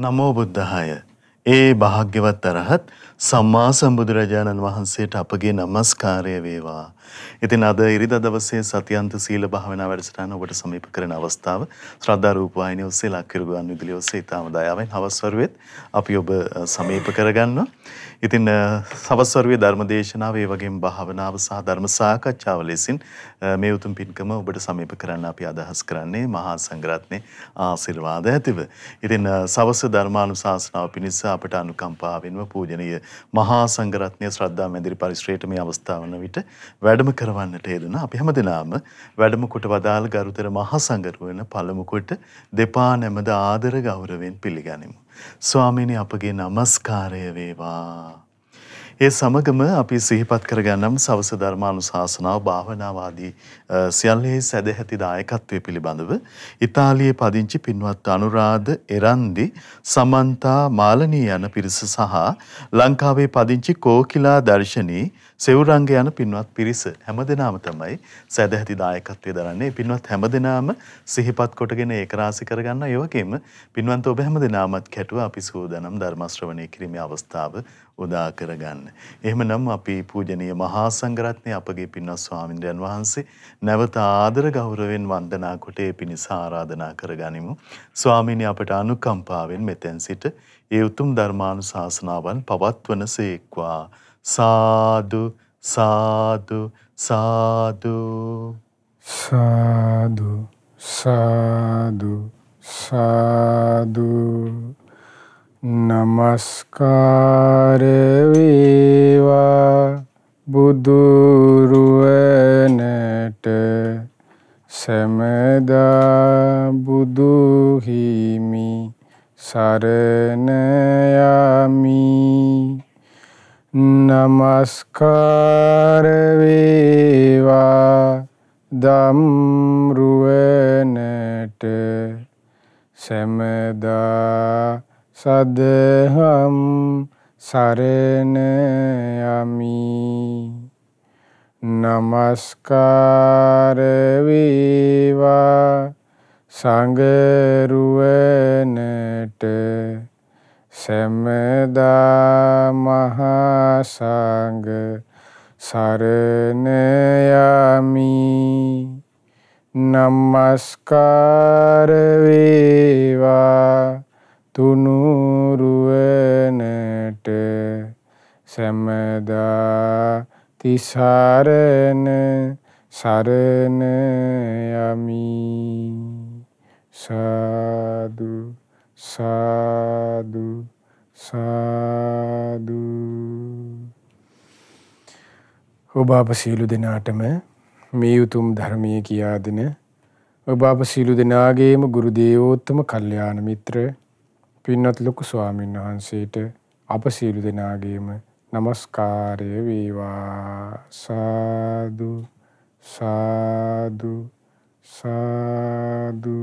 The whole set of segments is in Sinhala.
නමෝ බුද්ධාය. ඒ භාග්‍යවත් අරහත් සම්මා සම්බුදුරජාණන් වහන්සේට අපගේ নমස්කාරය වේවා. ඉතින් අද ඉරිදා දවසේ සතියන්ත සීල භාවනා වැඩසටහන ඔබට සමීප කරන අවස්ථාව ශ්‍රද්ධා රූපවාහිනිය ඔස්සේ ලක්කිරුගන් විදුලිය ඔස්සේ ඊටම දයාවෙන් හවස් වරුවෙත් අපි ඔබ සමීප කරගන්නවා. ඉතින් සවස්වරුවේ ධර්ම දේශනාව ඒ වගේම භාවනාව සහ ධර්ම සාකච්ඡාව ලෙසින් මේ උතුම් පින්කම ඔබට සමීප කරන්න අපි අදහස් කරන්නේ මහා සංඝරත්නයේ ආශිර්වාද ඇතිව. ඉතින් සවස් ධර්මානුශාසනාව පිණිස අපට අනුකම්පාවෙන්ම පූජනීය මහා සංඝරත්නයේ ශ්‍රද්ධා මැදිරි පරිශ්‍රයේට මේ අවස්ථාව වන විට වැඩම කරවන්නට යෙදුණ අපි හැමදෙනාම වැඩම කොට වදාළ ගරුතර මහා සංඝරුවන පළමු කොට දෙපා නැමද ආදර ගෞරවයෙන් පිළිගනිමු. ස්වාමීනි අපගේ নমස්කාරය වේවා. ඒ සමගම අපි සිහිපත් කරගන්නම් සවස ධර්මානුශාසනාව භාවනාව ආදී සියල්ලෙහි සැදැහැති දායකත්වය පිළිබඳව ඉතාලියේ පදිංචි පින්වත් අනුරාධ එරන්දි සමන්තා මාලනී යන පිරිස සහ ලංකාවේ පදිංචි කෝකිලා දර්ශනී සෙවුරංග යන පින්වත් පිරිස හැම දෙනාම තමයි සැදැහැති දායකත්වය දරන්නේ පින්වත් හැම දෙනාම සිහිපත් කොටගෙන ඒකරාසි කරගන්න ඒවගේම පින්වන්ත ඔබ හැම දෙනාමත් කැටුව අපි සූදනම් ධර්මශ්‍රවණය කිරීමේ අවස්ථාව උදා කරගන්න. එහෙමනම් අපි පූජනීය මහා සංඝරත්නය අපගේ පින්වත් ස්වාමින්ද්‍රයන් වහන්සේ නැවත ආදර ගෞරවයෙන් වන්දනා කොට ඒ පිණිස ආරාධනා කරගනිමු. ස්වාමීනි අපට අනුකම්පාවෙන් මෙතෙන් සිට ඒ උතුම් ධර්මානුශාසනාවන් පවත්වනසේක්වා සාදු සාදු සාදු සාදු සාදු සාදු නමස්කාරවේවා බුදුරුවනට සැමදා බුදුහිමි සරණයමී නමස්කාර වේවා දම්රුවනට සැමදා සදහම් සරණ යමි නමස්කාර වේවා සංගරුවනට සැමදා මහා සංඝ සරණ යමි නමස්කාර වේවා තුනුරුවනට සැමදා තිසරණ සරණ යමි සාදු සාදු සාදු ඔබ අප සියලු දෙනාටම මේ උතුම් ධර්මයේ කියා දෙන ඔබ අප සියලු දෙනාගේම ගුරු දේවෝත්තම කල්යාණ මිත්‍ර පින්වත් ලොකු ස්වාමීන් වහන්සේට අප සියලු දෙනාගේම নমස්කාරය වේවා සාදු සාදු සාදු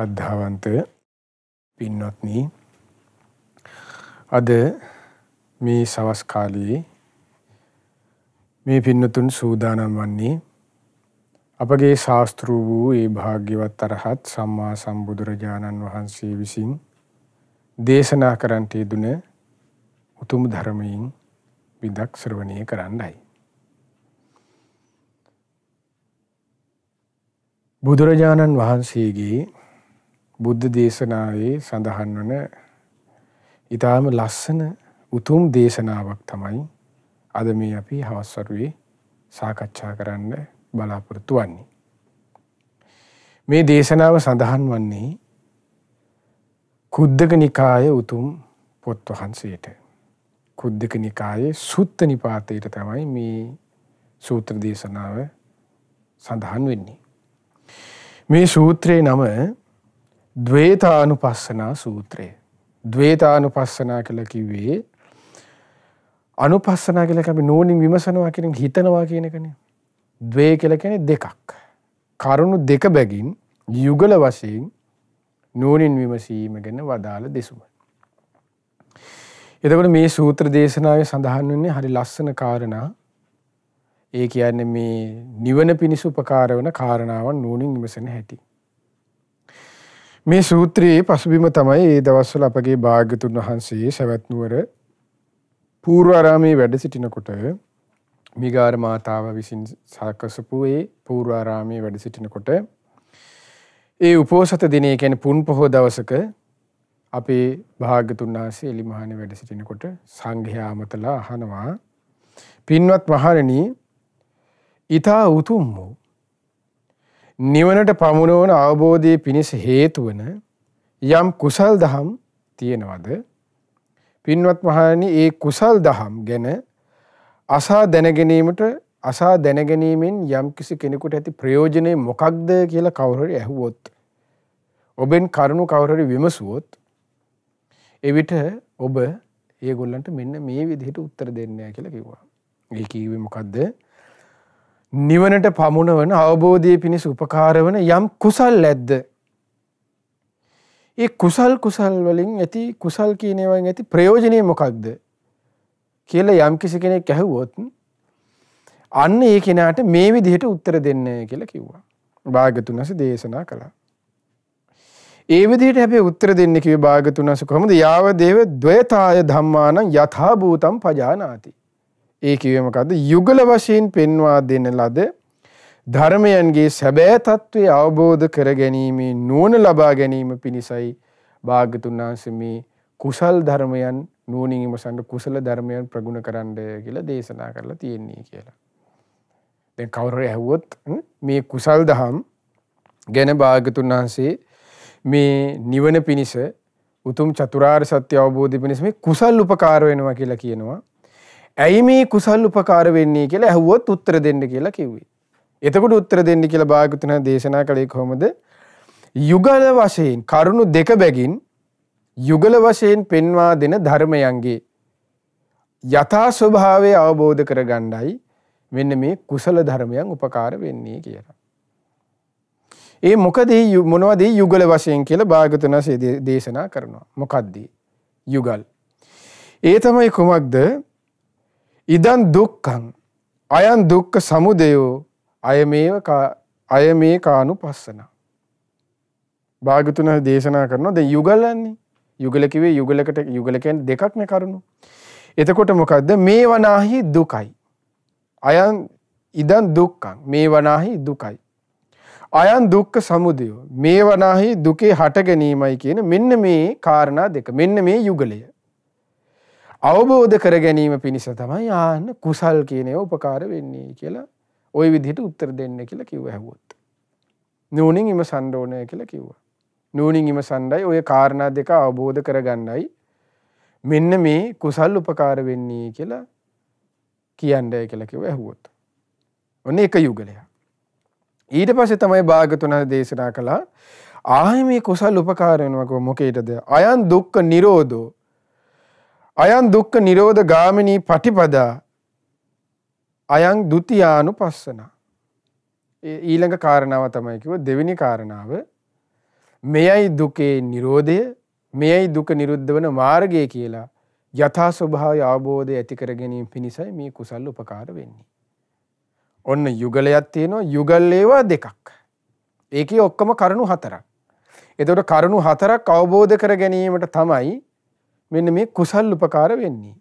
ශ්‍රද්ධාවන්තය පින්වත්නි අද මේ සවස් කාලයේ මේ පින්නතුන් සූදානම් වන්නේ අපගේ ශාස්තෘ වූ ඒ භාග්‍යවත් අරහත් සම්මා සම්බුදුරජාණන් වහන්සේ විසින් දේශනා කරන්ට යෙදුන උතුම් ධර්මයෙන් විදක් ශ්‍රවණය කරන්නයි. බුදුරජාණන් වහන්සේගේ බුද්ධ දේශනාවේ සඳහන් වන ඊටාම ලස්සන උතුම් දේශනාවක් තමයි අද මේ අපි හවස් වරුවේ සාකච්ඡා කරන්න බලාපොරොත්තු වෙන්නේ. මේ දේශනාව සඳහන් වන්නේ කුද්දක නිකාය උතුම් පොත් වහන්සේට. කුද්දක නිකායේ සුත්ත නිපාතයට තමයි මේ සූත්‍ර දේශනාව සඳහන් වෙන්නේ. මේ සූත්‍රයේ නම ද්වේතානු පස්සනා සූත්‍රය. ද්වේතානු පස්සනා කළ කිවේ අනු පස්සනා කලකම නෝනින් විමසනවා කිරින් හිතනවා කියනකන. දේ කලකැන දෙකක්. කරුණු දෙක බැගින් යුගල වශයෙන් නෝනින් විමසීම ගැන වදාළ දෙසුම. එතකට මේ සූත්‍ර දේශනාව සඳහන් වන්නේ හරි ලස්සන කාරණා ඒ කියන්න මේ නිවන පිණිසු උපකාරවන කාරණාවන් නෝනින් විමසන හැටි. මේ සූත්‍රයේ පසුබිම තමයි ඒ දවස්වල අපගේ භාග්‍යතුන් වහන්සේ සවැත් නුවර පූර්වාරාමේ වැඩ සිටිනකොට මිගාර මාතාව විසින් සකසපු ඒ පූර්වාරාමේ වැඩ සිටිනකොට ඒ උපෝසත දිනේ කියන්නේ පුන් පොහෝ දවසක අපේ භාග්‍යතුන් වහන්සේ එලිමහානේ වැඩ සිටිනකොට සංඝයා අමතලා අහනවා පින්වත් මහණෙනි ඊතා උතුම් වූ නිවනට පමුණුවන අවබෝධය පිණිස හේතුවන යම් කුසල් දහම් තියෙනවද පින්වත් මහණනි ඒ කුසල් දහම් ගැන අසා දැනගැනීමට අසා දැනගැනීමෙන් යම් කිසි කෙනෙකුට ඇති ප්‍රයෝජනය මොකක්ද කියලා කවුරුහරි ඇහුවොත් ඔබෙන් කරුණු කවුරුහරි විමසුවොත් එවිට ඔබ ඒගොල්ලන්ට මෙන්න මේ විදිහට උත්තර දෙන්නේ කියලා කිව්වා. ඒ කිව්වේ මොකද්ද? නිවනට පමුණවන අවබෝධය පිණිස උපකාරවන යම් කුසල් ඇද්ද. ඒ කුසල් කුසල් වලින් ඇති කුසල් කියනවන් ඇති ප්‍රයෝජනය මොකක්ද කියල යම් කිසි කෙනෙක් ඇහුවොත් අන්න ඒ කෙනාට මේ විදිහට උත්තර දෙන්න කියලා කිව්වා. භාගතුනස දේශනා කළා. ඒ විදිහට හැබැයි උත්තර දෙන්න කිව්වේ භාගතුනස කොහොමද? යාව දේව ද්වයතාය ධම්මානං යථා භූතං පජානාති. ඒ කිවමකද යුගල වශයෙන් පෙන්වා දෙන ලද ධර්මයන්ගේ සැබෑ තත්ත්වය අවබෝධ කර ගැනීමේ නුවන ලබා ගැනීම පිණිසයි භාගතුන් වහන්සේ කුසල් ධර්මයන් නුවණින් විමසන්න කුසල ධර්මයන් ප්‍රගුණ කරන්න කියලා දේශනා කරලා තියෙන්නේ කියලා. දැන් කවුරු ඇහුවොත් මේ කුසල් දහම් ගැන භාගතුන් වහන්සේ මේ නිවන පිණිස උතුම් චතුරාර්ය සත්‍ය අවබෝධය පිණිස මේ කුසල් උපකාර වෙනවා කියලා කියනවා. ඇයි මේ කුසල් උපකාර වෙන්නේ කියලා ඇහුවොත් උත්තර දෙන්න කියලා කිව්වේ. එතකොට උත්තර දෙන්න කියලා භාගතුන දේශනා කළේ කොහොමද? යුගල වශයෙන් කරුණු දෙක බැගින් යුගල වශයෙන් පෙන්වා දෙන ධර්මයන්ගේ යථා ස්වභාවය අවබෝධ කරගන්නයි මෙන්න මේ කුසල ධර්මයන් උපකාර වෙන්නේ කියලා. ඒ මොකද මොනවද යුගල වශයෙන් කියලා භාගතුන දේශනා කරනවා. මොකද්ද? යුගල්. ඒ තමයි කුමක්ද? ඉදන් දුක්කං අයන් දුක්ක සමුදයෝ අය අය මේ කානු පස්සන. භාගතුන දේශනා කරනවා ද යුගලන්නේ යුගලකිවේ යුගලකට යුගලකෙන් දෙකක්න කරුණු. එතකොට මොකක්ද මේ වනාහි දුකයි. අයන් ඉදන් දුක්කං මේ වනාහි දුකයි. අයන් දුක්ක සමුදයෝ මේ වනාහි දුකේ හට ගැනීමයි කියන මෙන්න මේ කාරණා දෙක මෙන්න මේ යුගලය අවබෝධ කර ගැනීම පිණිස තමයි ආන්න කුසල් කියනය උපකාර වෙන්නේ කියලා ඔය විදිහට උත්තර දෙන්න කියලා කිව්ව හැවොත්. නූනින් ඉම සණ්ඩෝනය කියලා කිව්වා. නූනින් ඉම සණ්ඩයි ඔය කාරණා දෙක අවබෝධ කරගන්නයි මෙන්න මේ කුසල් උපකාර වෙන්නේ කියලා කියන්ඩය කියලා කිව්ව ඇහුවොත්. ඔන්න එක යුගලයා. ඊට පස්සේ තමයි භාගතුන දේශනා කළා ආය මේ කුසල් උපකාර වෙනවා මොකේටද අයන් දුක්ඛ නිරෝධෝ අයන් දුක්ඛ නිරෝධ ගාමිනී පටිපදා අයන් ဒ ුතියානුපස්සන. ඊළඟ කාරණාව තමයි කිව්ව දෙවෙනි කාරණාව මෙයයි දුකේ නිරෝධය මෙයයි දුක නිරුද්ධ වන මාර්ගය කියලා යථා ස්වභාවය අවබෝධය ඇති කර ගැනීම පිණිසයි මේ කුසල් උපකාර වෙන්නේ. ඔන්න යුගලයක් තියෙනවා යුගල් ඒවා දෙකක්. ඒකේ ඔක්කොම කරුණු හතරක්. එතකොට කරුණු හතරක් අවබෝධ කර ගැනීමට තමයි මෙන්න මේ කුසල් උපකාර වෙන්නේ.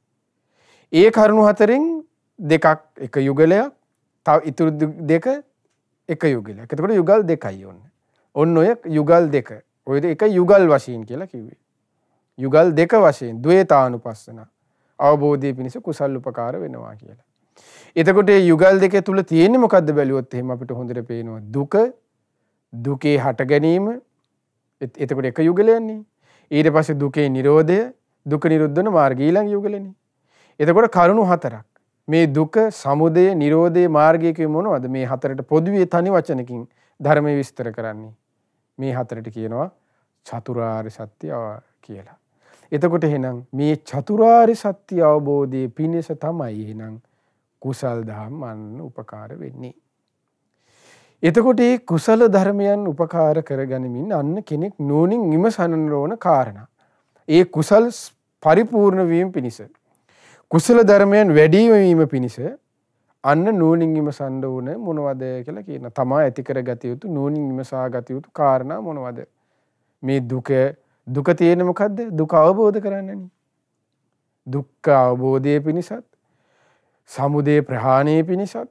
ඒ කරුණු හතරෙන් දෙකක් එක යුගලයක් තව ඉතුරු දෙක එක යුගලයක්. එතකොට යුගල් දෙකයි ඔන්න. ඔන්න ඔය යුගල් දෙක. ඔය එක යුගල් වශයෙන් කියලා කිව්වේ. යුගල් දෙක වශයෙන් ද්වේතානුපස්සන අවබෝධය පිණිස කුසල් උපකාර වෙනවා කියලා. එතකොට යුගල් දෙක තුල තියෙන්නේ මොකද්ද බැලුවොත් එහෙම අපිට හොඳට පේනවා දුක දුකේ හට ගැනීම එතකොට එක යුගලයන්නේ ඊට පස්සේ දුකේ නිරෝධය දුක නිරුද්ධන මාර්ගය ඊළඟ යුගලනේ. එතකොට කරුණු හතරක්. මේ දුක, සමුදය, නිරෝධය මාර්ගය කිය මොනවද? මේ හතරට පොදුවේ තනි වචනකින් ධර්මය විස්තර කරන්නේ. මේ හතරට කියනවා චතුරාර්ය සත්‍ය කියලා. එතකොට එහෙනම් මේ චතුරාර්ය සත්‍ය අවබෝධයේ පිණිස තමයි එහෙනම් කුසල් දහම් අන්න උපකාර වෙන්නේ. එතකොට මේ කුසල ධර්මයන් උපකාර කරගනිමින් අන්න කෙනෙක් නෝනින් විමසන්න ඕන කාරණා. ඒ කුසල් පරිපූර්ණ වීම පිණිස. කුසල ධර්මයන් වැඩීමවීම පිණිස අන්න නූනින් විමසන්න ඕන මොනවද කියලා කියන තමා ඇතිකර ගත යුතු නූනින් විමසා ගත යුතු කාරණා මොනවද මේ දුක දුක තියෙන මොකද්ද දුක අවබෝධ කරන්නනි දුක්ඛ අවබෝධය පිණිසත් සමුදය ප්‍රහාණය පිණිසත්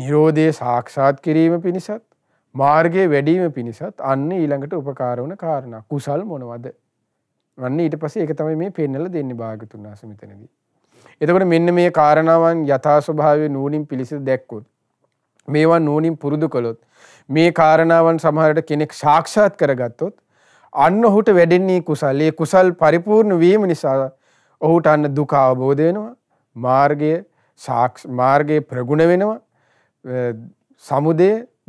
නිරෝධය සාක්ෂාත් කිරීම පිණිසත් මාර්ගයේ වැඩීම පිණිසත් අන්න ඊළඟට උපකාර වන කාරණා කුසල් මොනවද වන්න ඊට පස්සේ ඒක තමයි මේ පෙන්නලා දෙන්නේ භාගතුන් වහන්සේ මෙතනදී. එතකොට මෙන්න මේ කාරණාවන් යථා ස්වභාවය නූණින් පිළිසිඳ දැක්කොත් මේවා නූණින් පුරුදු කළොත් මේ කාරණාවන් සමහරට කෙනෙක් සාක්ෂාත් කරගත්තොත් අන්න ඔහුට වැඩෙන්නේ කුසල්. ඒ කුසල් පරිපූර්ණ වීම නිසා ඔහුට අන්න දුක අවබෝධ වෙනවා. මාර්ගය මාර්ගයේ ප්‍රගුණ වෙනවා. සමුදය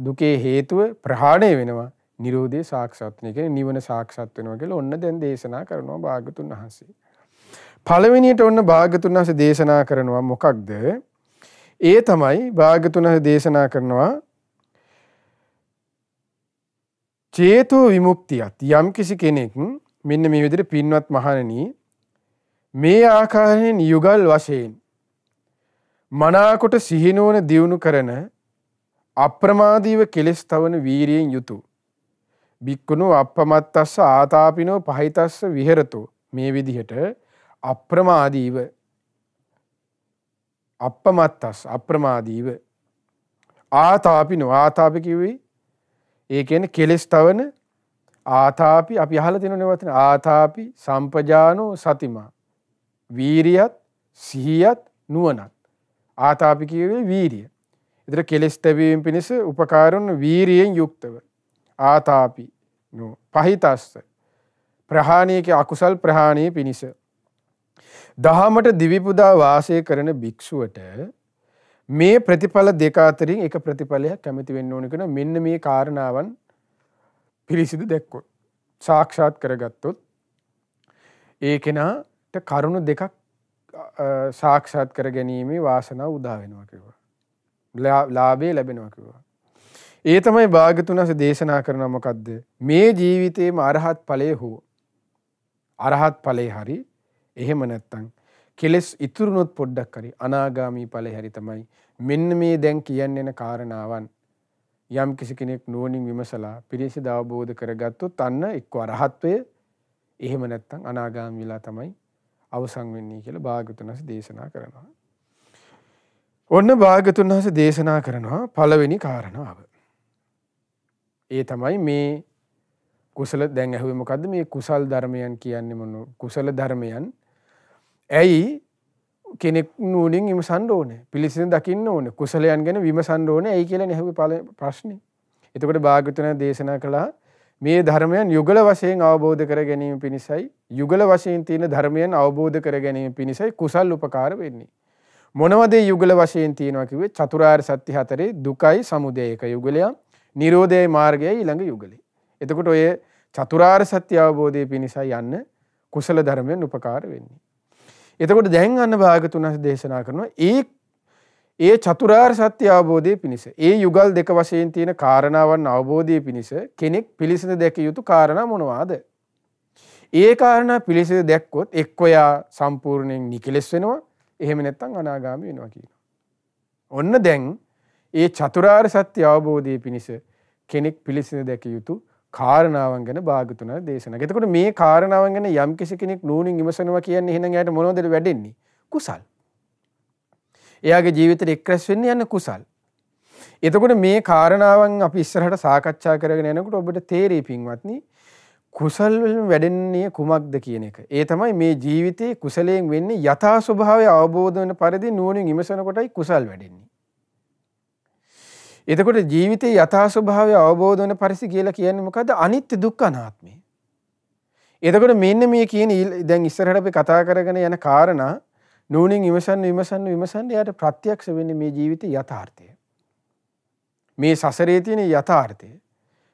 දුකේ හේතුව ප්‍රහාණය වෙනවා. නිරෝධය සාක්ෂාත් වෙන කියන්නේ නිවන සාක්ෂාත් වෙනවා කියලා ඔන්න දැන් දේශනා කරනවා භාගතුන් වහන්සේ. පළවෙනියට ඔන්න භාගතුන් වහන්සේ දේශනා කරනවා මොකක්ද? ඒ තමයි භාගතුන් වහන්සේ දේශනා කරනවා චේතෝ විමුක්තියත් යම්කිසි කෙනෙක් මෙන්න මේ විදිහට පින්වත් මහණෙනි මේ ආකාරයෙන් යුගල් වශයෙන් මනාකොට සිහිනුවන දියුණු කරන අප්‍රමාදීව කෙලෙස් තවන වීරියෙන් යුතුය භික්කුණු අපමත්තස්ස ආතාපිනෝ පහිතස්ස විහෙරතු මේ විදිහට අප්‍රමාදීව අපමත්තස් අප්‍රමාදීව ආතාපින ආතාපිකිවයි ඒකන කෙලෙස් තවන ආතාපි අපි අහල තින නවතන ආතාපි සම්පජානෝ සතිමා වීරියත් සිහියත් නුවනත් ආතාපිකිවේ වීරිය එතර කෙලෙස් තැවීම් පිණිස උපකාරුන් වීරියෙන් යුක්තව ආතාපි පහිතස්ස ප්‍රහාණයක අකුසල් ප්‍රහාණය පිණිස. දහමට දිවිපුදා වාසය කරන භික්‍ෂුවට මේ ප්‍රතිඵල දෙකාතරින් එක ප්‍රතිඵලයක් කැමති වෙන්න ඕනිකෙන මෙන්න මේ කාරණාවන් පිරිසිදු දැක්කොත්. සාක්ෂාත් කරගත්තොත් ඒ කෙනාට කරුණු දෙකක් සාක්ෂාත් කර ගැනීමේ වාසනාව උදාවෙනවා කිවා. ලාබේ ලැබෙනවා කිවා. ඒ තමයි භාගතුනස දේශනා කරන මොකද්ද මේ ජීවිතේම අරහත් ඵලයේ හෝ අරහත් ඵලයේ හරි එහෙම නැත්නම් කෙලස් ඉතුරුනොත් පොඩ්ඩක් හරි අනාගාමී ඵලයේ හරි තමයි මෙන්න මේ දැන් කියන්නේන කාරණාවන් යම් කිසි කෙනෙක් නුවණින් විමසලා පිරිසිදු අවබෝධ කරගත්තොත් අන්න එක්ක අරහත්වය එහෙම නැත්නම් අනාගාමී වෙලා තමයි අවසන් වෙන්නේ කියලා භාගතුනස දේශනා කරනවා. ඔන්න භාගතුන් වහන්සේ දේශනා කරනවා පළවෙනි කාරණාව. ඒ තමයි මේ කුසල දැන් ඇහුවේ මොකද්ද මේ කුසල් ධර්මයන් කියන්නේ මොන කුසල ධර්මයන් ඇයි කෙනෙක් නූලින් විමසන්න ඕනේ පිළිසින දකින්න ඕනේ කුසලයන් ගැන විමසන්න ඕනේ ඇයි කියලා ඇහුවේ ප්‍රශ්නේ එතකොට භාග්‍යතුන් දේශනා කළා මේ ධර්මයන් යුගල වශයෙන් අවබෝධ කර ගැනීම පිණිසයි යුගල වශයෙන් තියෙන ධර්මයන් අවබෝධ කර ගැනීම පිණිසයි කුසල් උපකාර වෙන්නේ මොනවද යුගල වශයෙන් තියෙනවා කිව්වේ චතුරාර්ය සත්‍ය හතරේ දුකයි සමුදය එක යුගලයක් නිරෝධයයි මාර්ගය ඊළඟ යුගලේ. එතකොට ඔය චතුරාර් සත්‍ය අවබෝධය පිණිසා යන්න කුසල ධර්මයෙන් උපකාර වෙන්නේ. එතකොට දැන් අන්න භාගතුනස් දේශනා කරනවා ඒ ඒ චතුරාර් සත්‍ය අවබෝධය පිණිස ඒ යුගල් දෙක වශයෙන් තියෙන කාරණාවන් අවබෝධය පිණිස කෙනෙක් පිළිසඳ දැක යුතු කාරණා මොනවාද. ඒ කාරණා පිළිසඳ දැක්කොත් එක්කොයා සම්පූර්ණයෙන් නිකලෙස් වෙනවා එහෙම නැත්තං අනාගාමි වෙනවා කියනවා. ඔන්න දැන් ඒ චතුරාර් සත්‍ය අවබෝධය පිණිස කෙනෙක් පිළිසිඳ දැක යුතු කාරණාවන් ගැන භාගතුන දේශන. එතකොට මේ කාරණාවන් ගැන යම් කිසි කෙනෙක් නුවණින් විමසනවා කියන්නේ එහෙනම් එයාට මොනවද වැඩෙන්නේ? කුසල්. එයාගේ ජීවිතේ එක්රැස් වෙන්නේ යන කුසල්. එතකොට මේ කාරණාවන් අපි ඉස්සරහට සාකච්ඡා කරගෙන යනකොට ඔබට තේරෙයි පින්වත්නි කුසල් වලින් වැඩෙන්නේ කුමක්ද කියන එක. ඒ තමයි මේ ජීවිතේ කුසලයෙන් වෙන්නේ යථා ස්වභාවය අවබෝධ වෙන පරිදි නුවණින් විමසනකොටයි කුසල් වැඩෙන්නේ. එතකොට ජීවිතයේ යථා ස්වභාවය අවබෝධ වන පරිදි කියලා කියන්නේ මොකද්ද? අනිත්‍ය දුක්ඛ අනාත්මය. එතකොට මෙන්න මේ කියන දැන් ඉස්සරහට අපි කතා කරගෙන යන කාරණා නූණින් විමසන්න විමසන්න විමසන්න යාට ප්‍රත්‍යක්ෂ වෙන්නේ මේ ජීවිතයේ යථාර්ථය. මේ සසරේ තියෙන යථාර්ථය.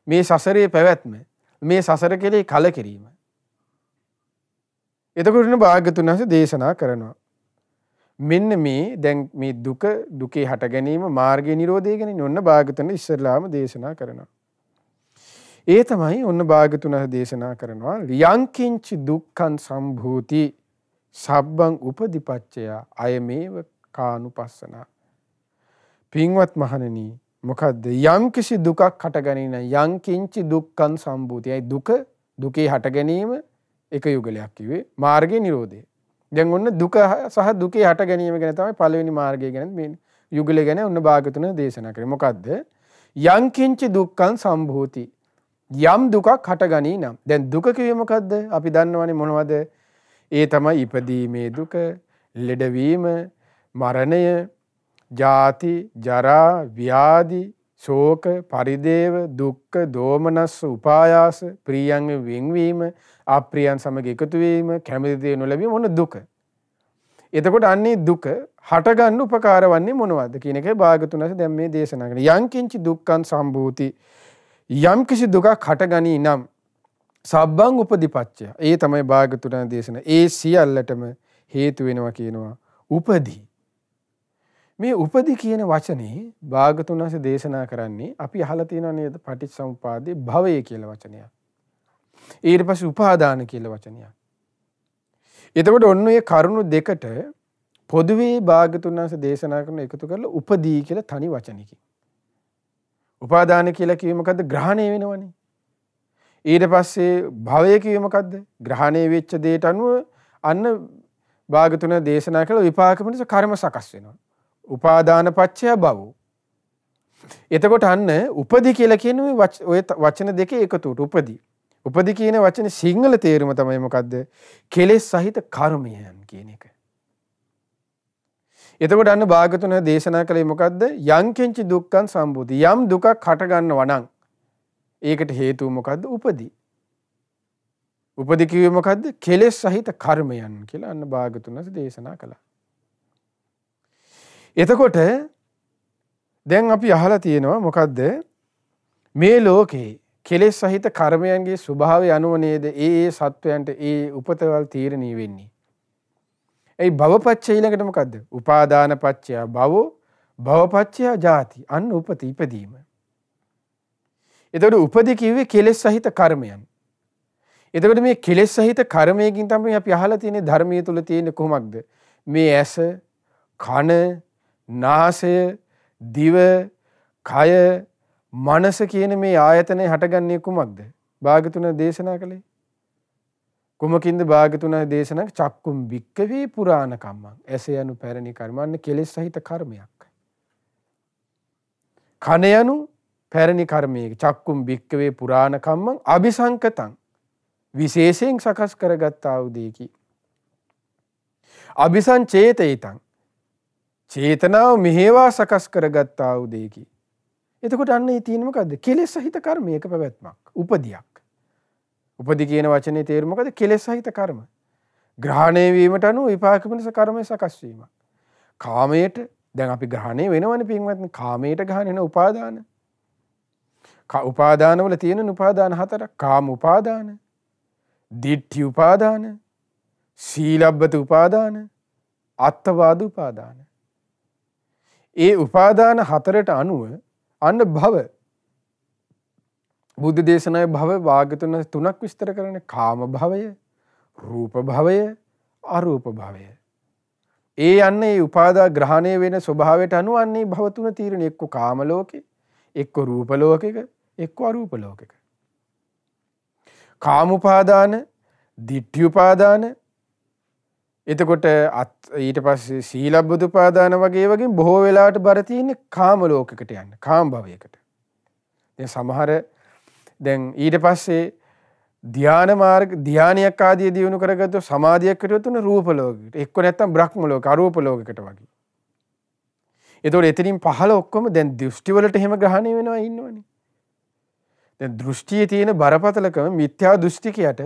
මේ සසරේ පැවැත්ම. මේ සසර කෙරේ කලකිරීම. එතකොටන භාග්‍යතුන් වහන්සේ දේශනා කරනවා. මෙන්න මේ දැන් මේ දුක දුකේ හට ගැනීම මාර්ගය නිරෝධය ගැන ඔන්න භාගතුන ඉස්සරලාම දේශනා කරනවා. ඒ තමයි ඔන්න භාගතුන දේශනා කරනවා ලියංකින්චි දුක්කන් සම්භූති සබ්බං උපදිපච්චයා අය මේව කානු පස්සනා. පින්වත් මහණනී මොකක්ද යම්කිසි දුකක් හටගැනන යංකින්චි දුක්කන් සම්භූතියයි දුක දුකේ හට ගැනීම එක යුගලයක් කිවේ මාර්ගය නිරෝධය දැන් ඔන්න දුක සහ දුකේ හට ගැනීම ගැන තමයි පළවෙනි මාර්ගය ගැන මේ යුගල ගැන ඔන්න භාගතුන දේශනා කරේ. මොකද්ද? යං කිංචි දුක්ඛං සම්භූති. යම් දුකක් හටගනී නම්. දැන් දුක කියේ මොකද්ද? අපි දන්නවනේ මොනවද? ඒ තමයි ඉපදීමේ දුක, ලෙඩවීම, මරණය, ජාති, ජරා, ව්‍යාධි, ශෝක පරිදේව දුක්ක දෝමනස්ස උපායාස ප්‍රියන් වෙන්වීම අප්‍රියන් සමග එකතුවීම කැමතිදය නොලැබීම මොන දුක. එතකොට අන්නේ දුක හටගන්න උපකාර වන්නේ මොනවද කියන එක භාගතුනස දැම් මේ දේශනාගෙන යංකින්චි දුක්කන් සම්භූති යම් කිසි දුකක් හටගනී නම් සබ්බං උපදිපච්චය ඒ තමයි භාගතුරන දේශන ඒ සියල්ලටම හේතු වෙනවා කියනවා උපදී මේ උපදි කියන වචනේ භාගතුන් වහන්සේ දේශනා කරන්නේ අපි අහලා තියෙනව නේද පටිච්චසමුපාදේ භවය කියලා වචනයක්. ඊට පස්සේ උපාදාන කියලා වචනයක්. එතකොට ඔන්න ඔය කරුණු දෙකට පොදුවේ භාගතුන් වහන්සේ දේශනා කරන එකතු කරලා උපදී කියලා තනි වචනකින්. උපාදාන කියලා කිව්වෙ මොකද්ද? ග්‍රහණය වෙනවනේ. ඊට පස්සේ භවය කිව්වෙ මොකද්ද? ග්‍රහණය වෙච්ච දෙයට අනුව අන්න භාගතුන දේශනා කළ විපාක මිනිස කර්ම සකස් වෙනවා. උපාදාන පච්චය බව. එතකොට අන්න උපදි කියලා කියන්නේ ඔය වචන දෙකේ එකතුවට උපදි. උපදි කියන වචනේ සිංහල තේරුම තමයි මොකද්ද? කෙලෙස් සහිත කර්මයන් කියන එක. එතකොට අන්න භාගතුන දේශනා කළේ මොකද්ද? යංකෙන්ච දුක්ඛං සම්බුදි. යම් දුකක් හට ගන්නවා නම් ඒකට හේතුව මොකද්ද? උපදි. උපදි කිව්වේ මොකද්ද? කෙලෙස් සහිත කර්මයන් කියලා අන්න භාගතුන දේශනා කළා. එතකොට දැන් අපි අහලා තියෙනවා මොකක්ද මේ ලෝකේ කෙලෙස් සහිත කර්මයන්ගේ ස්වභාවය අනුව නේද ඒ ඒ සත්වයන්ට ඒ උපතවල් තීරණී වෙන්නේ. ඒ භවපච්චය ඊළඟට මොකද්ද? උපාදාන පච්චය භව භවපච්චය ජාති අන්න උපත ඉපදීම. එතකොට උපදි කිව්වේ කෙලෙස් සහිත කර්මයන්. එතකොට මේ කෙලෙස් සහිත කර්මයකින් තමයි අපි අහලා තියෙන්නේ ධර්මයේ තුල තියෙන කොහොමද? මේ ඇස කන නාසය දිව කය මනස කියන මේ ආයතනය හටගන්නේ කුමක්ද භාගතුන දේශනා කළේ කුමකින්ද භාගතුන දේශනක් චක්කුම් භික්කවේ පුරාණ කම්මං ඇස යනු පැරණි කර්මන්න කෙලෙස් සහිත කර්මයක් කන යනු පැරණි කර්මයක චක්කුම් භික්කවේ පුරාණ කම්මං අபிසංකතං විශේෂයෙන් සකස් කරගත්තා වූ දෙයකි අபிසංචේතිතං චේතනාව මෙහෙවා සකස් කරගත්තා වූ දෙයකි. එතකොට අන්න ඒ තියෙන මොකද්ද? කෙලෙස් සහිත කර්මයක පැවැත්මක්, උපදියක්. උපදි කියන වචනේ තේරුම මොකද? කෙලෙස් සහිත කර්ම. ග්‍රහණය වීමට අනුව විපාක වෙනස කර්මය සකස් වීමක්. කාමයට දැන් අපි ග්‍රහණය වෙනවනේ පින්වත්නි. කාමයට ග්‍රහණය වෙන උපාදාන. උපාදානවල තියෙන උපාදාන හතරක්. කාම උපාදාන, දිට්ඨි උපාදාන, සීලබ්බත උපාදාන, අත්තවාද උපාදාන. ඒ උපාදාන හතරට අනුව අන්න භව බුද්ධ දේශනාවේ භව වාග්තුන තුනක් විස්තර කරන කාම භවය, රූප භවය, අරූප භවය. ඒ යන්නේ ඒ උපාදා ග්‍රහණය වෙන ස්වභාවයට අනුව අන්නේ භව තුන තීරණය එක්ක කාම ලෝකේ, එක්ක රූප ලෝකෙක, එක්ක අරූප ලෝකෙක. කාම උපාදාන, ditthi උපාදාන, එතකොට ඊට පස් සීලබ්බුදු පාදාන වගේ වගේ බොහෝ වෙලාට බරතියන්නේ කාම ලෝකකට යන්න කාම් භවයකට. සමහර දැන් ඊට පස්සේ ධ්‍යාන මාර්ග ධ්‍යානයක් ආදිය දියුණු කරගත්තු සමාධියක්කටයුතුන රූපලෝකට එක්ක නැත්තම් බ්‍රහ්මලෝක අරූපලෝකට වගේ. එතවට එතනින් පහල ඔක්කොම දැන් දෘෂ්ටිවලට හෙම ග්‍රහණය වෙනවා ඉන්නවනි. දැ දෘෂ්ටිය තියෙන බරපතලකම මිත්‍යා දෘෂ්ටිකයට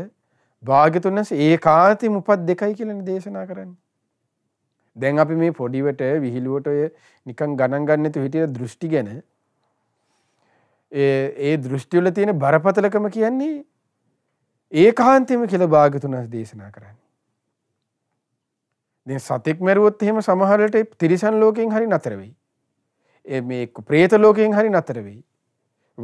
භාග්‍යතුන් වහන්සේ ඒකාති උපත් දෙකයි කියලානේ දේශනා කරන්නේ. දැන් අපි මේ පොඩිවට විහිළුවට ඔය නිකන් ගණන් ගන්න නැතුව හිටිය දෘෂ්ටි ගැන ඒ ඒ දෘෂ්ටි වල තියෙන බරපතලකම කියන්නේ ඒකාන්තෙම කියලා භාග්‍යතුන් වහන්සේ දේශනා කරන්නේ. දැන් සතෙක් මැරුවොත් එහෙම සමහරට තිරිසන් ලෝකයෙන් හරි නතර වෙයි. මේ ප්‍රේත ලෝකයෙන් හරි නතර වෙයි.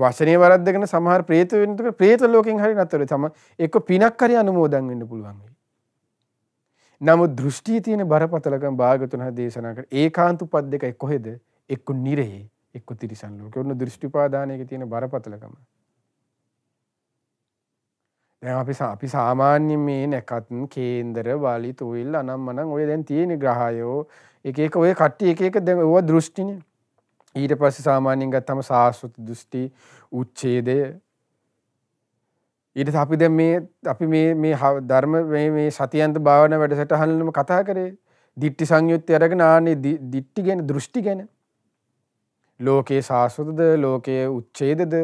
වශනය වරද්දගෙන සමහර ප්‍රේත වෙනකොට ප්‍රේත ලෝකෙන් හරි නැතර තම එක්ක පිනක් හරි අනුමෝදන් වෙන්න පුළුවන් වෙයි. නමුත් දෘෂ්ටියේ තියෙන බරපතලකම් භාගතුන් හා දේශනා කර ඒකාන්ත උපත් දෙකයි කොහෙද? එක්ක නිරේ එක්ක තිරිසන් ලෝකෙ. ඔන්න දෘෂ්ටිපාදානයේ තියෙන බරපතලකම. දැන් අපි අපි සාමාන්‍යයෙන් මේ නැකත් කේන්දර වලි තොইল අනම්මනම් ඔය දැන් තියෙන ග්‍රහයෝ එක එක ඔය කට්ටිය එක එක දැන් ඔය දෘෂ්ටිනේ ඊට පස්සේ සාමාන්‍යයෙන් ගත්තම සාස්ෘත දෘෂ්ටි උච්ඡේදය ඊට අපි දැන් මේ අපි මේ මේ ධර්ම මේ මේ සතියන්ත භාවනා වැඩසටහනම කතා කරේ දිට්ටි සංයුත්තය අරගෙන ආනේ දිට්ටි ගැන දෘෂ්ටි ගැන ලෝකයේ සාස්වතද ලෝකයේ උච්චේදද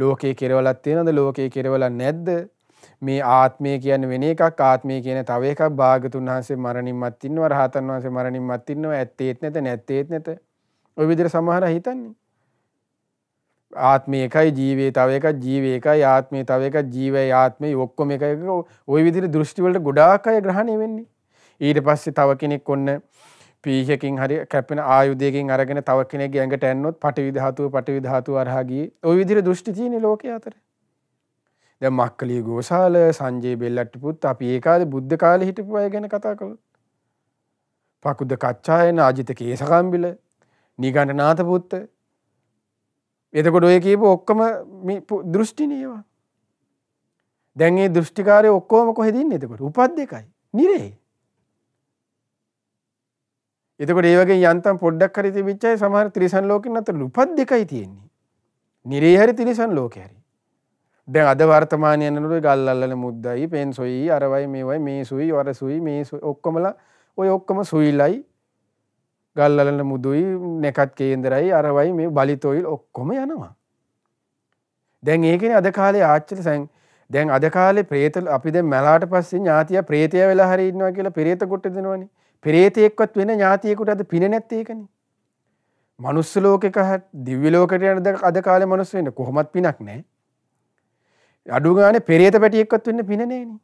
ලෝකයේ කෙරවලක් තියෙනද ලෝකයේ කෙරවලක් නැද්ද මේ ආත්මය කියන වෙන එකක් ආත්මය කියන තව එකක් භාගතුන් වහන්සේ මරණින් මත් ඉන්නවා රහතන් වහන්සේ මරණින් මත් ඉන්නවා ඇත්තේත් නැත නැත්තේත් නැත ඔය විදිර සමහර හිතන්නේ ආත්මය එකයි ජීවේ තව එකක් ජීවේ එකයි ආත්මය තව එකක් ජීවය ආත්මය ඔක්කොම එක එක ওই විදිහට දෘෂ්ටිවලට ගොඩාක් අය ග්‍රහණය වෙන්නේ ඊට පස්සේ තව කෙනෙක් ඔන්න පීහකින් හරි කැපෙන ආයුධයකින් අරගෙන තව කෙනෙක් ඇඟට ඇන්නොත් පටවි ධාතුව පටවි ධාතුව අරහා ගියේ ওই විදිහට දෘෂ්ටි තියෙන ලෝකයේ අතර දැන් මක්කලිය ගෝසාල සංජේ බෙල්ලට්ටිපුත් අපි ඒ කාලේ බුද්ධ කාලේ හිටපු අය ගැන කතා කළොත් පකුද කච්චායන අජිත කේසකම්බිල නීගණ්ඩනාත පුත්ත එතකොට ඔය කියපු ඔක්කොම දෘෂ්ටිනයවා දැන්ඒ දෘෂ්ටිකාරය ඔක්කෝම කොහෙදන්න එතකොට උපත් දෙකයි නිරේ එතකට ඒවගේ යන්තම් පොඩ්ඩක් හරි තිබිච්චයි සමහර තිරිසන් ලෝකින් අතර උපත් දෙකයි තියෙන්නේ. නිරේ හරි තිරිසන් ලෝකේ හරි. දැන් අද වර්තමානය යනකොට ගල් අල්ලන මුද්දයි, පෙන්සොයි, අරවයි, මේවයි, මේ සුයි, වර සුයි, මේ ඔක්කොමලා ඔය ඔක්කොම සුයිලයි ගල්ලලන මුදුයි නැකත් කේන්දරයි අරවයි මේ බලිතොයිල් ඔක්කොම යනවා. දැන් ඒකෙන අද කාලේ ආච්චල සැන් දැන් අද කාලේ ප්‍රේතල අපි දැන් මැලාට පස්සේ ඥාතිය ප්‍රේතය වෙලා හරි ඉන්නවා කියලා ප්‍රේත කොට දෙනවනේ. ප්‍රේතයෙක්වත් වෙන ඥාතියෙකුට අද පින නැත්තේ ඒකනේ. මනුස්ස ලෝකෙක දිව්‍ය ලෝකෙට යන අද කාලේ මනුස්ස වෙන්න කොහොමත් පිනක් නැහැ. අඩු ගානේ පෙරේත පැටියෙක්වත් වෙන්න පින නැේනේ.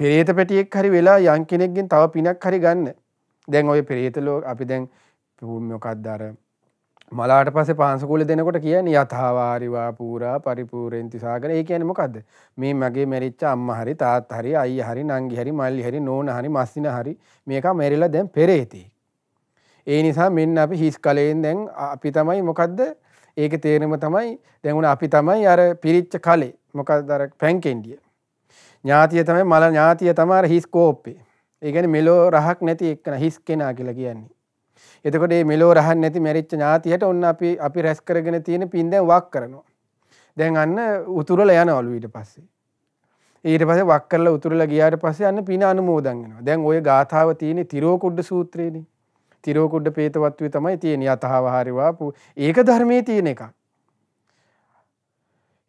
පෙරේත පැටියෙක් හරි වෙලා යම් කෙනෙක්ගෙන් තව පිනක් හරි ගන්න දැන් ඔය පිරිහිතලෝ අපි දැන් මොකක්දර මලාට පස පහන්සකුල දෙනකොට කියන යථවාරිවා පූරා පරිපූරෙන්ති සාගර ඒ කියන මොකක්ද මේ මගේ මැරිච්ච අම්ම හරි තාත් හරි අයි හරි නංගි හරි මල්ලි හරි නෝන හරි මස්සින හරි මේක මැරිලා දැන් පෙරේති. ඒ නිසා මෙන්න අපි හිස් කලයෙන් දැන් අපි තමයි මොකක්ද ඒක තේරම තමයි දැවුණ අපි තමයි අර පිරිච්ච කලේ මොකක් දර පැන්කෙන්ඩිය. ඥාතිය තමයි මල ඥාතිය තමාර හිස්කෝප්පේ ඒගැන මෙලෝ රහක් නැති එක්න හිස් කෙනා කියලා කියන්නේ. එතකොට මෙලෝ රහන් නැති මැරිච්ච ඥාතියට ඔන්න අපි අපි රැස් කරගෙන තියෙන පින්දැන් වක් කරනවා. දැන් අන්න උතුරල යන ඔලු ඊට පස්සේ. ඊට පස වක්කරල උතුරල ගියාට පස්සේ අන්න පින අනුමෝදන්ගෙනවා දැන් ඔය ගාථාව තියෙන තිරෝකුඩ්ඩ සූත්‍රයේදී. තිරෝකුඩ්ඩ පේතවත්වේ තමයි තියෙන අතහාවහරිවාපු ඒක ධර්මය තියෙන එකක්.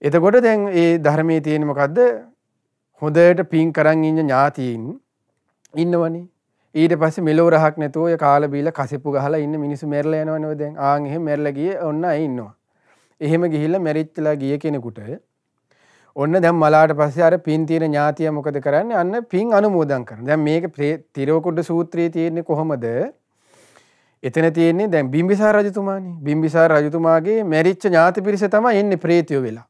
එතකොට දැන් ඒ ධර්මය තියෙනමකක්ද හොඳට පින් කරන් ඉන්න ඥාතීන් ඉන්නවනේ ඊට පස්සේ මෙලෝ රහක් නැතුව ඔය කාලා බීලා කසිප්පු ගහලා ඉන්න මිනිස්සු මැරලා යනවනේ දැන් ආන් එහෙම මැරලා ගියේ ඔන්න අය ඉන්නවා. එහෙම ගිහිල්ලා මැරිච්චලා ගිය කෙනෙකුට ඔන්න දැන් මලාට පස්සේ අර පින් තියෙන ඥාතිය මොකද කරන්නේ? අන්න පින් අනුමෝදන් කරනවා. දැන් මේක තිරෝකුඩ සූත්‍රයේ තියෙන්නේ කොහොමද? එතන තියෙන්නේ දැන් බිම්බිසාර රජතුමානේ. බිම්බිසාර රජතුමාගේ මැරිච්ච ඥාති පිරිස තමයි එන්නේ ප්‍රේතයෝ වෙලා.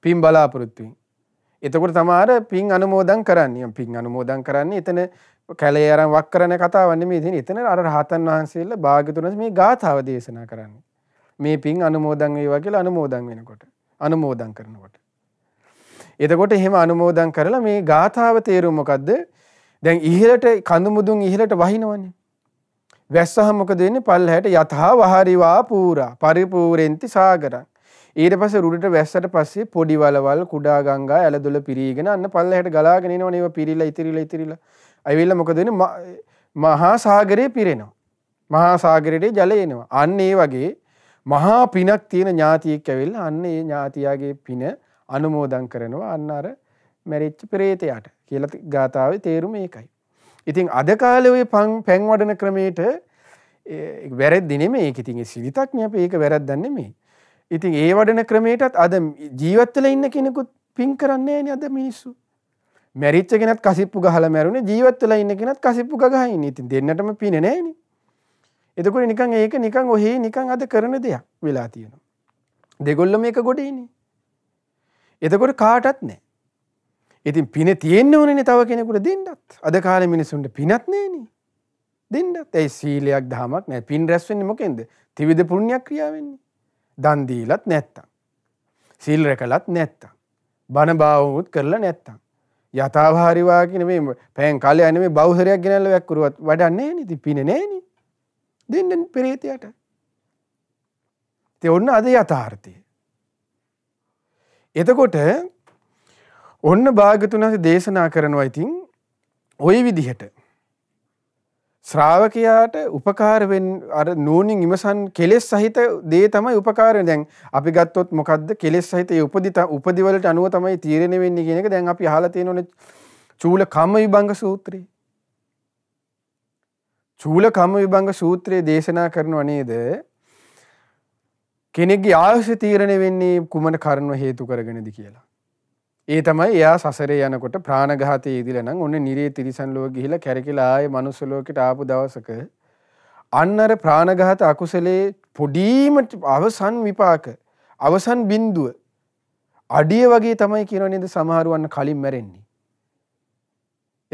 පින් බලාපොරොත්තු වෙන්නේ. එතකොට තමාර පින් අනුමෝදන් කරන්නේ පින් අනුමෝදන් කරන්නේ එතන කැලේ අරන් වක් කරන කතාවන්නේ මේ ඉතින් එතන අර රහතන් වහන්සේලා භාග්‍යතුන්ස් මේ ගාථාව දේශනා කරන්නේ. මේ පින් අනුමෝදන් වේවා කියලා අනුමෝදන් වෙනකොට අනුමෝදන් කරනකොට. එතකොට එහෙම අනුමෝදන් කරලා මේ ගාථාව තේරුම මොකද්ද? දැන් ඉහළට කඳු මුදුන් ඉහළට වහිනවනේ. වැස්සහ මොකද වෙන්නේ? පල්හැට යතහා වහරිවා පූරා පරිපූරෙන්ති සාගරං. ඊට පස්සේ රුඩට වැස්සට පස්සේ පොඩි වලවල් කුඩා ගංගා ඇලදොල පිරීගෙන අන්න පල්ලහැට ගලාගෙන එනවා නේව පිරීලා ඉතිරිලා ඉතිරිලා. ඇවිල්ලා මොකද වෙන්නේ? මහා සාගරේ පිරෙනවා. මහා සාගරයේ ජලය එනවා. අන්න ඒ වගේ මහා පිනක් තියෙන ඥාතියෙක් ඇවිල්ලා අන්න ඒ ඥාතියාගේ පින අනුමෝදන් කරනවා අන්න අර මැරිච්ච ප්‍රේතයාට කියලා ගාතාවේ තේරුම ඒකයි. ඉතින් අද කාලේ ওই පැන් වඩන ක්‍රමයට වැරද්දි නෙමෙයි ඒක. ඉතින් ඒ සිරිතක් නේ අපි ඒක වැරද්දක් නෙමෙයි. ඉතින් ඒ වඩන ක්‍රමයටත් අද ජීවත්වල ඉන්න කෙනෙකුත් පින් කරන්නේ න අද මිනිස්සු මැරිච්ච කෙනත් කසිප්පු ගහල මැරුණ ජීවත්වල ඉන්න කෙනත් කසිප්පු ගහන්න ඉතින් දෙන්නටම පින නෑන එතකොට නිකං ඒක නිකං ඔහේ නිකං අද කරන දෙයක් වෙලා තියෙනවා දෙගොල්ල මේක ගොඩේනේ එතකොට කාටත් නෑ ඉතින් පින තියෙන්න්න ඕනනේ තව කෙනෙකුට දෙන්නත් අද කාල මිනිසුන්ට පිනත් නේන දෙන්නත් ඇයි සීලයක් දහමක් නෑ පින් රැස්වෙන්න මොකෙන්ද තිවිධ පුුණ්‍යයක් ක්‍රියාවෙන්නේ දන්දීලත් නැත්තං. සිල් රැකලත් නැත්තං. බණ භාවමුත් කරලා නැත්තං. යථාභාරිවාකින මේ පැන් කාලය අන මේ බෞසරයක් ගෙනල්ල වැක්කරුවත් වඩන්නේ නති පින නෑන දෙන්න පෙරේතයට තෙ ඔන්න අද යථාර්ථය. එතකොට ඔන්න භාගතුනස දේශනා කරනවා ඉතින් ඔය විදිහට ශ්‍රාවකයාට උපකාරවෙන් අර නූනින් ඉමසන් කෙලෙස් සහිත දේ තමයි උපකාරය දැන් අපි ගත්තොත් මොකක්ද කෙලෙස් සහිත උපදිත උපදිවලට අනුව තමයි තීරණය වෙන්නේ කියන එක දැන් අපි අහලා තියෙනෝනේ චූල කම්ම විභංග සූත්‍රය. චූල කම්ම විභංග සූත්‍රයේ දේශනා කරනවා නේද? කෙනෙක්ගේ ආයුෂ තීරණය වෙන්නේ කුමන කරුණු හේතු කරගෙනද කියලා. ඒ තමයි එයා සසරේ යනකොට ප්‍රාණඝාතයේ ඉදිරිය නම් ඔන්න නිරේ තිරිසන් ලෝක ගිහිලා කැරකිලා ආයේ මනුස්ස ලෝකෙට ආපු දවසක අන්නර ප්‍රාණඝාත අකුසලේ පොඩීම අවසන් විපාක අවසන් බින්දුව අඩිය වගේ තමයි කියනවා නේද සමහරවන්න කලින් මැරෙන්නේ.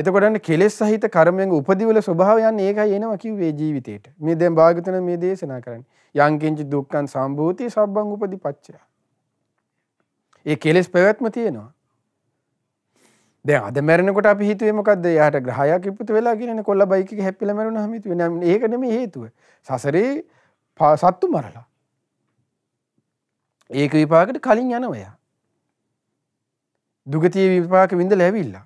එතකොටන්න කෙලෙස් සහිත කර්මයෙන් උපදිවල ස්වභාවයන් ඒකයි එනවා කිව්වේ ජීවිතේට. මේ දැන් භාග්‍යතුන් මේ දේශනා කරන්නේ. යං කිංචි දුක්ඛං සම්භූති සබ්බං උපදි පච්චය. ඒ කෙලෙස් පැවැත්ම තියෙනවා. දැන් අද මැරෙනකොට අපි හිතුවේ මොකද්ද? යාට ග්‍රහයක් ඉපිට වෙලා කියනනේ කොල්ල බයික් එක හැප්පිලා මැරුණාම හිතුවේ. නම් ඒක නෙමෙයි හේතුව. සසරේ සත්තු මරලා. ඒක විපාකෙට කලින් යනවා එයා. දුගතිය විපාක විඳලා ඇවිල්ලා.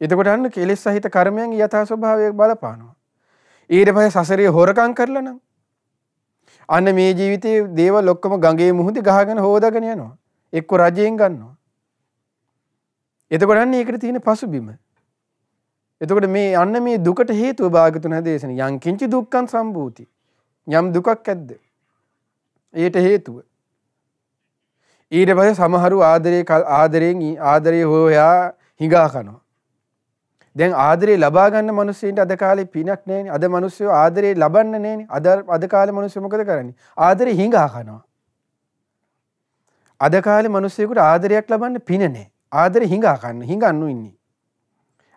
එතකොට අන්න කෙලෙස් සහිත කර්මයන්ගේ යථා ස්වභාවය බලපානවා. ඊට පස්සේ සසරේ හොරකම් කරලා නම් අන්න මේ ජීවිතයේ දේවල් ඔක්කොම ගඟේ මුහුදේ ගහගෙන හොදාගෙන යනවා. එක්ක රජයෙන් ගන්නවා. එතකොටන්න ඒකට තියෙන පසුබිම. එතකොට මේ අන්න මේ දුකට හේතුව භාගතුන දේශන යංකිංචි දුක්කන් සම්භූති. යම් දුකක් ඇද්ද. ඒට හේතුව. ඊට පස සමහරු ආදරය ආදරයෙන් ආදරය හෝයා හිඟා කනවා. දැන් ආදරේ ලබාගන්න මනුස්සේට අද කාලේ පිනක් නෑනේ. අද මිනිස්සු ආදරේ ලබන්න නෑනේ. අද අද කාලේ මිනිස්සු මොකද කරන්නේ? ආදරේ හිඟා කනවා. අද කාලේ මිනිස්සුෙකුට ආදරයක් ලබන්න පින නෑ. ආදර හිඟාකන්න හිඟන්නු ඉන්නේ.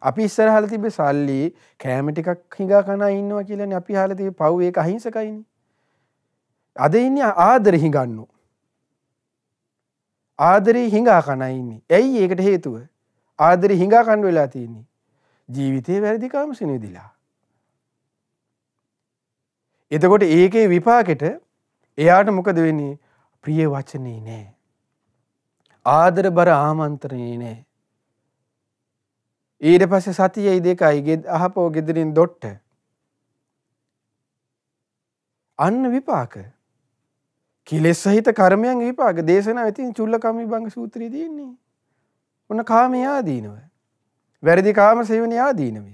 අපි ඉස්සරහල තිබ සල්ලි කෑමටිකක් හිඟා කනා ඉන්නවා කියලන අපි හලති පව් ඒක අහිංසකයින. අද ඉන්න ආදර හිඟන්නු. ආදරී හිඟා කනයින්නේ ඇයි ඒකට හේතුව ආදරි හිඟා කණ්ඩ වෙලා තියන්නේ ජීවිතය වැරදිකාම සිනිදිලා. එතකොට ඒකේ විපාකෙට එයාට මොකද වෙන්නේ ප්‍රිය වචනේ නෑ ආදර බර ආමන්ත්‍රණයේ නෑ. ඊට පස්සේ සතියයි දෙකයි අහපෝ ගෙදරින් දොට්ට. අන්න විපාක. කෙලෙස් සහිත කර්මයන් විපාක දේශනා වෙතින් චුල්ලකම්මි බංග සූත්‍රයේ තියෙන්නේ. ඔන්න කාමයේ ආදීනව. වැරදි කාම සේවනයේ ආදීනවය.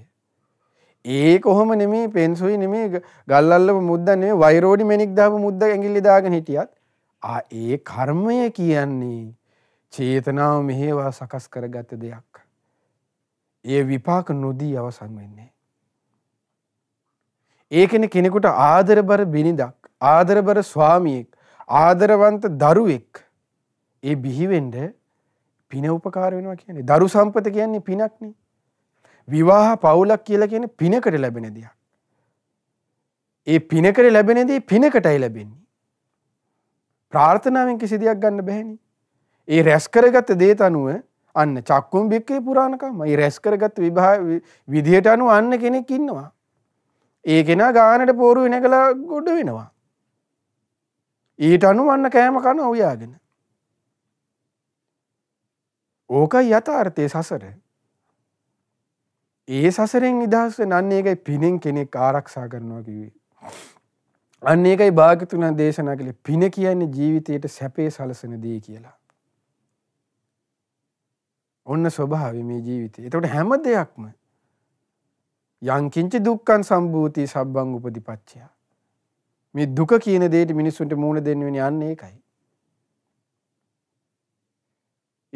ඒ කොහොම නෙමේ පෙන්සුයි නෙමේ ගල්ලල්ලපු මුද්ද නෙමේ වෛරෝඩි මෙනික් දාපු මුද්ද ඇඟිලි දාගෙන හිටියත් ආ ඒ කර්මය කියන්නේ චේතනාව මෙහෙවා සකස් කරගත දෙයක්. ඒ විපාක නොදී අවසන් වෙන්නේ. ඒකෙන කෙනෙකුට ආදරබර බිනිදක් ආදරබර ස්වාමියෙක් ආදරවන්ත දරුවෙක් ඒ බිහිවෙන්ඩ පින උපකාර වෙනවා කියන්නේ දරු සම්පත කියන්නේ පිනක්න විවාහ පවුලක් කියලා කියන පිනකට ලැබෙන දෙයක්. ඒ පිනකට ලැබෙනදී පිනකටයි ලැබෙන්නේ. ප්‍රාර්ථනාවෙන් කිසි දෙයක් ගන්න බැහැනි ඒ රැස්කරගත දේත අනුව අන්න චක්කුම් භික්කේ පුරාණකම ඒ රැස්කරගත් විභා විදිහට අනු අන්න කෙනෙක් ඉන්නවා. ඒ කෙනා ගානට පෝරු වෙන කලා ගොඩ වෙනවා. ඊට අනු අන්න කෑම කන ඔයාගෙන. ඕකයි යථාර්ථය සසර. ඒ සසරෙන් නිදහස්ව නන්න ඒකයි පිනෙන් කෙනෙක් ආරක්ෂා කරනවා කිවේ. අන්න ඒකයි භාගතුන දේශනා කළේ පින කියන්නේ ජීවිතයට සැපේ සලසන දී කියලා. ඔන්න ස්වභාව මේ ජීවිතය. එතකොට හැම දෙයක්ම යංකින්චි දුක්කන් සම්භූතිය සබ්බං උපදිපච්චයා. මේ දුක කියන දේට මිනිස්සුන්ට මූුණ දෙන්නවෙන යන්න එකයි.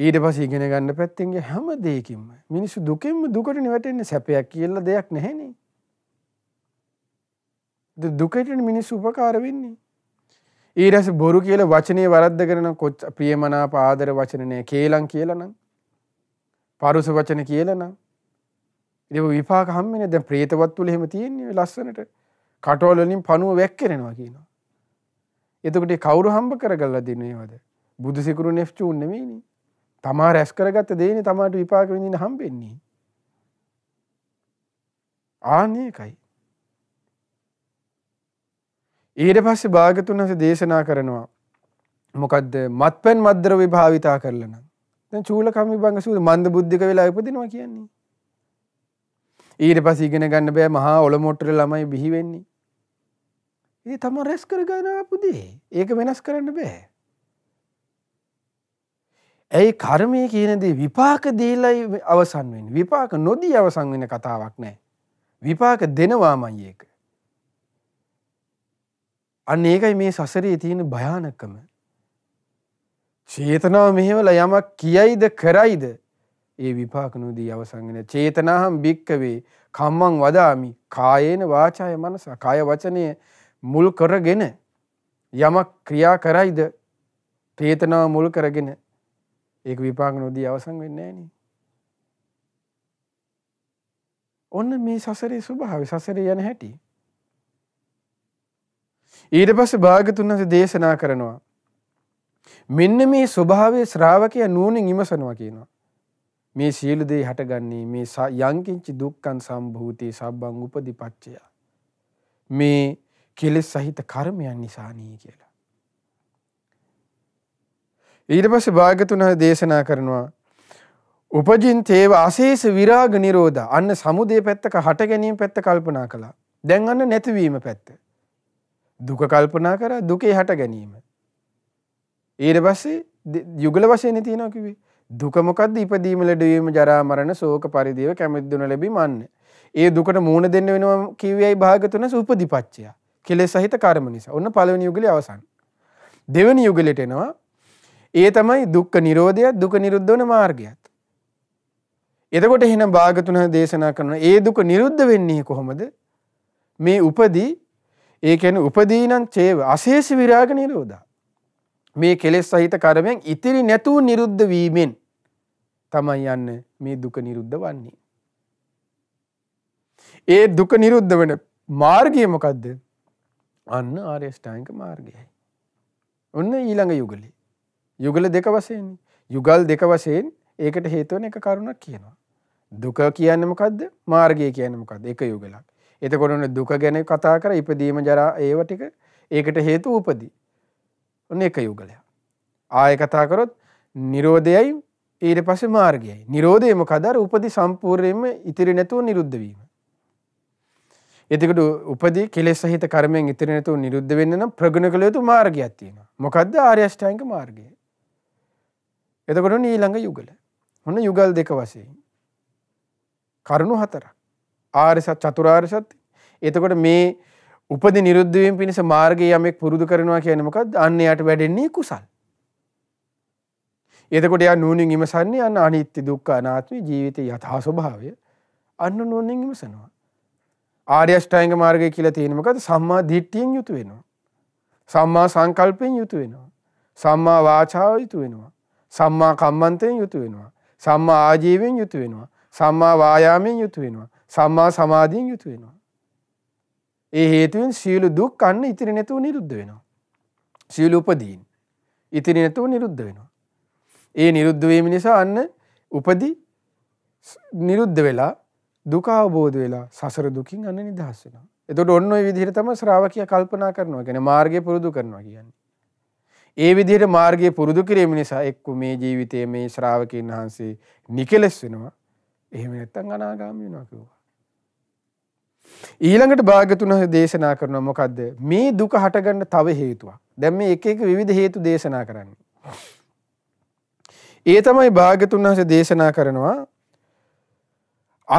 ඊට පස ඉගෙන ගන්න පැත්තෙන්ගේ හැම දෙයකින්ම මිනිස්සු දුකෙන්ම දුකට නිවැටෙන්නේ සැපයක් කියල්ල දෙයක් නැහැනේ. දුකට මිනිස්සු උපකාර වෙන්නේ. ඊරස බොරු කියල වචනය වරද්ද කරන කොච් ප්‍රියමනා පාදර වචනය කේලං කියලනම් පරුස වචන කියලනම් ඉතින් විපාක හම්බෙන්නේ දැන් ප්‍රේතවත් තුල එහෙම තියෙන්නේ ලස්සනට කටවල වලින් පණුව වැක්කෙනවා කියනවා එතකොට කවුරු හම්බ කරගලා දෙන්නේ ඒවද බුදු සිකුරු නෙෆ්චූන් නෙමෙයිනේ තමා රැස් කරගත්ත දෙයනේ තමාට විපාක විඳින්න හම්බෙන්නේ ආන්නේ එකයි ඊට පස්සේ භාගතුන් හස දේශනා කරනවා මොකද්ද මත්පැන් මද්ද්‍රව්‍ය භාවිතා කරලා නම් දැන් චූලකම්මි භංගසූද මන්ද බුද්ධික වෙලා ඉපදිනවා කියන්නේ. ඊට පස්සේ ඉගෙන ගන්න බෑ මහා ඔලොමොට්ටර ළමයි බිහි වෙන්නේ. ඉතින් තම රැස් කරගෙන ආපු දේ ඒක වෙනස් කරන්න බෑ. ඇයි කර්මය කියන දේ විපාක දීලයි අවසන් වෙන්නේ. විපාක නොදී අවසන් වෙන කතාවක් නැහැ. විපාක දෙනවාමයි ඒක. අන්න ඒකයි මේ සසරේ තියෙන භයානකම. චේතනාව මෙහෙවල යමක් කියයිද කරයිද ඒ විපාක නොදී අවසංගන චේතනාහම් භික්කවේ කම්මං වදාමි කායේන වාචාය මනස කාය වචනය මුල් කරගෙන යමක් ක්‍රියා කරයිද චේතනාව මුල් කරගෙන ඒක විපාක නොදී අවසන් වෙන්නේ නෑනේ. ඔන්න මේ සසරේ ස්වභාවය සසරේ යන හැටි. ඊට පස්සේ භාග්‍යතුන් වහන්සේ දේශනා කරනවා මෙන්න මේ ස්වභාවයේ ශ්‍රාවකය නුවණින් ඉමසනවා කියනවා. මේ සියලු දේ හටගන්නේ මේ යංකින්චි දුක්ඛං සම්භූතී සබ්බං උපදිපච්චය. මේ කෙලෙස් සහිත කර්මයන් නිසා නී කියලා. ඊට පස්සේ භාගතුන දේශනා කරනවා උපජින් තේව අශේෂ විරාග නිරෝධ අන්න සමුදය පැත්තක හට ගැනීම පැත්ත කල්පනා කළා. දැන් අන්න නැතිවීම පැත්ත. දුක කල්පනා කරා දුකේ හට ගැනීම. ඊට පස්සේ යුගල වශයෙන් තියෙනවා කිව්වේ දුක මොකද්ද ඉපදීම ලැබීම ජරා මරණ ශෝක පරිදේව කැමැද්දුන ලැබීම අන්න ඒ දුකට මූණ දෙන්න වෙනවා කිව්වේයි භාගතුන සූපදිපච්චය කෙලෙස් සහිත කර්ම නිසා ඔන්න පළවෙනි යුගලේ අවසන් දෙවෙනි යුගලෙට එනවා ඒ තමයි දුක්ඛ නිරෝධය දුක නිරුද්ධ වන මාර්ගයත් එතකොට එහෙනම් භාගතුන දේශනා කරන ඒ දුක නිරුද්ධ වෙන්නේ කොහොමද මේ උපදී ඒ කියන්නේ උපදීනං චේව අශේෂ විරාග නිරෝධා මේ කෙලෙස් සහිත කර්මයන් ඉතිරි නැතුව නිරුද්ධ වීමෙන් තමයි යන්න මේ දුක නිරුද්ධ වන්නේ. ඒ දුක නිරුද්ධ වෙන මාර්ගය මොකද්ද? අන්න ආර්ය ශ්‍රාණික මාර්ගයයි. ඔන්න ඊළඟ යුගලේ. යුගල දෙක වශයෙන් යුගල් දෙක වශයෙන් ඒකට හේතු එක කරුණක් කියනවා. දුක කියන්නේ මොකද්ද? මාර්ගය කියන්නේ මොකද්ද? එක යුගලක්. එතකොට දුක ගැන කතා කර ඉපදීම ජරා ඒව ටික ඒකට හේතු උපදී. ඔන්න එක යුගලයක්. ආය කතා කරොත් නිරෝධයයි ඊට පස්සේ මාර්ගයයි. නිරෝධයම කදර උපදි සම්පූර්ණයෙන්ම ඉතිරි නැතුව නිරුද්ධ වීම. එතකොට උපදී කෙලෙස් සහිත කර්මයෙන් ඉතිරි නැතුව නිරුද්ධ වෙන්න නම් ප්‍රගුණ කළ යුතු මාර්ගයක් තියෙනවා. මොකද්ද ආර්ය අෂ්ටාංගික මාර්ගය? එතකොට ඊළඟ යුගල. ඔන්න යුගල් දෙක වශයෙන්. කරුණු හතරක්. ආර්ය සත්‍ය චතුරාර්ය සත්‍ය. එතකොට මේ උපද නිරුද්ධවීම පිණිස මාර්ගය යමෙක් පුරුදු කරනවා කියන්නේ මොකක්ද? අන්න එයාට වැඩෙන්නේ කුසල්. එතකොට එයා නුවණින් ඉමසන්නේ අන්න අනිත්‍ය දුක්ඛ අනාත්ම ජීවිතයේ යථා ස්වභාවය අන්න නුවණින් ඉමසනවා. ආර්ය අෂ්ටාංග මාර්ගය කියලා තියෙන මොකද්ද? සම්මා දිට්ඨියෙන් යුතු වෙනවා. සම්මා සංකල්පයෙන් යුතු වෙනවා. සම්මා වාචාව යුතු වෙනවා. සම්මා කම්මන්තයෙන් යුතු වෙනවා. සම්මා ආජීවයෙන් යුතු වෙනවා. සම්මා වායාමයෙන් යුතු වෙනවා. සම්මා සමාධියෙන් යුතු වෙනවා. ඒ හේතුවෙන් සියලු දුක් අන්න ඉතිරි නැතුව නිරුද්ධ වෙනවා. සියලු උපදීන් ඉතිරි නැතුව නිරුද්ධ වෙනවා. ඒ නිරුද්ධ වීම නිසා අන්න උපදි නිරුද්ධ වෙලා දුක අවබෝධ වෙලා සසර දුකින් අන්න නිදහස් වෙනවා. එතකොට ඔන්න ඔය විදිහට තමයි ශ්‍රාවකයා කල්පනා කරනවා කියන්නේ මාර්ගය පුරුදු කරනවා කියන්නේ. ඒ විදිහට මාර්ගය පුරුදු කිරීම නිසා එක්ක මේ ජීවිතයේ මේ ශ්‍රාවකයන් වහන්සේ නිකලස් වෙනවා. එහෙම නැත්නම් අනාගාමී වෙනවා කිව්වා. ඊළඟට භාගතුන දේශනා කරනවා මොකද්ද මේ දුක හටගන්න තව හේතුවක් දැන් මේ එක එක විවිධ හේතු දේශනා කරන්නේ ඒ තමයි භාගතුන් හස දේශනා කරනවා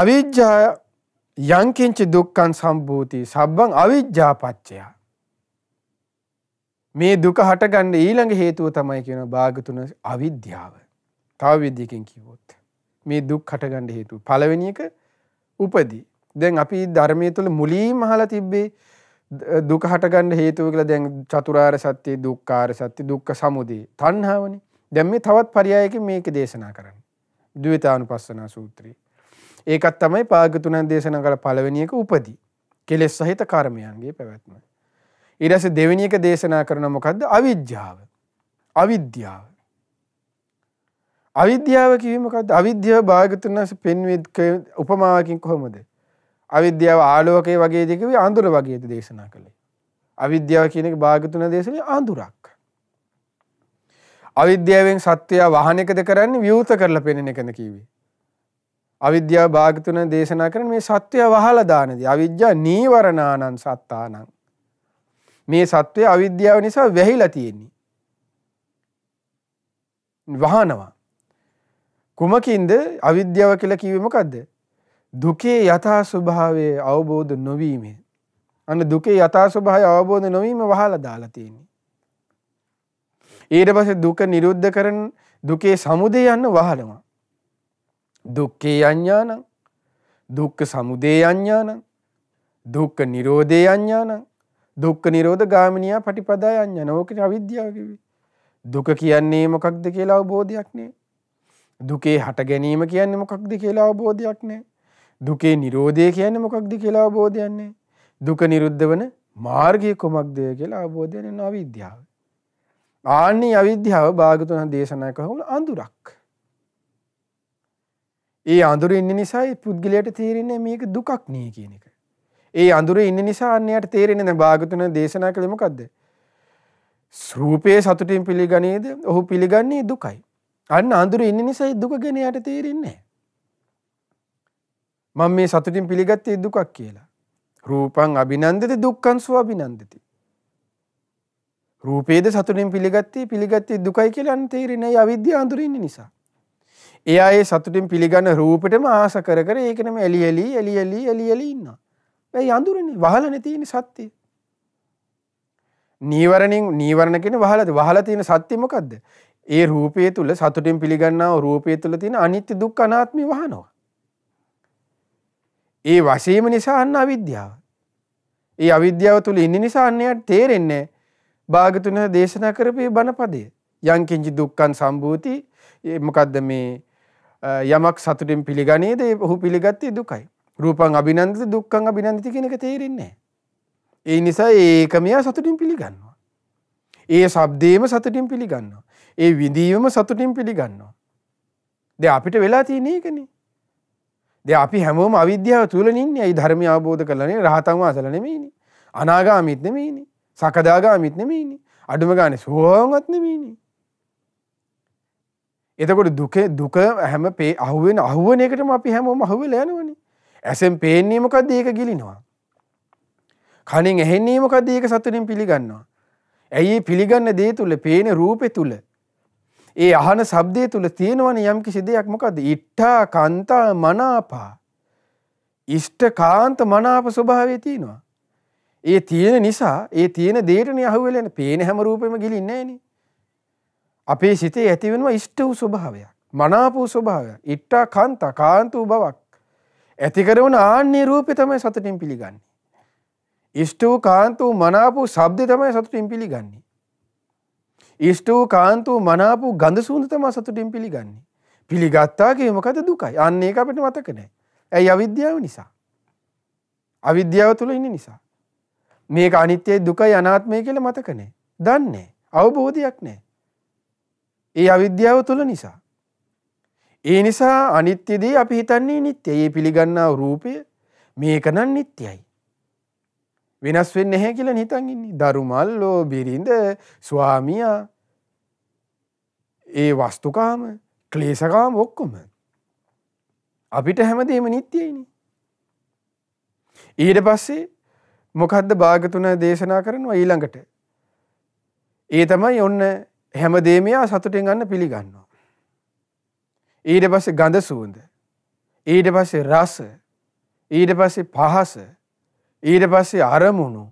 අවිජ්ජා යංකින්ච දුක්ඛං සම්භූති සබ්බං අවිජ්ජා පච්චය මේ දුක හටගන්න ඊළඟ හේතුව තමයි කියන භාගතුන අවිද්‍යාව. තව විදියකින් කිව්වොත් මේ දුක් හටගන්න හේතුව පළවෙනි එක උපදී. දැන් අපි ධර්මය තුළ මුලීම අහලා තිබ්බේ දුක හටගන්න හේතුව කියලා දැන් චතුරාර්ය සත්‍ය දුක්ඛාර සත්‍ය දුක්ඛ සමුදය තණ්හාවනේ. දැන් මේ තවත් පරයයකින් මේක දේශනා කරන්නේ. ද්විතානුපස්සනා සූත්‍රය. ඒකත් තමයි පාගතුණන් දේශනා කළ පළවෙනි එක උපදී. කෙලෙස් සහිත කර්මයන්ගේ පැවැත්ම. ඊට පස්සේ දෙවෙනි එක දේශනා කරන මොකද්ද? අවිජ්ජාව. අවිද්‍යාව. අවිද්‍යාව කිව්වේ මොකද්ද? අවිද්‍යාව භාගතුණන්ස පෙන්වෙත් උපමාවකින් කොහොමද? අවිද්‍යාව ආලෝකය වගේ දෙකව අඳුර වගේ දේශනා කළේ. අවිද්‍යාව කියනක භාගතුන දේශනය අඳුරක්. අවිද්‍යාවෙන් සත්‍යයා වහන එකද කරන්න විවෘත කරල පෙනෙන එකන කිවේ. අවිද්‍යා භාගතුන දේශනා කරන මේ සත්‍යය වහල දානද අවිද්‍යා නීවරණානන් සත්තානං. මේ සත්වය අවිද්‍යාව නිසා වැහිලා තියෙන්නේ. වහනවා. කුමකින්ද අවිද්‍යාව කියලා කිවමකක්ද දුකේ යථා ස්වභාවය අවබෝධ නොවීම අන්න දුකේ යථා ස්වභාවය අවබෝධ නොවීම වහලා දාලා තියෙන්නේ. ඊට පස්සේ දුක නිරුද්ධ කරන දුකේ සමුදය යන්න වහලනවා. දුක්ඛේ අඥානං දුක්ඛ සමුදය අඥානං දුක්ඛ නිරෝධේ අඥානං දුක්ඛ නිරෝධ ගාමිනියා පටිපදා අඥාන. ඕකේ අවිද්‍යාව කිව්වේ. දුක කියන්නේ මොකක්ද කියලා අවබෝධයක් නෑ. දුකේ හට ගැනීම කියන්නේ මොකක්ද කියලා අවබෝධයක් නෑ. දුකේ නිරෝධය කියන්නේ මොකක්ද කියලා අවබෝධයන්නේ. දුක නිරුද්ධ වන මාර්ගය කොමක්ද කියලා අවබෝධයන්නේ අවිද්‍යාව. ආන්නේ අවිද්‍යාව භාගතුන් දේශනා කරන අඳුරක්. ඒ අඳුරේ ඉන්න නිසා පුද්ගලයාට තේරෙන්නේ මේක දුකක් නේ කියන එක. ඒ අඳුරේ ඉන්න නිසා අන්නයට තේරෙන්නේ නැහැ භාගතුන දේශනා කළේ මොකද්ද? රූපයේ සතුටින් පිළිගනේද? ඔහු පිළිගන්නේ දුකයි. අන්න අඳුරේ ඉන්න නිසා දුක ගැන යට තේරෙන්නේ නැහැ. මම මේ සතුටින් පිළිගත්තේ දුකක් කියලා. රූපං අභිනන්දති දුක්ඛං සුවබිනන්දති. රූපේද සතුටින් පිළිගත්තේ පිළිගත්තේ දුකයි කියලා අන්න තේරෙන්නේ අවිද්‍යාව අඳුරින්න නිසා. එයා ඒ සතුටින් පිළිගන්න රූපෙටම ආස කර කර ඒකනම එලි එලි එලි එලි එලි එලි ඉන්නවා. ඒ අඳුරනේ වහලනේ තියෙන සත්‍යය. නීවරණින් නීවරණ කියන්නේ වහලද? වහලා තියෙන සත්‍ය මොකද්ද? ඒ රූපයේ තුල සතුටින් පිළිගන්නා රූපයේ තුල තියෙන අනිත්‍ය දුක්ඛ අනාත්මය වහනවා. ඒ වශීම නිසා අන්න අවිද්‍යාව. ඒ අවිද්‍යාව තුළ ඉන්න නිසා අන්නයට තේරෙන්නේ භාගතුන දේශනා කරපේ බණපදය. යංකින්චි දුක්ඛන් සම්භූති මොකද්ද මේ යමක් සතුටින් පිළිගනේද ඔහු පිළිගත්තේ දුකයි. රූපං අභිනන්දිත දුක්ඛං අභිනන්දිත කියන එක තේරෙන්නේ ඒ නිසා ඒකමයා සතුටින් පිළිගන්නවා. ඒ ශබ්දේම සතුටින් පිළිගන්නවා. ඒ විඳීමම සතුටින් පිළිගන්නවා. දැන් අපිට වෙලා තියෙන එකනේ දැන් අපි හැමෝම අවිද්‍යාව තුලින් ඉන්නේ. ඒ ධර්මය අවබෝධ කරලා නෙමෙයි, රහතන් වාසල නෙමෙයිනේ. අනාගාමීත් නෙමෙයිනේ. සකදාගාමීත් නෙමෙයිනේ. අඩුම ගානේ සෝවාන්වත් නෙමෙයිනේ. එතකොට දුක දුක හැම පේ අහුවෙන අහුවෙන එකටම අපි හැමෝම අහුවෙලා යනවනේ. ඇසෙන් පේන්නේ මොකද්ද? ඒක ගිලිනවා. කනෙන් ඇහෙන්නේ මොකද්ද? ඒක සතුටින් පිළිගන්නවා. ඇයි පිළිගන්න දේ තුල පේන රූපේ තුල ඒ අහන ශබ්දය තුළ තියෙනවන යම් කිසි දෙයක් මොකද ඉට්ටා කන්තා මනාපා ඉෂ්ට කාන්ත මනාප ස්වභාවය තියෙනවා. ඒ තියෙන නිසා ඒ තියෙන දේටන අහුවෙලෙන පේන හැම රූපෙම ගිලින්නේ නෑනේ. අපේ සිතේ ඇතිවෙනවා ඉෂ්ට වූ ස්වභාවයක් මනාපූ ස්වභාවයක් ඉට්ටා කන්තා කාන්ත වූ බවක් ඇතිකරවන ආන්නේ රූපෙ තමයි සතුටින් පිළිගන්නේ. ඉෂ්ට වූ කාන්ත වූ මනාපූ සබ්දය තමයි සතුටින් පිළිගන්නේ. ඉෂ්ටෝ කාන්තෝ මනාපු ගඳ සූඳ තමා සතුටින් පිළිගන්නේ. පිළිගත්තාගේ මොකද දුකයි. අන්න ඒක අපිට මතක නැහැ. ඇයි අවිද්‍යාව නිසා. අවිද්‍යාව තුල ඉන්න නිසා. මේක අනිත්‍යයි දුකයි අනාත්මයි කියලා මතක නැහැ. දන්නේ අවබෝධයක් නැහැ. ඒ අවිද්‍යාව තුල නිසා. ඒ නිසා අනිත්‍යදී අපි හිතන්නේ නිත්‍යයි. ඒ පිළිගන්නා රූපය මේක නම් නිත්‍යයි. වෙනස් වෙන්නේ නැහැ කියලා හිතන් ඉන්නේ. දරුමල්ලෝ බිරිඳ ස්වාමියා ඒ වස්තුකාම ක්ලේසකාම ඔක්කොම අපිට හැමදේම නිත්‍යයිනි. ඊට පස්සේ මොකද්ද භාගතුන දේශනා කරනවා ඊළඟට. ඒ තමයි ඔන්න හැමදේමයා සතුටෙන් ගන්න පිළිගන්නවා. ඊට පස්සේ ගඳ සූඳ. ඊට පස්සේ රස. ඊට පස්සේ පහස. ඊට පස්සේ අරමුණු.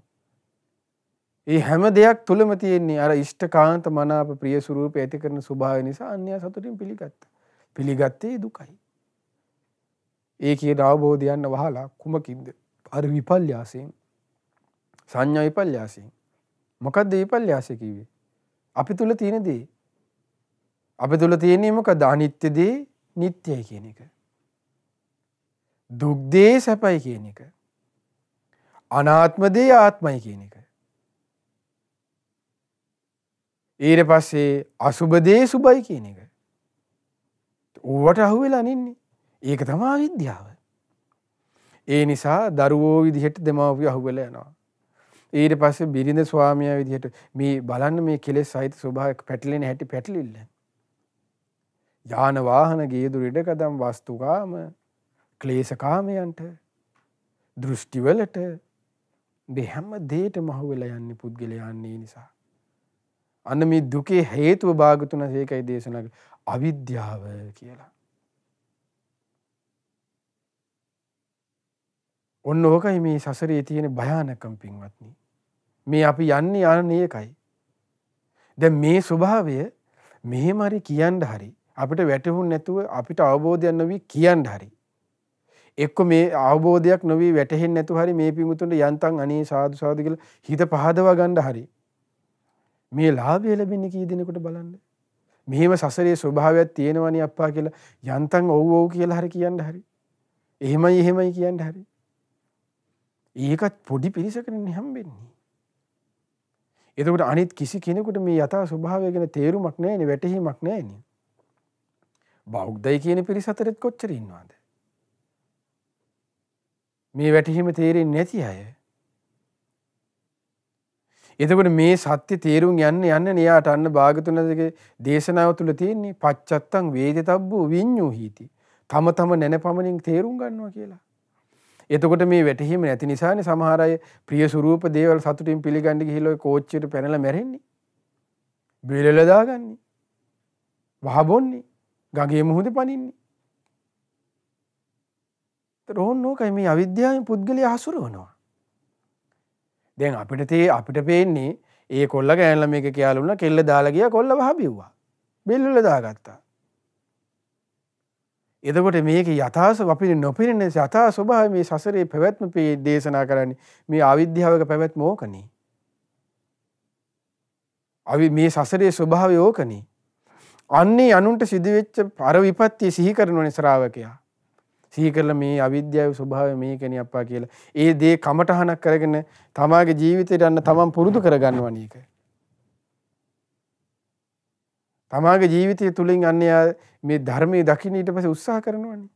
ඒ හැම දෙයක් තුළම තියෙන්නේ අර ඉෂ්ඨකාන්ත මනාප ප්‍රිය ස්වරූපය ඇති කරන ස්වභාවය නිසා අන්‍ය සතුටින් පිළිගත්තා. පිළිගත්තේ දුකයි. ඒ කියන අවබෝධයන්න වහලා කුමකින්ද? අර විපල්යාසයෙන් සංඥා විපල්යාසයෙන්. මොකද්ද විපල්යාසය කිව්වේ? අපි තුල තියෙන දේ. අපි තුල තියෙන්නේ මොකද? අනිත්‍ය දේ නිට්ටයයි කියන එක. දුක් දේ සැපයි කියන එක. අනාත්ම දේ ආත්මයි කියන එක. ඊට පස්සේ අසුබදේ සුබයි කියන එක. ඌවට අහුවෙලා නින්නේ. ඒක තමා විද්‍යාව. ඒ නිසා දරුවෝ විදිහට දෙමව්පිය අහුවෙලා යනවා. ඊට පස්සේ බිරිඳ ස්වාමියා විදිහට මේ බලන්න මේ කෙලෙස් සහිත ස්වභාවයක් පැටලෙන හැටි පැටලිල්ල. යාන වාහන ගේදුර ඉඩකදම් වස්තුකාම ක්ලේශකාමයන්ට දෘෂ්ටිවලට මේ හැම දෙයකම අහුවෙලා යන්නේ පුද්ගලයන් නිසා. අන්න මේ දුකේ හේතුව භාගතුන සේකයි දේශනා අවිද්‍යාව කියලා. ඔන්න ඕකයි මේ සසරේ තියෙන භයානකම් පින්වත්නි. මේ අපි යන්නේ අනේ එකයි. දැන් මේ ස්වභාවය මෙහෙම හරි කියන්න හරි අපිට වැටහුන් නැතුව අපිට අවබෝධයක් නොවී කියන්න හරි. එක්ක මේ අවබෝධයක් නොවී වැටහෙන්නේ නැතුව හරි මේ පිඟුතුන්ට යන්තම් අනේ සාදු සාදු කියලා හිත පහදවා ගන්න හරි. මේ ලාභය ලැබෙන්නේ කී දිනකට බලන්න. මෙහෙම සසරේ ස්වභාවයක් තියෙනවනේ අප්පා කියලා යන්තම් ඔව් ඔව් කියලා හරි කියන්න හරි. එහෙමයි එහෙමයි කියන්න හරි. ඒකත් පොඩි පිරිසකනේ හම්බෙන්නේ. එතකොට අනිත් කිසි කෙනෙකුට මේ යථා ස්වභාවය ගැන තේරුමක් නැහැනේ වැටහීමක් නැහැනේ. බෞද්ධයි කියන පිරිස අතරෙත් කොච්චර ඉන්නවද? මේ වැටහීම තේරෙන්නේ නැති අය එතකොට මේ සත්‍ය තේරුම් යන්න යන්න නයාට අන්න භාගතුනදගේ දේශනාව තුළ තියෙන්නේ පච්චත්තං වේදිතබ්බෝ විඤ්ඤෝ හීති. තම තම නැන පමණින් තේරුම් ගන්නවා කියලා. එතකොට මේ වැටහීම නැති නිසානේ සමහර අය ප්‍රිය ස්වරූප දේවල් සතුටින් පිළිගන්න ගිහිල්ලා කෝච්චියට පැනලා මැරෙන්නේ. බිලලා දාගන්නේ. වහබොන්නේ. ගඟේ මුහුදේ පනින්නේ. රෝන් නෝකයි මේ අවිද්‍යාවෙන් පුද්ගලයා හසුරවනවා. දැන් අපිට තේ අපිට පේන්නේ ඒ කොල්ල ගෑනල මේක කියයාලුන්න කෙල්ල දාලගිය කොල්ල හබිව්වා බෙල්ලුල දාගත්තා. එදකොට මේක යථස අපි නොපිරෙන යථා ස්වභාව මේ සසරේ පැවැත්ම පේ දේශනා කරන්නේ මේ අවිද්‍යාවක පැවැත් මෝකනී. අවි මේ සසරේ ස්වභාව යෝකනී. අන්නේ අනුන්ට සිදුවෙච්ච පර විපත්තිය සිහි කරනු නිසරාවකයා. සීකරල මේ අවිද්‍යාව ස්වභාව මේ කෙන අපා කියලා. ඒ දේ කමටහනක් කරගෙන තමාගේ ජීවිතයට අන්න තමන් පුරුදු කරගන්නවා නේක. තමාගේ ජීවිතය තුළින් අන්න මේ ධර්මයේ දකින්න ඊට පස්සේ උත්සාහ කරනවානේ.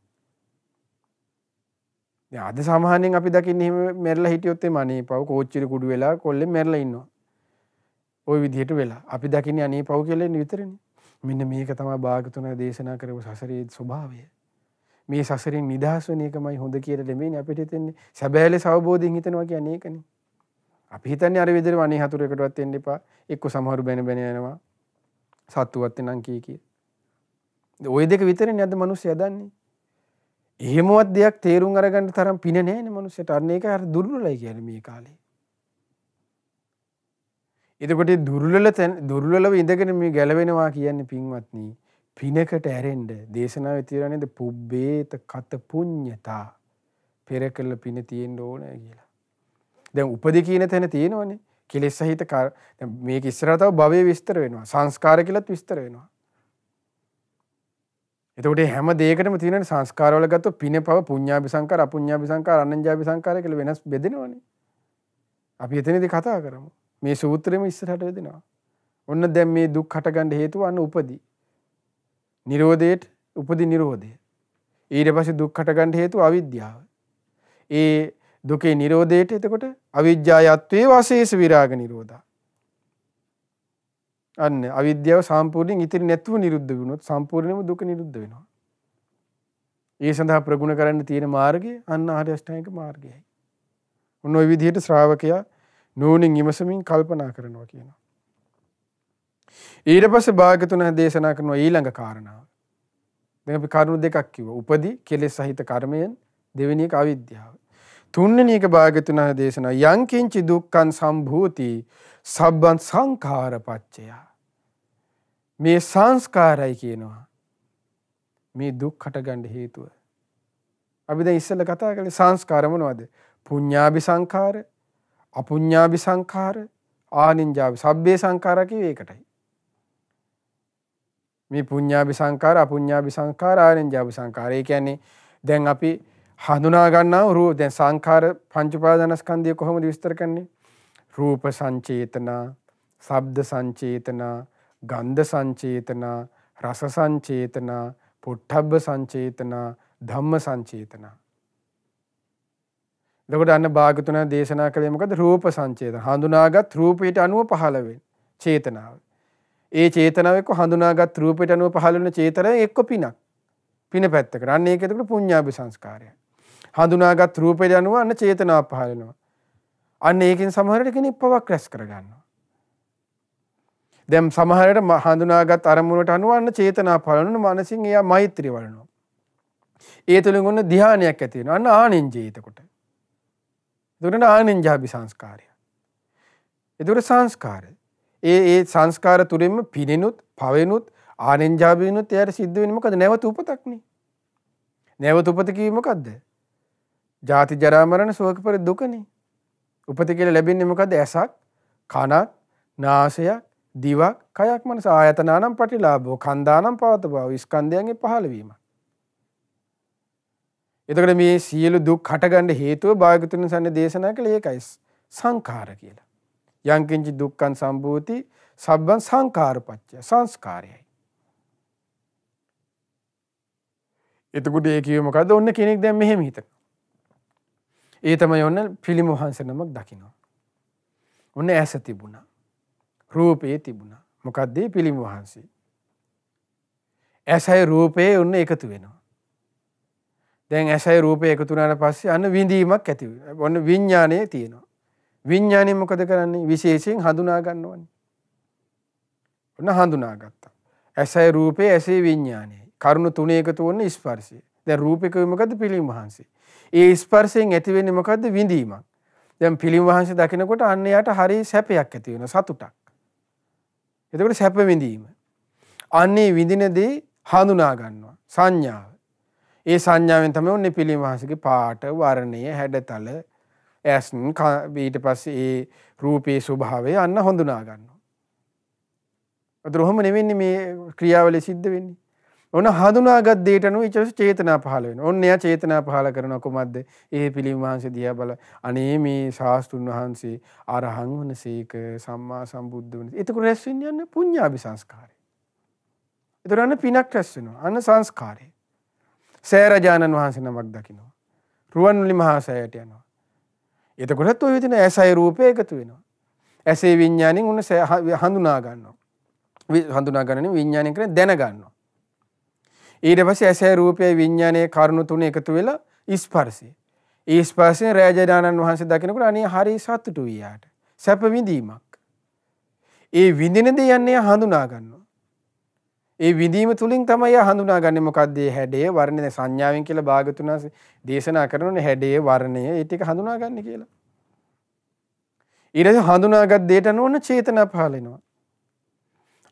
දැන් අද සාමාන්‍යයෙන් අපි දකින්නේ එහෙම මැරලා හිටියොත් එම අනේ පව කෝච්චියට කුඩු වෙලා කොල්ලෙන් මැරලා ඉන්නවා. ওই විදිහට වෙලා. අපි දකින්නේ අනේ පව කියලා ඉන්නේ විතරනේ. මෙන්න මේක තමයි භාගතුන දේශනා කරපු සසරේ ස්වභාවය. මේ සසරින් නිදහස් වෙන එකමයි හොඳ කියලා දෙමෙන්නේ අපිට හිතෙන්නේ. සැබෑලේ සවබෝධයෙන් හිතනවා කියන්නේ ඒකනේ. අපි හිතන්නේ අර විදිහට අනේ හතුරෙකුටවත් එන්න එපා. එක්ක සමහරු බැන බැන යනවා. සත්තුවත් එනම් කී කී. ওই දෙක විතරනේ අද මිනිස්සු යදන්නේ. එහෙමවත් දෙයක් තේරුම් අරගන්න තරම් පින නැහැ නේ මිනිස්සුන්ට. අන්න ඒක අර දුර්වලයි කියන්නේ මේ කාලේ. එතකොට දුර්වල දුර්වලව ඉඳගෙන මේ ගැලවෙනවා කියන්නේ පින්වත්නි පිනකට ඇරෙන්ඩ දේශනාව තිරණෙද පුබ්බේත කත පුං්ඥතා පෙර කරල පින තියෙන් ඕන කියලා. දැ උපදි කියන තැන තියෙනවනේ කෙලෙස් සහිත මේ ඉස්රතාව භවය විස්තර වෙනවා සංස්කාර කියලත් විස්තර වෙනවා. එතකොට හැම දේකටම තියෙන සංස්කාරවල ගත්ත පින පව පුඤ්ඤාපි සංකාර අපුඤ්ඤාපි සංකාර අනඤ්ඤාපි සංකාර කියලා වෙනස් බෙදෙනවනේ. අපි එතනදී කතා කරමු. මේ සූත්‍රෙම ඉස්සරහට වෙදෙනවා. ඔන්න දැන් මේ දුක් හටගන්න හේතුව අන්න උපදී. නිරෝධයට උපදි නිරෝධය. ඊට පස්සේ දුක්කට ගන්න හේතුව අවිද්‍යාව. ඒ දුකේ නිරෝධයට එතකොට අවිජ්ජායත්වයේ වාසේස විරාග නිරෝධා. අන්න අවිද්‍යාව සම්පූර්ණයෙන් ඉතිරි නැතුව නිරුද්ධ වුණොත් සම්පූර්ණයෙන්ම දුක නිරුද්ධ වෙනවා. ඒ සඳහා ප්‍රගුණ කරන්න තියෙන මාර්ගය අන්න ආර්ය අෂ්ටාංගික මාර්ගයයි. ඔන්න ඔය විදිහට ශ්‍රාවකයා නෝනින් ඉමසමින් කල්පනා කරනවා කියනවා. ඊට පස්සේ භාග්‍යතුන් දේශනා කරන ඊළඟ කාරණාව. දැන් අපි කරුණු දෙකක් කිව්වා. උපදී කෙලෙස් සහිත කර්මයෙන් දෙවෙනි එක අවිද්‍යාව. තුන්වෙනි එක භාග්‍යතුන් දේශනා යං කිංචි දුක්ඛං සම්භූති සබ්බං සංඛාරපච්චය. මේ සංස්කාරයි කියනවා. මේ දුක් හටගන්න හේතුව. අපි දැන් ඉස්සෙල්ලා කතා කළේ සංස්කාර මොනවද? පුඤ්ඤාභි සංඛාර, අපුඤ්ඤාභි සංඛාර, ආනිඤ්ඤාභි සබ්බේ සංඛාර කියවේ ඒකටයි. මේ පුඤ්ඤාභි සංකාර අපුඤ්ඤාභි සංකාර ආරෙන්ජාභි සංකාර. ඒ කියන්නේ දැන් අපි හඳුනා ගන්නා රූප දැන් සංඛාර පංච උපාදානස්කන්ධය කොහොමද විස්තර කරන්නේ? රූප සංචේතනා, ශබ්ද සංචේතනා, ගන්ධ සංචේතනා, රස සංචේතනා, පොට්ටබ්බ සංචේතනා, ධම්ම සංචේතනා. එතකොට අන්න භාගතුන දේශනා කළේ මොකද? රූප සංචේතන. හඳුනාගත් රූපයට අනුව පහළ චේතනාව. ඒ චේතනාව එක්ක හඳුනාගත් රූපයට අනුව පහළ වෙන චේතනාව එක්ක පිනක්. පින පැත්තකට. අන්න ඒක එතකොට පුඤ්ඤාභි සංස්කාරය. හඳුනාගත් රූපයට අනුව අන්න චේතනාව පහළ වෙනවා. අන්න ඒකෙන් සමහරට කෙනෙක් පවක් රැස් කරගන්නවා. දැන් සමහරට හඳුනාගත් අරමුණට අනුව අන්න චේතනා පලනු මනසින් එයා මෛත්‍රිය වඩනවා. ඒ තුලින් ඔන්න ධානයක් ඇති වෙනවා. අන්න ආනින්ජය එතකොට. එතකොට ආනින්ජාභි සංස්කාරය. එතකොට සංස්කාරය. ඒ ඒ සංස්කාර තුරින්ම පිනෙනුත් පවෙනුත් ආනෙන්ජාබිනුත් එයාට සිද්ධ වෙන්නේ මොකද? නැවත උපතක් නේ. නැවත උපත කිව්වෙ මොකද්ද? ජාති ජරා මරණ ශෝක පරි දුකනේ. උපත කියලා ලැබෙන්නේ මොකද්ද? ඇසක්, කනක්, නාසයක්, දිවක්, කයක් මනස ආයතනානම් ප්‍රතිලාභෝ, කන්දානම් පවත බව, ස්කන්ධයන්ගේ පහළවීම. එතකොට මේ සියලු දුක් හටගන්න හේතුව භාගතුන් සන්නේ දේශනා කළේ ඒකයි. සංඛාර කියලා. යංකින්චි දුක්ඛන් සම්භූති සබ්බන් සංඛාරපච්චය සංස්කාරයයි. එතකොට ඒ කිව්වේ මොකද්ද? ඔන්න කෙනෙක් දැන් මෙහෙම හිතනවා. ඒ තමයි ඔන්න පිළිම වහන්සේ නමක් දකිනවා. ඔන්න ඇස තිබුණා. රූපේ තිබුණා. මොකද්ද මේ පිළිම වහන්සේ? ඇසයි රූපේ ඔන්න එකතු වෙනවා. දැන් ඇසයි රූපේ එකතු වුණාට පස්සේ අන්න විඳීමක් ඇති වෙනවා. ඔන්න විඥානය තියෙනවා. විඥානය මොකද කරන්නේ විශේෂයෙන් හඳුනා ගන්නවනේ. ඔන්න හඳුනාගත්තා. ඇසයි රූපේ ඇසේ විඥානයයි. කරුණු තුන එකතු වන ස්පර්ශය. දැන් රූපික මොකද පිළිම වහන්සේ. ඒ ස්පර්ශයෙන් ඇති වෙන්නේ මොකද්ද විඳීමක්. දැන් පිළිම වහන්සේ දකිනකොට අන්න යාට හරි සැපයක් ඇති වෙනවා සතුටක්. එතකොට සැප විඳීම. අන්නේ විඳිනදී හඳුනා ගන්නවා සංඥාව. ඒ සංඥාවෙන් තමයි ඔන්නේ පිළිම වහන්සේගේ පාට වර්ණය හැඩතල ඇස් ඊට පස්සේ ඒ රූපයේ ස්වභාවය අන්න හොඳුනා ගන්නවා. අතර ඔහොම නෙවෙන්නේ මේ ක්‍රියාවලිය සිද්ධ වෙන්නේ. ඔන්න හඳුනාගත් දෙයට අනුව ඊට චේතනා පහළ වෙනවා. ඔන්න එයා චේතනා පහළ කරන කොමද්ද? ඒ පිළිම වහන්සේ දිහා බල අනේ මේ ශාස්ත්‍රුන් වහන්සේ අරහන් වනසේක සම්මා සම්බුද්ධ වනසේ. එතකොට රැස් වෙන්නේ යන්නේ පුඤ්ඤාභි සංස්කාරය. එතකොට අන්න පිනක් රැස් වෙනවා. අන්න සංස්කාරය. සෑරජානන් වහන්සේ නමක් දකිනවා. රුවන්වැලි මහා සෑයට යනවා. එතකොටත් ඔය විදිහට ඇසයි රූපය එකතු වෙනවා. ඇසේ විඥාණයෙන් උන හඳුනා ගන්නවා. හඳුනා ගන්නනේ විඥාණය කියන්නේ දැන ගන්නවා. ඊට පස්සේ ඇසේ රූපය විඥානයේ කරුණු තුන එකතු වෙලා ස්පර්ශය. ඒ ස්පර්ශයෙන් රාජදානන් වහන්සේ දකිනකොට අනේ හරි සතුටු වියාට. සැප විඳීමක්. ඒ විඳින දේ යන්නේ හඳුනා ගන්නවා. ඒ විඳීම තුළින් තමයි හඳුනා ගන්නේ මොකද්ද මේ හැඩය වර්ණය සංඥාවෙන් කියලා භාගතුනා දේශනා කරනනේ හැඩය වර්ණය ඒ ටික හඳුනා ගන්න කියලා. ඊට හඳුනාගත් දෙයට නෝන චේතනා පහළ වෙනවා.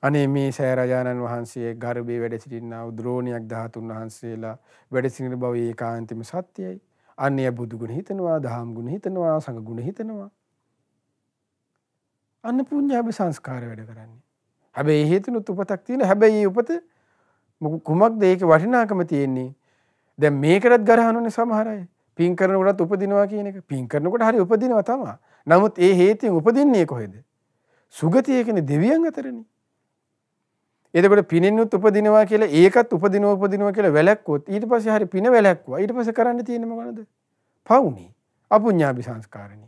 අනේ මේ සෑරජාණන් වහන්සේ ගර්භයේ වැඩ සිටිනා වූ ද්‍රෝණියක් 13 වහන්සේලා වැඩ සිටින බව ඒකාන්තම සත්‍යයි. අන්නේ බුදු ගුණ හිතනවා, දහම් ගුණ හිතනවා, සංඝ ගුණ හිතනවා. අන්න පුඤ්ඤාභි සංස්කාර වැඩ කරන්නේ. හැබැයි හේතුනුත් උපතක් තියෙන හැබැයි උපත කුමක්ද ඒක වටිනාකම තියෙන්නේ දැන් මේකටත් ගරහනුනේ සමහර අය පින් කරනකොටත් උපදිනවා කියන එක පින් කරනකොට හරි උපදිනවා තමයි නමුත් ඒ හේතුයෙන් උපදින්නේ කොහෙද සුගතිය කියන්නේ දෙවියන් අතරනේ එතකොට පිනෙන්නුත් උපදිනවා කියලා ඒකත් උපදිනවා උපදිනවා කියලා වැලැක්කුවොත් ඊට පස්සේ හරි පින වැලැක්කුවා ඊට පස්සේ කරන්න තියෙන්නේ මොකනද? පවුනි. අපුඤ්ඤාපි සංස්කාරණි.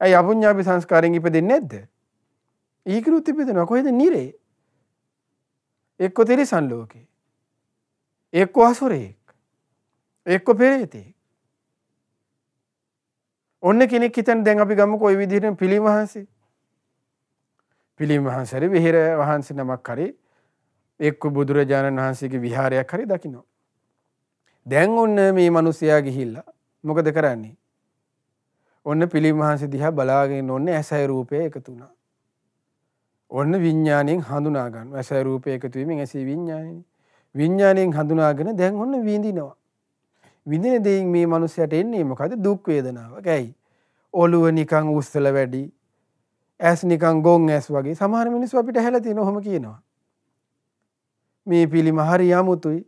ඇයි අපුඤ්ඤාපි සංස්කාරෙන් ඉපදෙන්නේ නැද්ද? ඊකරු තිබෙදෙනවා කොහෙද නිරේ එක්කො තිරිසන් ලෝකේ එක්කො අසුරයෙක් එක්කො පෙරේතෙක් ඔන්න කෙනෙක් හිතන් දැන් අපි ගම කොයි විදිහට පිළිම වහන්සේ පිළිම වහන්සරි විහෙර වහන්සේ නමක් හරි එක්ක බුදුරජාණන් වහන්සේගේ විහාරයක් හරි දකිනවා. දැන් ඔන්න මේ මිනිසයා ගිහිල්ලා මොකද කරන්නේ? ඔන්න පිළිම වහන්සේ දිහා බලාගෙන ඔන්න ඇසයි රූපය එකතු වුණා. ඔන්න විඤ්ඥානයෙන් හඳුනාගන්න ඇස රූපය එකතුවීමෙන් ඇසේ විඤ්ඥානය විඤ්ඥානයෙන් හඳුනාගෙන දැන් ඔන්න විඳිනවා. විඳින දෙයින් මේ මනුස්සයට එන්නේ මොකද දුක්වේදනාවක් ඇයි. ඔලුව නිකං උස්සල වැඩි ඇස් නිකං ගොන් ඇස් වගේ සමහර මිනිස් අපිට හැලති නොහොම කියනවා. මේ පිළිම හරි යමුතුයි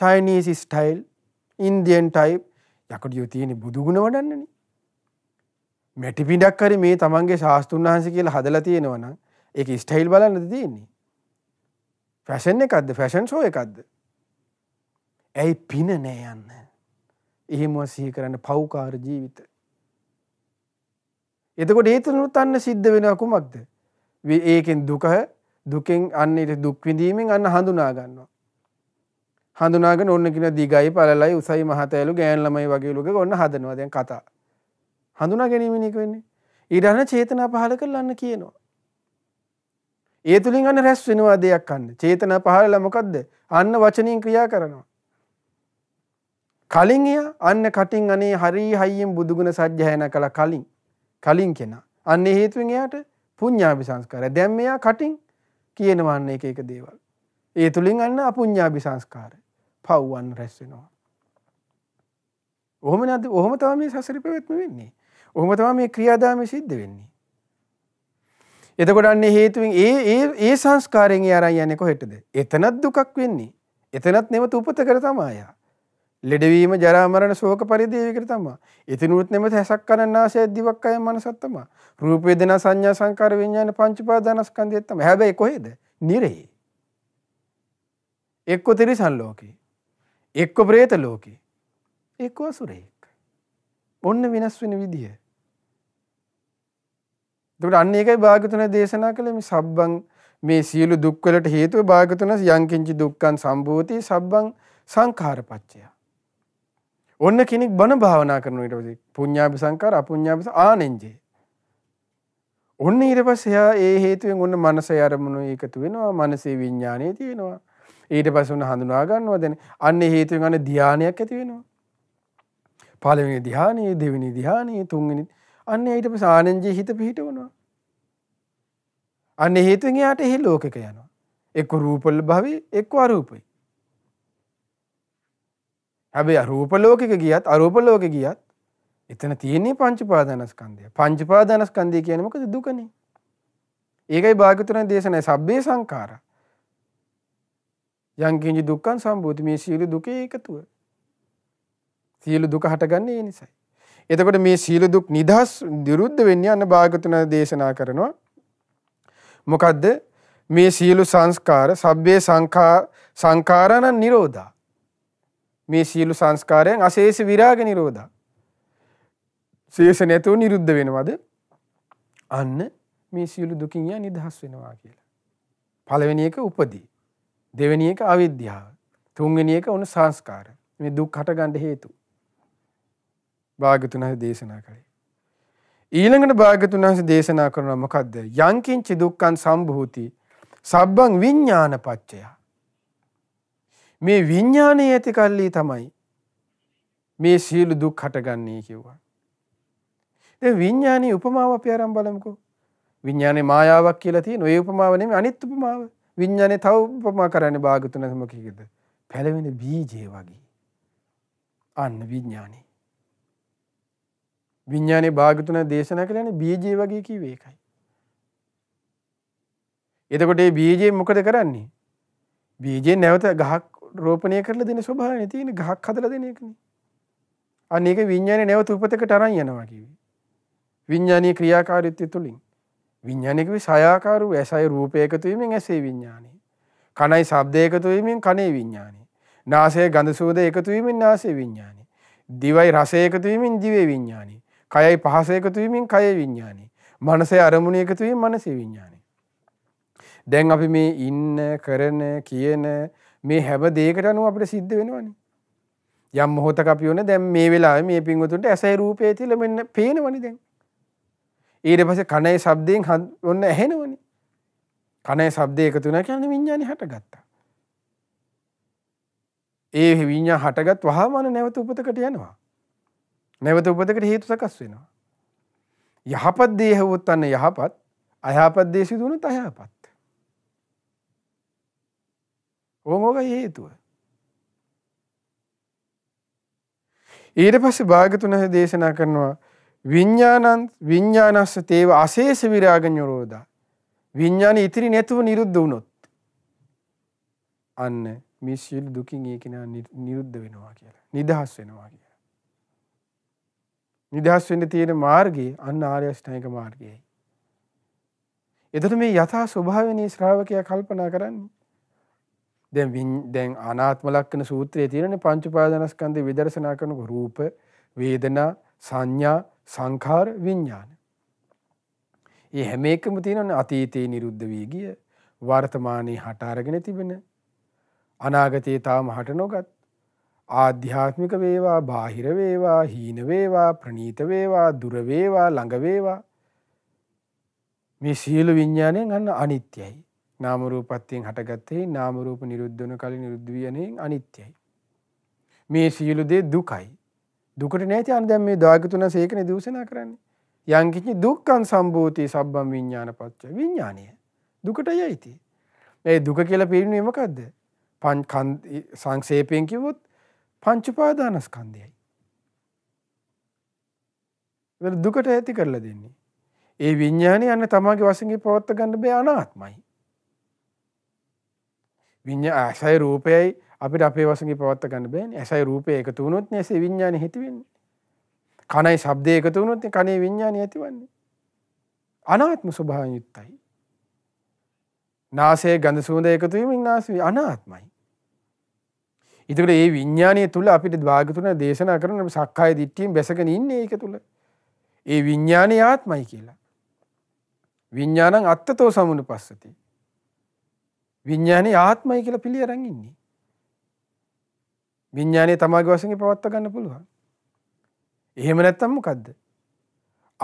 චයිනීසි ස්ටයිල් ඉන්දියන් ටයිප් යකට යුතියනි බුදුගුණ වඩන්නන. මැටි පිඩක් කරි මේ තමන්ගේ ශාස්තුන් වහන්ස කියලා හදලා තියෙනවනම් එක ස්ටයිල් බලන්නද තියෙන්නේ ෆැෂන් එකක්ද ෆැෂන් ෂෝ එකක්ද ඇයි පින නෑ යන්න එහෙම සිහි කරන්න පෞකාර ජීවිත එතකොට ඒතනුත් අන්න සිද්ධ වෙන කුමක්ද ඒකෙන් දුක දුකෙන් අන්නට දුක්විඳීමෙන් අන්න හඳුනා ගන්නවා හඳුනාගෙන ඔන්න කියෙන දිගයි පලයි උසයි මහතඇලු ගෑන් ළමයි වගේලුක ඔන්න හදනවා දැන් කතා හඳුනා ගැනීමනික වෙන්නේ ඉඩහන චේතනා පහල කරලන්න කියනවා ඒ තුළින් අන්න රැස් වෙනවා දෙයක් අන්න චේතන පහළ මොකක්ද අන්න වචනින් ක්‍රියා කරනවා. කලින් එය අන්න කටින් අනේ හරි හයියෙන් බුදුගුණ සජ්ජායන කළ කලින් කලින් කෙනා. අන්න හේතුවෙන් එයාට පුඤ්ඤාභි සංස්කාරය. දැන් මෙයා කටින් කියනවා අන්න එක එක දේවල්. ඒ තුලින් අන්න අපුඤ්ඤාභි සංස්කාරය. පව්වන් රැස් වෙනවා. ඔහොම නැද්ද? ඔහොම තමයි මේ සසරේ පැවැත්ම වෙන්නේ. ඔහොම තමයි මේ ක්‍රියාදාමය සිද්ධ වෙන්නේ. එතකොට අන්නේ හේතුවෙන් ඒ ඒ ඒ සංස්කාරයෙන් ඒ අරන් යන්නේ කොහෙටද? එතනත් දුකක් වෙන්නේ. එතනත් නෙමෙත උපත කර තමයි. ලෙඩවීම ජරා මරණ ශෝක පරිදේව කර තමයි. එතිනුත් නෙමෙත හැසක් කරන ආශය දිවක් අය මනසක් තමයි. රූප වේදනා සංඥා සංකාර විඥාන පංච පාදානස්කන්ධය තමයි. හැබැයි කොහෙද? නිරේ. එක්ක තිරිසන් ලෝකේ. එක්ක പ്രേත ලෝකේ. එක්ක අසුරේක. ඔන්න වෙනස් වෙන විදිය. එතකොට අන්න ඒකයි භාගතුන දේශනා කළේ මේ සබ්බං මේ සියලු දුක්වලට හේතුව භාගතුන යංකින්චි දුක්ඛං සම්භූති සබ්බං සංඛාරපච්චය. ඔන්න කෙනෙක් බණ භාවනා කරන ඊට පස්සේ පුඤ්ඤාභි සංඛාර අපුඤ්ඤාභි ආනෙන්ජේ. ඔන්න ඊට පස්සේ එයා ඒ හේතුවෙන් ඔන්න මනසේ අරමුණු එකතු වෙනවා මනසේ විඥානය තියෙනවා. ඊට පස්සේ ඔන්න හඳුනා ගන්නවා දැන් අන්න හේතුවෙන් අන්න ධානයක් ඇති වෙනවා. පළවෙනි ධානය, දෙවෙනි ධානය, තුන්වෙනි අන්න ඊට පස්සේ ආනන්දේ හිත පිහිටවනවා. අන්න හේතුෙන් එයාට එහි ලෝකෙක යනවා. එක්ක රූපල භවී එක්ක අරූපයි. හැබැයි අරූප ලෝකෙක ගියත් අරූප ලෝකෙ ගියත් එතන තියෙන්නේ පංචපාදානස්කන්ධය. පංචපාදානස්කන්ධය කියන්නේ මොකද දුකනේ. ඒකයි භාග්‍යතුන් දේශනාවේ සබ්බේ සංඛාරා. යං කිංචි දුක්ඛං සම්භූති මේ සියලු දුකේ එකතුව. සියලු දුක හටගන්නේ ඒ නිසයි. එතකොට මේ සීල දුක් නිදහස් විරුද්ධ වෙන්න යන භාගතුන දේශනා කරනවා. මොකද්ද? මේ සීල සංස්කාර සබ්බේ සංඛා සංඛාරණ නිරෝධා. මේ සීල සංස්කාරයන් අශේෂ විරාග නිරෝධා. ශේෂ නැතුව නිරුද්ධ වෙනවද? අන්න මේ සීල දුකින් ය නිදහස් වෙනවා කියලා. පළවෙනි එක උපදී. දෙවෙනි එක අවිද්‍යාව. තුන්වෙනි එක උන සංස්කාර. මේ දුක් හටගන්න හේතු. භාග්‍යතුන් වහන්සේ දේශනා කළේ. ඊළඟට භාග්‍යතුන් වහන්සේ දේශනා කරනවා මොකද්ද? යංකින්ච දුක්ඛං සම්භූති සබ්බං විඥාන පච්චය. මේ විඥානයේ ඇති කල්ලි තමයි මේ සියලු දුක් හටගන්නේ කිව්වා. දැන් විඥානයේ උපමාව අපි අරන් බලමුකෝ. විඥානේ මායාවක් කියලා තියෙන. ඒ උපමාව නෙමෙයි අනිත් උපමාව. විඥානේ තව උපමා කරන්නේ භාගතුන සමකීකද? පළවෙනි බීජය වගේ. අන්න විඥානේ. විඤ්ඥානය භාගතුන දේශනා කරන බීජය වගේ කිව ඒකයි. එතකොට බීජය මොකද කරන්නේ. බීජය නැවත ගහක් රෝපනය කරල දෙන ස්වභාන තියෙන ගහක් කදල දෙන එකන. අනක විඤ්ඥානය නැවත උපතක ටරන් යනවාකිව. විඤ්ඥානය ක්‍රියාකාරයුත්තය තුළින්. විඤ්ඥානකව සයාකාරු ඇසයි රූපයකතුවීමෙන් ඇසේ විඤ්ඥානය. කණයි සබ්දයකතුවීමෙන් කනේ විඤ්ඥානය. නාසය ගඳ සූද එකතුවීමෙන් නාසේ විඤ්ඥානය. දිවයි රසයකතුවීමෙන් දිවේ විඤ්ඥානී කයයි පහස එකතු වීමෙන් කය විඥානය. මනසේ අරමුණ එකතු වීම මනසේ විඥානය. දැන් අපි මේ ඉන්න කරන කියන මේ හැම දෙයකට අනුව අපිට සිද්ධ වෙනවනේ. යම් මොහොතක අපි ඕනේ දැන් මේ වෙලාවේ මේ පින්වතුන්ට ඇසයි රූපේ තියලා මෙන්න පේනවනේ දැන්. ඊට පස්සේ කනේ ශබ්දයෙන් ඔන්න ඇහෙනවනේ. කනේ ශබ්දය එකතු වෙනවා කියන්නේ විඥානය හටගත්තා. ඒ විඤ්ඤා හටගත් වහාම නැවත උපතකට යනවා. නැවත උපතකට හේතු සකස් වෙනවා. යහපත් දේ හැවුවොත් අන්න යහපත් අයහපත් දේ සිදු වුණොත් අයහපත්. ඕම ඕක හේතුව. ඊට පස්සේ භාගතුන් හස දේශනා කරනවා විඤ්ඤාණං විඤ්ඤාණස්ස තේව අශේෂ විරාග නිරෝධා විඤ්ඤාණය ඉතිරි නැතුව නිරුද්ධ වුණොත් අන්න මේ සියලු දුකින් ඒ කෙනා නිරුද්ධ වෙනවා කියලා නිදහස් වෙනවා කියලා නිදහස් වෙන්න තියෙන මාර්ගය අන්න ආර්ය අෂ්ටාංගික මාර්ගයයි. එතකොට මේ යථා ස්වභාවයනේ ශ්‍රාවකයා කල්පනා කරන්නේ. දැන් දැන් අනාත්ම ලක්ෂණ සූත්‍රයේ තියෙනනේ පංච උපාදානස්කන්ධේ විදර්ශනා කරනකොට රූප, වේදනා, සංඥා, සංඛාර, විඥාන. මේ හැම එකම තියෙනනේ අතීතේ නිරුද්ධ වී ගිය, වර්තමානයේ හට අරගෙන තිබෙන, අනාගතේ තාම හට නොගත්, ආධ්‍යාත්මික වේවා බාහිර වේවා හීන වේවා ප්‍රනීත වේවා දුර වේවා ළඟ වේවා මේ සියලු විඥාණයෙන් අන්න අනිත්‍යයි නාම රූපයෙන් හටගත්තේ නාම රූප නිරුද්ධ වන කලින් නිරුද්ධ වියනෙන් අනිත්‍යයි මේ සියලු දේ දුකයි දුකට නැති අන්න දැන් මේ 13 සේකනේ දූෂණා කරන්නේ යම් කිසි දුක්ඛං සම්භූති සබ්බම් විඥානපච්ච විඥාණය දුකටයි ඇйти ඒ දුක කියලා පිරිනුවේ මොකද්ද පං සංක්ෂේපයෙන් කිව්වොත් පංච උපාදානස්කන්ධයයි. ඒතර දුකට ඇති කරලා දෙන්නේ. ඒ විඥානය යන්නේ තමාගේ වශයෙන් පවත්ත ගන්න බෑ අනාත්මයි. විඤ්ඤා ඇසයි රූපයයි අපිට අපේ වශයෙන් පවත්ත ගන්න බෑනේ. ඇසයි රූපය එකතු වුණොත් නේ ඇසේ විඥානේ හිත වෙන්නේ. කනයි ශබ්දය එකතු වුණොත් නේ කනේ විඥානේ ඇතිවන්නේ. අනාත්ම ස්වභාවයෙන් යුක්තයි. නාසයේ ගඳ සුවඳ එකතු වීමෙන් නාසය අනාත්මයි. ඉතකට ඒ විඤ්ඥානය තුළ අපිට භාගතුන දේශනා කරන සක්කාය දිට්ටියෙන් බැසගෙන ඉන්න ඒක තුළ ඒ විඤ්ඥානය ආත්මයි කියලා විඤ්ඥානං අත්තතෝ සමුණු පස්සති විඤ්ඥානය ආත්මයි කියලා පිළි අරඟඉන්නේ විඤ්ඥානය තමාගේ වසගේ පවත්ව ගන්න පුළුවන් එහෙම නැත්තම් මොකක්ද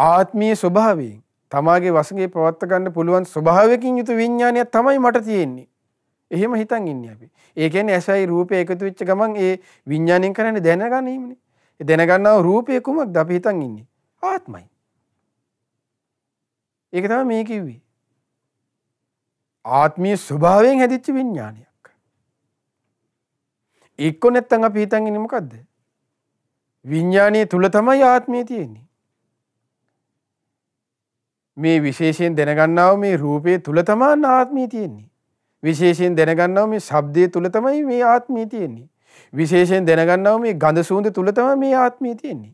ආත්මය ස්වභාවයෙන් තමාගේ වසගේ පවත්ව ගන්න පුළුවන් ස්වභාවකින් යුතු විඤ්ඥානයක් තමයි මට තියෙන්නේ එහෙම හිතන් ඉන්න අපි ඒකෙන් ඇසයි රූපය එකතු වෙච්ච ගමන් ඒ විඤ්ඥානින් කරන දැනගනීමනේ දැනගන්නාව රූපය කුමක් ද අපි හිතන් ඉන්නේ ආත්මයි ඒක තම මේ කිව්වේ ආත්මී ස්වභාවයෙන් හැදිච්ච විඤ්ඥානයක් එක්කො නැත්තන් අප හිතන් ඉනිමකක්ද විඤ්ඥානය තුළ තමයි ආත්මය තියෙන්නේ මේ විශේෂයෙන් දැනගන්නාව මේ රූපය තුළ තමා ආත්මී තියෙන්නේ විශේෂයෙන් දැනගන්නවා මේ ශබ්දය තුල තමයි මේ ආත්මය තියෙන්නේ. විශේෂයෙන් දැනගන්නවා මේ ගඳ සූඳ තුල තමයි මේ ආත්මය තියෙන්නේ.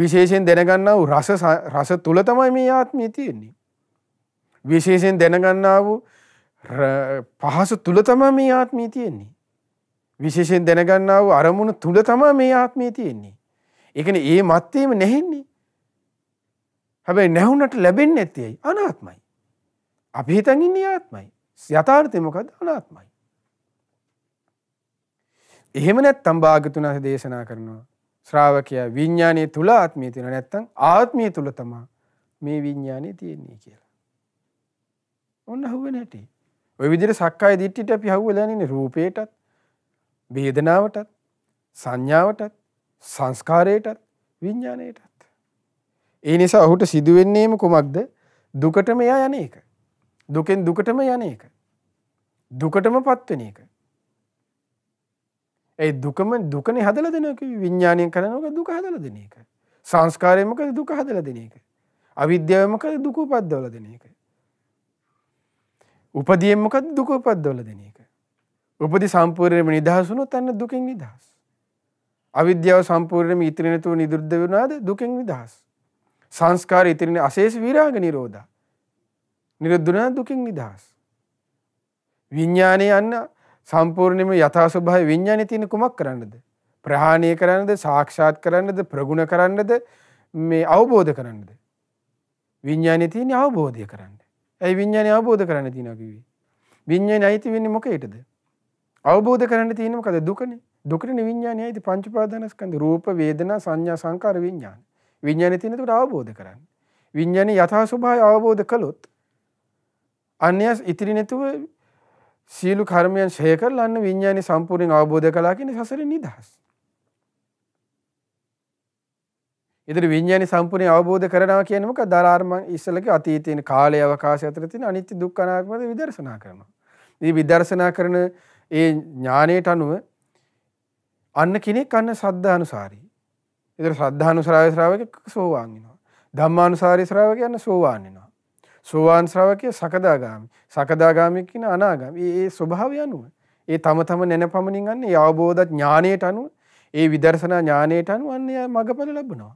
විශේෂයෙන් දැනගන්නා වූ රස රස තුල තමයි මේ ආත්මය තියෙන්නේ. විශේෂයෙන් දැනගන්නා වූ පහස තුල තමයි මේ ආත්මය තියෙන්නේ. විශේෂයෙන් දැනගන්නා වූ අරමුණු තුල තමයි මේ ආත්මය තියෙන්නේ. ඒ කියන්නේ ඒ මත්තේම නැහෙන්නේ. හැබැයි නැහුණට ලැබෙන්නේ නැත්තේයි අනාත්මයි. අපි හිතන් ඉන්නේ ආත්මයි. යථාර්ථය මොකද්ද? අනාත්මයි. එහෙම නැත්නම් භාගතුනාස දේශනා කරනවා ශ්‍රාවකයා විඥානයේ තුල ආත්මය තියෙනවා නැත්නම් ආත්මය තුල තමයි මේ විඥානය තියෙන්නේ කියලා. ඔන්න හුව නැටි. ඔය විදිහට සක්කාය දිට්ඨියට අපි හුවලා ඉන්නේ රූපේටත් වේදනාවටත් සංඥාවටත් සංස්කාරයටත් විඥාණයටත්. ඒ නිසා ඔහුට සිදුවෙන්නේම කුමක්ද? දුකටම එයා යන එක. දුකෙන් දුකටම යන එක. දුකටම පත්වෙන එක. ඒ දුකම දුකන හදල දෙනක විඤ්ඥානය කරනක දුක හදල දෙන එක. සංස්කාරයමක දුක හදල දෙන එක. අවිද්‍යාවමක දුක උපද්දවල දෙන එක. උපදියමකත් දුක උපද්දවල දෙන එක. උපදි සම්පූර්ණයම නිදහසුනොත් අන්න දුකෙන් නිදහස්. අවිද්‍යාව සම්පූර්ණයම ඉතිරි නැතුව නිරුද්ධ වෙනාද දුකෙන් නිදහස්. සංස්කාර ඉතිරින අශේෂ විරාග නිරෝධා නිරුද්ධනා දුකින් නිදහස්. විඤ්ඥානය යන්න සම්පූර්ණයම යථස්වභාව විඤ්ඥානය තියෙන කුමක් කරන්නද. ප්‍රහාණය කරන්නද සාක්ෂාත් කරන්නද ප්‍රගුණ කරන්නද මේ අවබෝධ කරන්නද. විඤ්ඥානය තියන අවබෝධය කරන්න. ඇයි විඤ්ඥානය අවබෝධ කරන්න තිනකිවී. විඤ්ඥාන අයිති වෙන්න මොකේටද. අවබෝධ කරන්න තියනමකද දුකන දුකරන විඤ්ඥාන අයිති පංචිපාදනස්කඳ රූප වේදන සංඥා සංකාර විඤ්ඥාන. විඤ්ඥාන තිනතුට අවබෝධ කරන්න. විඤ්ඥාන යථා ස්වභාව අවබෝධ කළොත් අන්‍ය ඉතිරි නැතුව සියලු කර්මයන් ෂය කරලා අන්න විඥානය සම්පූර්ණයෙන් අවබෝධ කළා කියන්නේ සසරේ නිදහස්. ඉදිරි විඥානය සම්පූර්ණයෙන් අවබෝධ කරනවා කියන්නේ මොකක්ද? ධාරාර්ම ඉස්සලක අතීතයේ කාලය අවකාශය අතර තියෙන අනිත්‍ය දුක්ඛ අනාත්මද විදර්ශනා කරනවා. මේ විදර්ශනා කරන ඒ ඥාණයට අනුව අන්න කෙනෙක් අන්න සද්ධානුසාරී. ඒතර සද්ධානුසාරය ශ්‍රාවකෙක් සෝවාන් වෙනවා. ධම්මානුසාරී ශ්‍රාවකයා යන සෝවාන් වෙනවා. සෝවාන් ශ්‍රාවකය සකදාගාමි. සකදාගාමි කියන අනාගාමි. ඒ ස්වභාවය අනුව. ඒ තම තම නැනපමණින් යන්නේ ඒ අවබෝධ ඥාණයට අනුව, ඒ විදර්ශනා ඥාණයට අනුව අන්නේ මගපල ලැබනවා.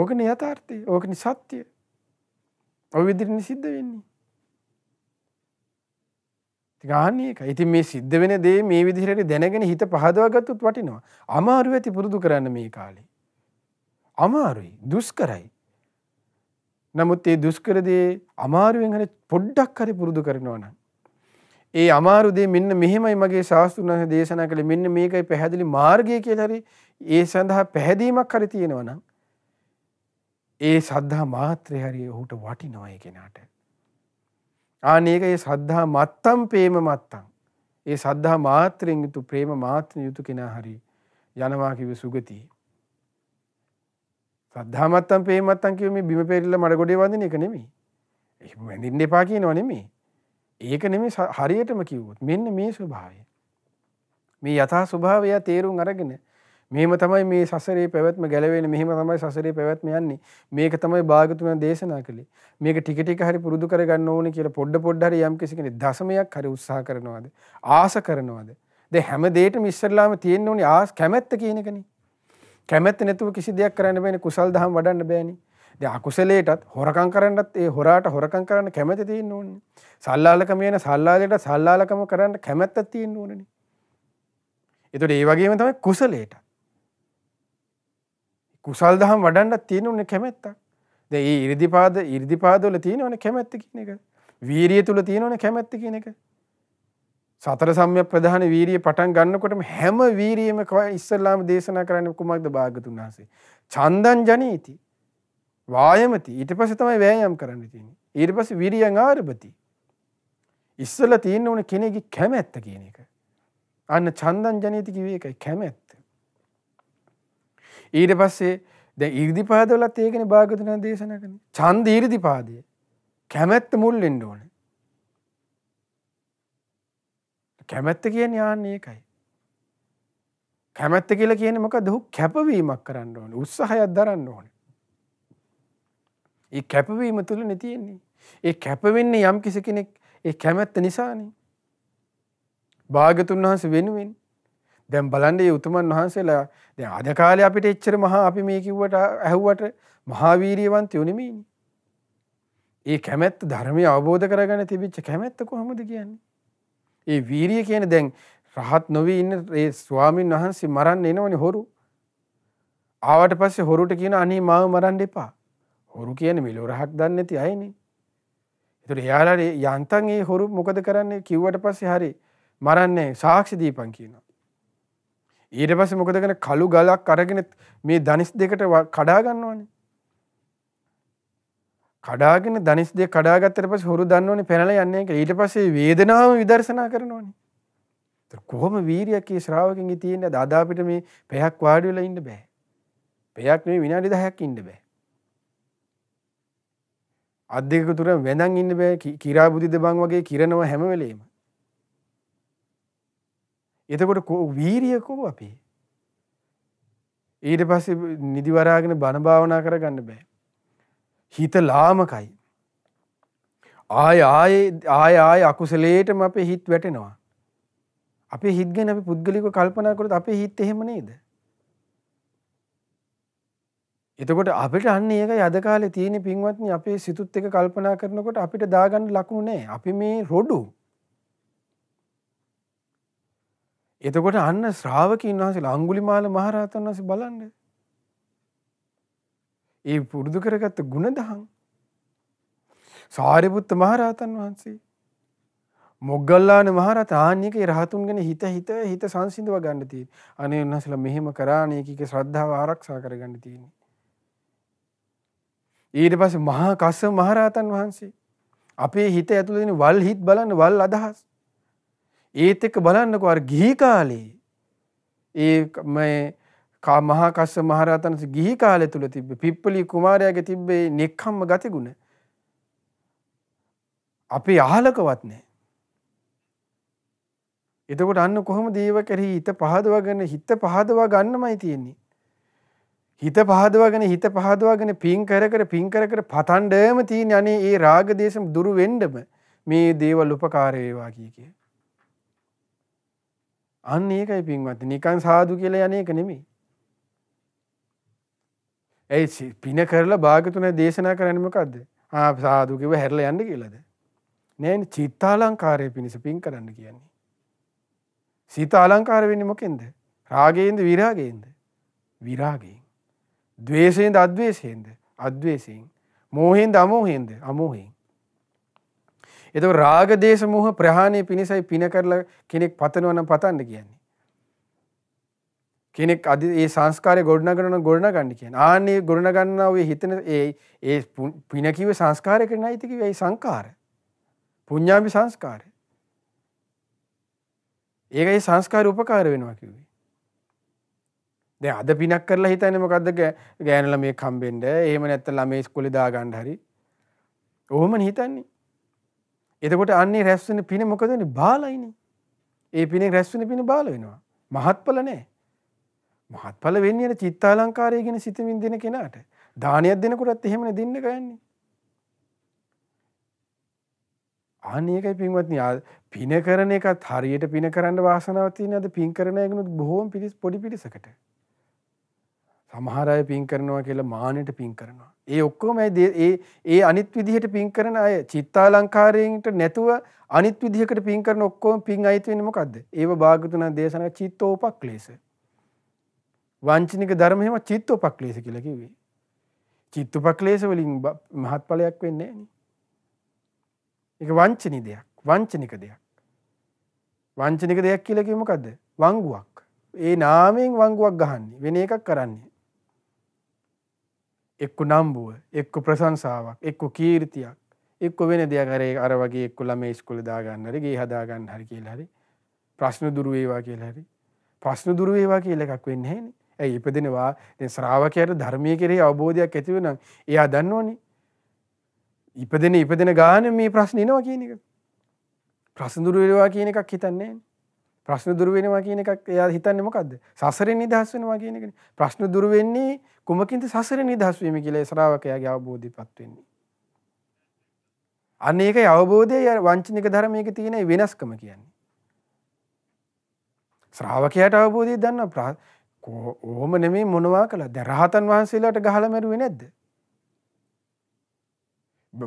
ඕකනේ යථාර්ථය. ඕකනේ සත්‍යය. ඔය විදිහට සිද්ධ වෙන්නේ. ගාන්නේ එක. ඉතින් මේ සිද්ධ වෙන දේ මේ විදිහට දැනගෙන හිත පහදවා ගත්තොත් වටිනවා. අමාරු ඇති පුරුදු කරන්න මේ කාලේ. අමාරුයි, දුෂ්කරයි. නමුත් ඒ දුෂ්කර දේ අමාරුවෙන් හරි පොඩ්ඩක් හරි පුරුදු කරනවා නම් ඒ අමාරු දේ මෙන්න මෙහෙමයි මගේ ශාස්ත්‍රුණ දේශනා කළේ මෙන්න මේකයි පැහැදිලි මාර්ගය කියලා හරි ඒ සඳහා පැහැදීමක් හරි තියෙනවා නම් ඒ සද්ධා මාත්‍රේ හරි ඔහුට වටිනවා ඒ කෙනාට. ආනේක ඒ සද්ධා මත්තම් ප්‍රේම මත්තම්. ඒ සද්ධා මාත්‍රෙන් යුතු ප්‍රේම මාත්‍රෙන් යුතු කෙනා හරි යනවා කිව්ව සුගතියි. සද්ධාමත්තම් පේමත්තම් කිව්ව මේ බිම පෙරලා මඩගොඩේ වදින එක නෙමෙයි. ඒක වැඳින්න එපා කියනව නෙමෙයි. ඒක නෙමෙයි හරියටම කිව්වොත් මෙන්න මේ ස්වභාවය. මේ යථා ස්වභාවය තේරුම් අරගෙන මෙහෙම තමයි මේ සසරේ පැවැත්ම ගැලවෙන්නේ මෙහෙම තමයි සසරේ පැවැත්ම යන්නේ මේක තමයි භාගතුමා දේශනා කළේ මේක ටික ටික හරි පුරුදු කරගන්න ඕනේ කියලා පොඩ පොඩ හරි යම් කිසි කෙනෙක් දශමයක් හරි උත්සාහ කරනවාද ආස කරනවාද දැන් හැම දෙයකම ඉස්සරලාම තියෙන්න ඕනේ ආස කැමැත්ත කියන එකනේ කැමැත්ත නැතුව කිසි දෙයක් කරන්න බෑනේ කුසල් දහම් වඩන්න බෑනේ. දැන් අකුසලයටත් හොරකම් කරන්නත් ඒ හොරාට හොරකම් කරන්න කැමැති තියෙන්න ඕනේ. සල්ලාලකම වෙන සල්ලාලයට සල්ලාලකම කරන්න කැමැත්තක් තියෙන්න ඕනේ. එතකොට ඒ වගේම තමයි කුසලයට. කුසල් දහම් වඩන්නත් තියෙන උනේ කැමැත්තක්. දැන් ඒ 이르දිපාද 이르දිපාදවල තියෙනවනේ කැමැත්ත කියන එක. වීරිය තුල තියෙනවනේ කැමැත්ත කියන එක. සතර සම්‍යක් ප්‍රධාන වීරිය පටන් ගන්නකොටම හැම වීරියම ඉස්සල්ලාම දේශනා කරන්න කුමක්ද භාගතුන් වහන්සේ. චන්දන් ජනීති. වායමති. ඊට පස්සේ තමයි වෑයම් කරන්න තියෙන්නේ. ඊට පස්සේ විරියං ආරභති. ඉස්සලා තියෙන්න ඕනේ කෙනෙක්ගේ කැමැත්ත කියන එක. අන්න චන්දන් ජනීති කිව්වේ ඒකයි කැමැත්ත. ඊට පස්සේ දැන් ඊර්දිපාදවලත් ඒකනේ භාගතුන් දේශනා කරන්නේ. ඡන්ද ඊර්දිපාදය. කැමැත්ත මුල් වෙන්න ඕනේ. කැමැත්ත කියන යාන්නේ එකයි. කැමැත්ත කියලා කියන්නේ මොකද? ඔහු කැපවීමක් කරන්න ඕනේ. උත්සාහයක් දරන්න ඕනේ. ඒ කැපවීම තුලනේ තියෙන්නේ. ඒ කැපවෙන්නේ යම් කිසි කෙනෙක් ඒ කැමැත්ත නිසානේ. භාගතුන් වහන්සේ වෙනුවෙන් දැන් බලන්න මේ උතුමන් වහන්සේලා දැන් අද කාලේ අපිට එච්චර මහා අපි මේ කිව්වට ඇහුවට මහාවීරියවන්තයෝ නෙමෙයිනේ. ඒ කැමැත්ත ධර්මය අවබෝධ කරගන්න තිබිච්ච කැමැත්ත කොහොමද කියන්නේ? ඒ වීරිය කියන දැන් රහත් නොවී ඉන්න ඒ ස්වාමින් වහන්සේ මරන්න එනවනේ හොරු. ආවට පස්සේ හොරුට කියන අනේ මාව මරන්න එපා. හොරු කියන්නේ මිලෝ රහක් දන්නේ නැති අයනේ. ඒතර එයාලා යන්තම් ඒ හොරු මොකද කරන්නේ කිව්වට පස්සේ හරි මරන්නේ සාක්ෂි දීපන් කියනවා. ඊට පස්සේ මොකද කරන්නේ කළු ගලක් අරගෙන මේ ධනිස් දෙකට කඩා ගන්නවනේ. කඩාගෙන ධනිස් දෙක කඩාගත්තට පස්සේ හොරු දන්නෝනේ පැනලා යන්නේ කියලා. ඊට පස්සේ වේදනාව විදර්ශනා කරනෝනේ. ඒතර කොහොම වීරියක් ඒ ශ්‍රාවකෙන්ගේ තියෙන්නේ? අද අපිට මේ පැයක් වාඩි වෙලා ඉන්න බෑ. පැයක් නෙවෙයි විනාඩි 10ක් ඉන්න බෑ. අත් දෙක තුර වෙනන් ඉන්න බෑ. කිරා බුදිද බං වගේ කිරනවා හැම වෙලෙම. එතකොට වීරිය කොහොම අපේ? ඊට පස්සේ නිදි වරාගෙන බණ භාවනා කරගන්න බෑ. හිත ලාමකයි. ආය ආය ආය ආය අකුසලයටම අපේ හිත වැටෙනවා. අපේ හිත ගැන අපි පුද්ගලිකව කල්පනා කරොත් අපේ හිත එහෙම නේද? එතකොට අපිට අන්න ඒකයි අද කාලේ තියෙන පින්වත්නි අපේ සිතුත් එක කල්පනා කරනකොට අපිට දාගන්න ලකුණු නැහැ. අපි මේ රොඩු. එතකොට අන්න ශ්‍රාවකීන් වහන්සේලා අඟුලිමාල මහරහතන් වහන්සේ බලන්නේ ඒ පුරුදු කරගත්ත ಗುಣදහම් සාරිපුත්ත මහරහතන් වහන්සේ මොග්ගල්ලාන මහරහතන් ආන්නේකේ රහතුන් ගැන හිත හිත හිත සංසිඳව ගන්න තියෙන. අනේ උන්වහන්සේලා මෙහෙම කරානේ කීක ශ්‍රද්ධාව ආරක්ෂා කරගන්න තියෙන්නේ. ඊට පස්සේ මහා කස්ස මහරහතන් වහන්සේ අපේ හිත ඇතුළේ තියෙන වල් හිත බලන්න වල් අදහස්. ඒත් එක්ක බලන්නකෝ අර ගිහි කාලේ ඒ මේ කා මහා කස්ස මහරහතන් ගිහි කාලය තුල තිබ්බ පිප්පලි කුමාරයාගේ තිබ්බේ නෙක්ඛම්ම ගතිගුණ අපි අහලකවත් නැහැ. එතකොට අන්න කොහොමද ඒව කෙරෙහි හිත පහදවගෙන හිත පහදවා ගන්නමයි තියෙන්නේ. හිත පහදවාගෙන හිත පහදවාගෙන පින් කර කර පින් කර කර පතණ්ඩම තියෙන අනේ ඒ රාග දේශ දුරු වෙන්නම මේ දේවල් උපකාර වේවා කිය කිය. අන්න ඒකයි පින්වත් නිකන් සාදු කියලා යන්නේක නෙමෙයි. ඇයි පින කරලා භාගතුන දේශනා කරන්නමකක්ද සාදුකිව හැරල යන්න කියලද. නෑන චිත්තාලංකාරය පිණිස පින් කරන්න කියන්නේ. සිත අලංකාර වෙන්න මොකෙන්ද රාගයෙන්ද විරාගයෙන්ද විරාගයෙන්. දවේශයෙන්ද අද්වේශයෙන්ද අද්වේශයෙන් මෝහෙන්ද අමෝහෙන්ද අමෝහෙන්. එත රාගදේශ මූහ ප්‍රහාණය පිණිසයි පින කරලා කෙනෙක් පතනවන පතන්න කියන්නේ. කෙනෙක් අද ඒ සංස්කාරය ගොඩනගන ගොඩනගන්න කියන ආනේ ගොඩනගන්න ඔය හිතන ඒ ඒ පිනකිව සංස්කාරය කරන අයිතිකි වෙයි සංකාර පුඤ්ඥාමි සංස්කාරය ඒක ඒ සංස්කාර උපකාර වෙනවා කිවේ දැ අද පිනක් කරලා හිතනම කදද ගෑනල මේ කම්බෙන්ඩ ඒම නැත්ත ළමේ ස්කොලි දාගණ්ඩ හරි ඔහොම හිතන්නේ එතකොට අන්නේ රැස්වන පින මොකදන බාලයින ඒ පින රැස්වන පින බාල වෙනවා මහත්පල නෑ මහත්ඵල වෙන්නේ අර චිත්තාලංකාරය ගැන සිතමින් දෙන කෙනාට. දානයක් දෙනකොටත් එහෙමනේ දෙන්න ගන්නේ. ආන්නේ එකයි පින්වත්නි පින කරන එකත් හරියට පින කරන්න වාසනාව තියෙනවද පින් කරන අයගෙනුත් බොහෝම පිළිස් පොඩි පිළිසකට. සමහර අය පින් කරනවා කියලා මානෙට පින් කරනවා. ඒ ඔක්කොම ඒ ඒ අනිත් විදිහට පින් කරන අය චිත්තාලංකාරයෙන්ට නැතුව අනිත් විදිහකට පින් කරන ඔක්කොම පින් අයිති වෙන්නේ මොකද්ද? ඒව භාගතුන දේශනා චිත්තෝපක්ලේශ. වංචනික ධර්ම එහෙම චිත්තෝපක්ලේශ කියලා කිව්වේ. චිත්තෝපක්ලේශ වලින් මහත්ඵලයක් වෙන්නේ නැහැ නේ. ඒක වංචනික දෙයක්. වංචනික දෙයක්. වංචනික දෙයක් කියලා කිව්වෙ මොකද්ද? වංගුවක්. ඒ නාමයෙන් වංගුවක් ගහන්නේ. වෙන එකක් කරන්නේ. එක්ක නම්බුව, එක්ක ප්‍රශංසාවක්, එක්ක කීර්තියක්, එක්ක වෙන දෙයක් අර අර වගේ එක්ක ළමයි ඉස්කෝලේ දාගන්න හරි, ගේ හදා ගන්න හරි කියලා හරි. ප්‍රශ්න දුරු වේවා කියලා හරි. ප්‍රශ්න දුරු වේවා කියලා එකක් වෙන්නේ නැහැනේ. ඇයි ඉපදෙනවා දැන් ශ්‍රාවකයාට ධර්මයේ කෙරෙහි අවබෝධයක් ඇති වෙනනම් එයා දන්නවනේ ඉපදෙන ඉපදෙන ගාන මේ ප්‍රශ්න එනවා කියන එක ප්‍රශ්න දුරු වෙනවා කියන එකක් හිතන්නේ ප්‍රශ්න දුරු වෙනවා කියන එකක් එයා හිතන්නේ මොකද්ද සසරෙන් නිදහස් වෙනවා කියන එකනේ ප්‍රශ්න දුරු වෙන්නේ කුමකින්ද සසරෙන් නිදහස් වීම කියලා ශ්‍රාවකයාගේ අවබෝධයපත් වෙන්නේ අන්න ඒකයි අවබෝධය වංචනික ධර්මයක තියෙන වෙනස්කම කියන්නේ ශ්‍රාවකයාට අවබෝධය දන්නවා කොහොම නෙමේ මොනවා කළා දැන් රහතන් වහන්සේලාට ගහලා මැරුවේ නැද්ද?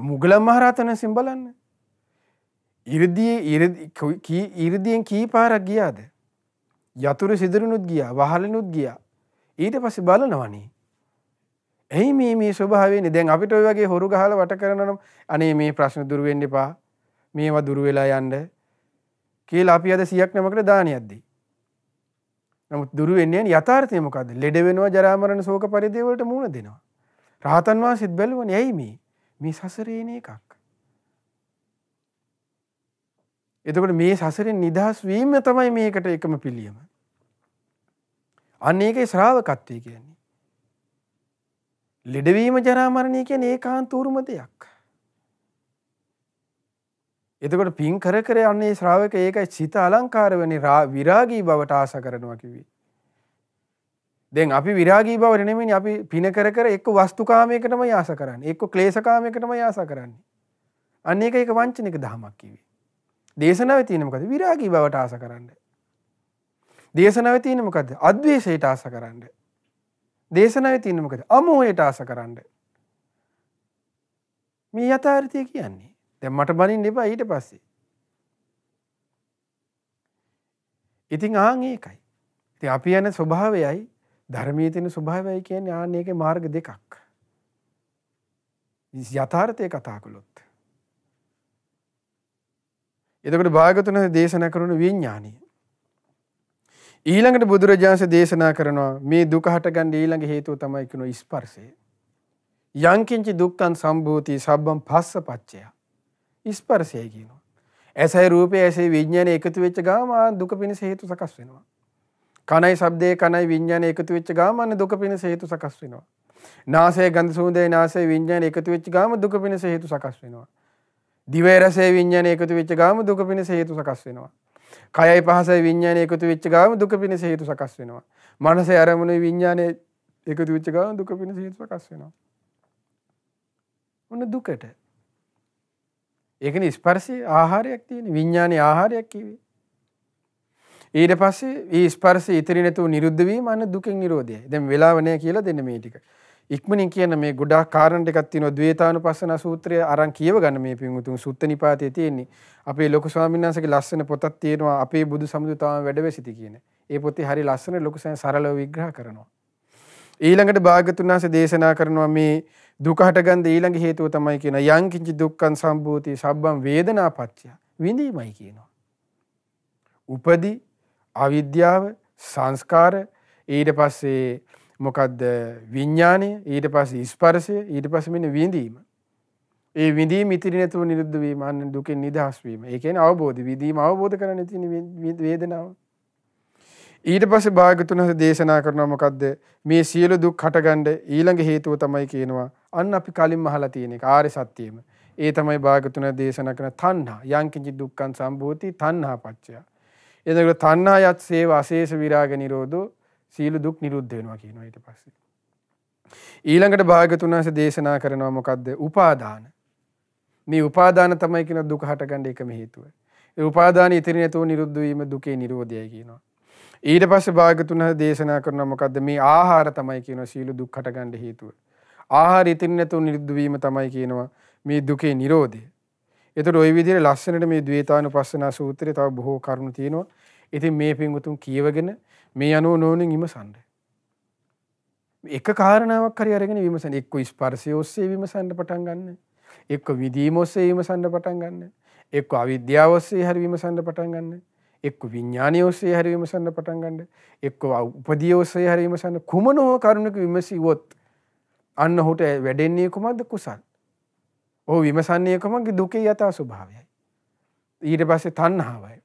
මුගලන් මහරහතන් සිම් බලන්න. 이르දී 이르දීන් කී පාරක් ගියාද? යතුරු සිදරුණුත් ගියා, වහලනුත් ගියා. ඊට පස්සේ බලනවනේ. එයි මේ මේ ස්වභාවයනේ දැන් අපිට ඔය වගේ හොරු ගහලා වට කරනනම් අනේ මේ ප්‍රශ්න දුරු වෙන්න එපා. මේවා දුරු වෙලා යන්න කියලා අපි අද 100ක් නමකට දානියක් දෙයි. නමුත් දුරුවෙන්යන් යථාර්ථය මොකද ලෙඩ වෙනවා ජරාමරණ සෝක පරිදේවලට මුණ දෙනවා. රහතන් වහන්සේත් බැලුවනේ ඇයි මේ? මේ සසරේන එකක්. එතකොට මේ සසරෙන් නිදහස් වීම තමයි මේකට එකම පිළියම. අන්න ඒකේ ශ්‍රාවකත්වය කියන්නේ. ලෙඩවීම ජරාමරණය කියන්නේ ඒකාන්ත උරුම දෙයක්. එතකොට පින් කර කර යන්නේ ශ්‍රාවක ඒකයි සිත අලංකාර වෙන්නේ විරාගී බවට ආස කරනවා කිව්වේ. දැන් අපි විරාගී බවට නෙමෙයි අපි පින කර කර එක්ක වස්තුකාමයකටමයි ආස කරන්නේ. එක්ක ක්ලේශකාමයකටමයි ආස කරන්නේ. අන්න ඒක ඒක වංචනික දහමක් කිව්වේ. දේශනාවේ තියෙන මොකද? විරාගී බවට ආස කරන්න. දේශනාවේ තියෙන මොකද? අද්වේෂයට ආස කරන්න. දේශනාවේ තියෙන මොකද? අමෝහයට ආස කරන්න. මේ යථාර්ථය කියන්නේ දැන් මට බනින්න එපා ඊට පස්සේ. ඉතින් ආන් ඒකයි. ඉතින් අපි යන ස්වභාවයයි ධර්මයේ තියෙන ස්වභාවයයි කියන්නේ ආන් ඒකේ මාර්ග දෙකක්. යථාර්ථය කතා කළොත්. එතකොට භාගතුන දේශනා කරන විඥානය. ඊළඟට බුදුරජාණන්සේ දේශනා කරනවා මේ දුක හටගන්න ඊළඟ හේතුව තමයි කියන ස්පර්ශය. යංකින්ච දුක්ඛං සම්භූති සබ්බං පස්ස පච්චය. ස්පර්ශය කියනවා. ඇසයි රූපය ඇසේ විඥානය එකතු වෙච්ච ගාම දුක පිණිස හේතු සකස් වෙනවා. කනයි ශබ්දේ කනයි විඥානය එකතු වෙච්ච ගාම අන්න දුක පිණිස හේතු සකස් වෙනවා. නාසය ගන්ධ සුවඳේ නාසය විඥානය එකතු වෙච්ච ගාම දුක පිණිස හේතු සකස් වෙනවා. දිවේ රසයේ විඥානය එකතු වෙච්ච ගාම දුක පිණිස හේතු සකස් වෙනවා. කයයි පහසයි විඥානය එකතු වෙච්ච ගාම දුක පිණිස හේතු සකස් වෙනවා. මනසේ අරමුණේ විඥානය එකතු වෙච්ච ගාම දුක පිණිස හේතු සකස් වෙනවා. ඔන්න දුකට ඒකන ස්පර්සය ආහාරයක් තියෙන විඤ්ඥානය ආහාරයක් කිවේ. ඊට පස්සේ ඒ ස්පර්ශ ඉතිරි නැතුව නිරුද්ධ වීම අන්න දුකෙන් නිරෝධයයි. දැන් වෙලාව නැහැ කියලා දෙන්න මේ ටික. ඉක්මනින් කියන මේ ගොඩාක් කාරණ ටිකක් තියෙනවා. ද්වේතානුපස්සන සූත්‍රය අරන් කියව ගන්න මේ පින්වුතුන් සුත්තනිපාතයේ තියෙන්නේ. අපේ ලොකු ස්වාමීන් වහන්සේගේ ලස්සන පොතක් තියෙනවා. අපේ බුදු සමුදු තාම වැඩවැසිති කියන. ඒ පොතේ හරි ලස්සන ලොකු සරලව විග්‍රහ කරනවා. ඊළඟට භාග්‍යතුන් වහන්සේ දේශනා කරනවා මේ දුක හටගන්න ඊළඟ හේතුව තමයි කියන යං කිංචි දුක්ඛං සම්භූති සබ්බං වේදනා පත්‍ය විඳීමයි කියනවා. උපදි අවිද්‍යාව සංස්කාර ඊට පස්සේ මොකද්ද විඥාණය ඊට පස්සේ ස්පර්ශය ඊට පස්සේ මෙන්න විඳීම. ඒ විඳීම ඉතිරි නැතුව නිරුද්ධ වීම අන්න දුකෙන් නිදහස් වීම. ඒ කියන්නේ අවබෝධ විඳීම අවබෝධ කරගෙන තියෙන වේදනාව. ඊට පස්සේ භාග්‍යතුන් හස දේශනා කරනවා මොකද්ද මේ සියලු දුක් හටගන්න ඊළඟ හේතුව තමයි කියනවා අන්න අපි කලින් අහලා තියෙන එක ආර්ය සත්‍යෙම. ඒ තමයි භාගතුන දේශනා කරන තණ්හා යංකින්චි දුක්ඛං සම්භූති තණ්හා පච්චය. එතකොට තණ්හා යත් සේව අශේෂ විරාග නිරෝධෝ සීල දුක් නිරුද්ධ වෙනවා කියනවා ඊට පස්සේ. ඊළඟට භාගතුන් වහන්සේ දේශනා කරනවා මොකද්ද? උපාදාන. මේ උපාදාන තමයි කියන දුක හටගන්න එකම හේතුව. ඒ උපාදාන ඉතිරි නැතුව නිරුද්ධ වීම දුකේ නිරෝධයයි කියනවා. ඊට පස්සේ භාගතුන් වහන්සේ දේශනා කරනවා මොකද්ද? මේ ආහාර තමයි කියන සීල දුක් හටගන්න හේතුව. ආහාර ඉතින් නැතුව නිරුද්ධ වීම තමයි කියනවා මේ දුකේ Nirodhe. එතකොට ওই විදිහට ලස්සනට මේ ද්වේතානුපස්සනා සූත්‍රය තව බොහෝ කරුණු තියෙනවා. ඉතින් මේ පින්වතුන් කියවගෙන මේ අනුව නෝනින් විමසන්න. එක කාරණාවක් හරි අරගෙන විමසන්න. එක්ක ස්පර්ශය ඔස්සේ විමසන්න පටන් ගන්න. එක්ක විදීම ඔස්සේ විමසන්න පටන් ගන්න. එක්ක අවිද්‍යාව ඔස්සේ හරි විමසන්න පටන් ගන්න. එක්ක විඥානය ඔස්සේ හරි විමසන්න පටන් ගන්න. එක්ක උපදී ඔස්සේ හරි විමසන්න. කුමනෝ කරුණක විමසීවොත් අන්න ඔහුට වැඩෙන්නේ කුමක්ද කුසල්. ඔහු විමසන්නේ කුමක්ද දුකේ යථා ස්වභාවයයි. ඊට පස්සේ තණ්හාවයි.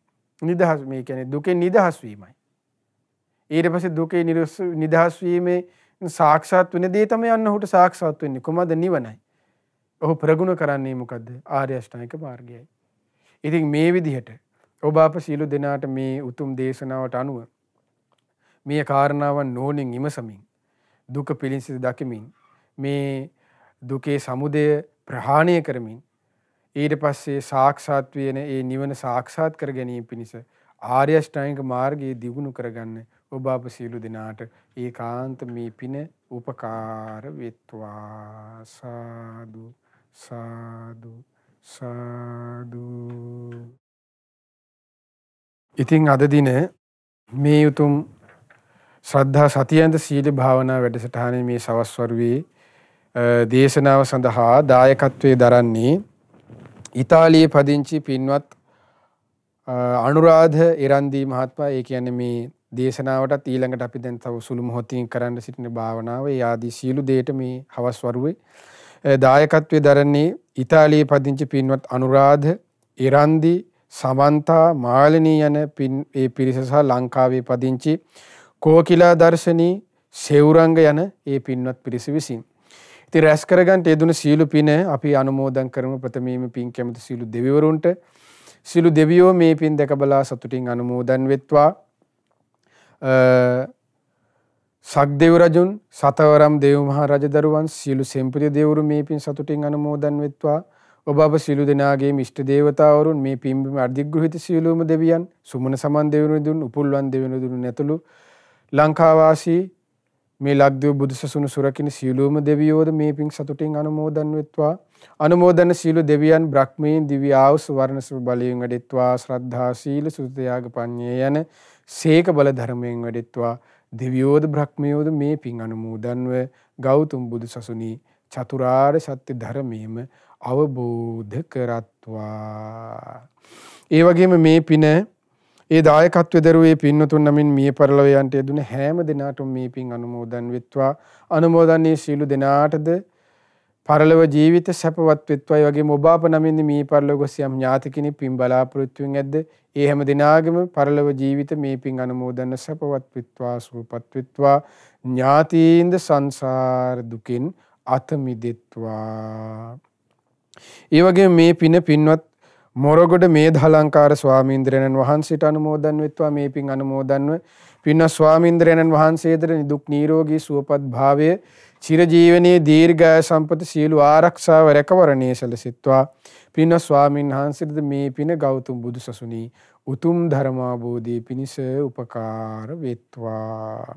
නිදහස් මේ කියන්නේ දුකෙන් නිදහස් වීමයි. ඊට පස්සේ දුකේ නිදහස් වීමේ සාක්ෂාත් වෙන දේ තමයි අන්න ඔහුට සාක්ෂාත් වෙන්නේ කුමද නිවනයි. ඔහු ප්‍රගුණ කරන්නේ මොකද්ද? ආර්ය අෂ්ටාංගික මාර්ගයයි. ඉතින් මේ විදිහට ඔබ අප සීල දෙනාට මේ උතුම් දේශනාවට අනුව මේ කාරණාවන් නෝනින් ඉමසමින් දුක පිළිසිඳ දකිමින් මේ දුකේ සමුදය ප්‍රහාණය කරමින් ඊට පස්සේ සාක්ෂාත් වෙන ඒ නිවන සාක්ෂාත් කර ගැනීම පිණිස ආර්ය අෂ්ටාංගික මාර්ගයේ දියුණු කරගන්න ඔබ අප සියලු දෙනාට ඒකාන්ත මේ පින උපකාර වෙත්වා සාදු සාදු සාදු ඉතින් අද දින මේ උතුම් ශ්‍රද්ධා සතියන්ත සීල භාවනා වැඩසටහනේ මේ සවස් වරුවේ දේශනාව සඳහා දායකත්වයේ දරන්නේ ඉතාලියේ පදිංචි පින්වත් අනුරාධ ඉරන්දී මහත්මයා ඒ කියන්නේ මේ දේශනාවටත් ඊළඟට අපි දැන් තව සුළු මොහොතකින් කරන්න සිටින භාවනාව ඒ ආදී සියලු දේට මේ හවස් වරුවේ දායකත්වයේ දරන්නේ ඉතාලියේ පදිංචි පින්වත් අනුරාධ ඉරන්දි සමන්තා මාලිනී යන ඒ පිරිස සහ ලංකාවේ පදිංචි කෝකිලා දර්ශනී සෙවුරංග යන ඒ පින්වත් පිරිස විසින් ඉතින් රැස් කරගන්ට යෙදුණු සීළු පින අපි අනුමෝදන් කරමු ප්‍රථමීම පින් කැමති සීළු දෙවිවරුන්ට. සීළු දෙවියෝ මේ පින් දැකබලා සතුටින් අනුමෝදන් වෙත්වා. සක්දෙව් රජුන් සතවරම් දේව මහා රජදරුවන් සියලු සෙම්පති දෙවරු මේ පින් සතුටින් අනුමෝදන් වෙත්වා. ඔබ අප සියලු දෙනාගේ මිෂ්ට දේවතාවරුන් මේ පින්බිම අධිග්‍රහිත සියලුම දෙවියන් සුමන සමන් දෙවිනුදුන් උපුල්වන් දෙවිනුදුන් නැතුළු ලංකාවාසී මේ ලක්දිව බුදුසසුන සුරකින සියලුම දෙවියෝද මේ පින් සතුටින් අනුමෝදන් වෙත්වා අනුමෝදන සීල දෙවියන් බ්‍රහ්මීන් දිව්‍ය ආවුස් වර්ණ සුභ බලයෙන් වැඩෙත්වා ශ්‍රද්ධා සීල සුද්ධ යාග පඤ්ඤේ යන සීක බල ධර්මයෙන් වැඩෙත්වා දෙවියෝද බ්‍රහ්මයෝද මේ පින් අනුමෝදන්ව ගෞතම බුදුසසුනි චතුරාර්ය සත්‍ය ධර්මයේම අවබෝධ කරත්වා ඒ වගේම මේ පින ඒ දායකත්ව දරුවේ පින්නතුන් නමින් මිය පරලොවයන්ට යෙදුන හැම දෙනාටම මේ පින් අනුමෝදන් වෙත්වා අනුමෝදන්නේ සීලු දෙනාටද පරලොව ජීවිත සැපවත් වෙත්වයි වගේ මොබාප නමින් මේ පරලොව සියම් ඥාති කෙනෙක් පින් බලාපොරොත්තුෙන් ඇද්ද ඒ හැම දිනාගම පරලොව ජීවිත මේ පින් අනුමෝදන්න සැපවත් වෙත්වා සූපත් වෙත්වා ඥාතීන්ද සංසාර දුකින් අත මිදෙත්වා ඒ වගේ මේ පින පින්වත් මොරගොඩ මේ දහලංකාර ස්වාමීන්ද්‍රයණන් වහන්සේට අනුමෝදන් වෙත්වා මේ පින් අනුමෝදන්ව පින්න ස්වාමීන්ද්‍රයණන් වහන්සේදර නිදුක් නීරෝගී සුවපත් භාවය චිරජීවනයේ දීර්ඝාය සම්පත සියලු ආරක්ෂාව රැකවරණයේ සැලසෙත්වා පින්න ස්වාමින් වහන්සේද මේ පින ගෞතම බුදුසසුනි උතුම් ධර්මාබෝධී පිණිස උපකාර වෙත්වා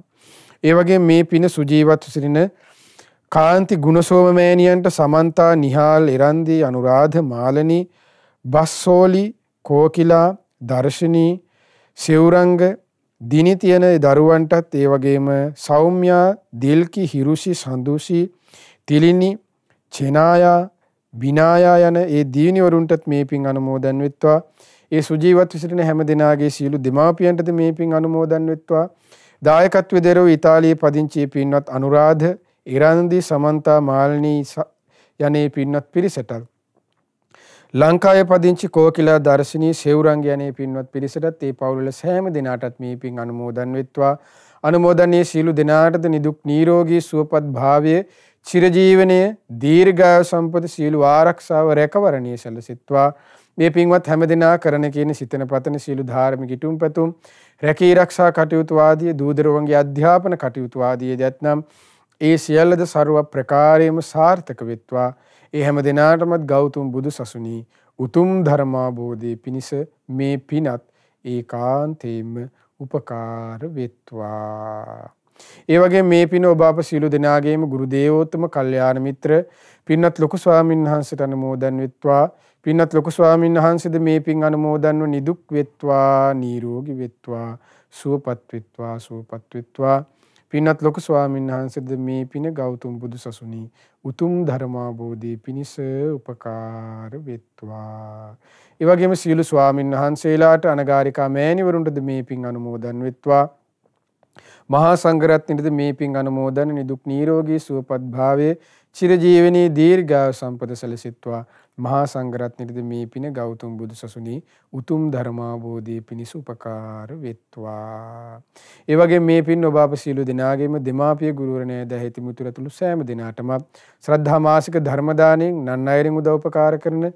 ඒ වගේ මේ පින සුජීවත් සිරින කාන්ති ගුණසෝම මෑණියන්ට සමන්තා නිහාල් ඉරන්දී අනුරාධ මාලනී බස්සෝලි කෝකිලා දර්ශනී සිවුරංග දිනි තියෙන දරුවන්ටත් ඒ වගේම සෞම්‍යා දිල්කි හිරුෂි සඳුෂි තිලිනි චෙනායා බිනායා යන ඒ දීනිවරුන්ටත් මේ පින් අනුමෝදන් වෙත්වා ඒ සුජීවත් විසිරෙන හැම දෙනාගේ සියලු දෙමාපියන්ටද මේ පින් අනුමෝදන් වෙත්වා දායකත්ව දරව ඉතාලියේ පදිංචි පින්වත් අනුරාධ ඉරන්දි සමන්තා මාල්නී යනේ පින්වත් පිරිසටත් ලංකාවේ පදිංචි කෝකිලා දර්ශනී සෙවුරන් යනේ පින්වත් පිරිසටත් ඒ පවුල සෑම දිනාටත් මේ පින් අනුමෝදන් වෙත්වා අනුමෝදන්නේ සීලු දිනාටද නිදුක් නිරෝගී සුවපත් භාවය චිරජීවනය දීර්ඝායු සම්පත සීලු ආරක්ෂාව රැකවරණයේ සැලසෙත්වා මේ පින්වත් හැම දෙනා කරන කියන සිතන පතන සීලු ධාර්මික ඉටුම් පැතුම් රැකී ආරක්ෂා කටයුතු ආදී දූදරුවන්ගේ අධ්‍යාපන කටයුතු ආදී දැත්නම් ඒ සියල්ලද ਸਰව ප්‍රකාරයෙන්ම සාර්ථක වෙත්වා ඒ හැම දෙනාටමත් ගෞතුම් බුදු සසුනී උතුම් ධර්මාබෝධය පිණිස මේ පිනත් ඒ කාන්තේම උපකාර වෙත්වා. ඒවගේ මේ පින ඔබ අප සියලු දෙනාගේම ගුරු දේවෝත්තම කල්යාණ මිත්‍ර පින්නත් ලොකු ස්වාමීන් වහන්සේට අනුමෝදන් වෙත්වා පින්නත් ලොකු ස්වාමීන් වහන්සේද මේ පින් අනුමෝදන්ව නිදුක් වෙත්වා නිරෝගී වෙත්වා සුවපත් වෙත්වා සුවපත් වෙත්වා පින්නත් ලොකු ස්වාමීන් වහන්සේද මේ පින ගෞතම බුදු සසුනි උතුම් ධර්මාබෝධී පිණිස උපකාර වෙත්වා. ඒ වගේම සියලු ස්වාමින් වහන්සේලාට අනගාരികා මෑණිවරුන්ටද මේ පින් අනුමෝදන් වෙත්වා. මහා සංඝරත්නයටද මේ පින් අනුමෝදන් නිදුක් නිරෝගී සුවපත් භාවයේ චිරජීවනයේ දීර්ඝායු සම්පත සැලසෙත්වා. මහා සංගරත්නයට මේ පින ගෞතම බුදු සසුනී උතුම් ධර්මාබෝධය පිණිස උපකාර වෙත්වා. ඒවගේ මේ පින් ඔබ අප සියලු දෙනාගේම දෙමාපිය ගුරුවරණය දැහැති මුතුරතුළු සෑම දිනාටම ශ්‍රද්ධාමාසික ධර්මදානයෙන් නන් අයරින් උදව්පකාර කරන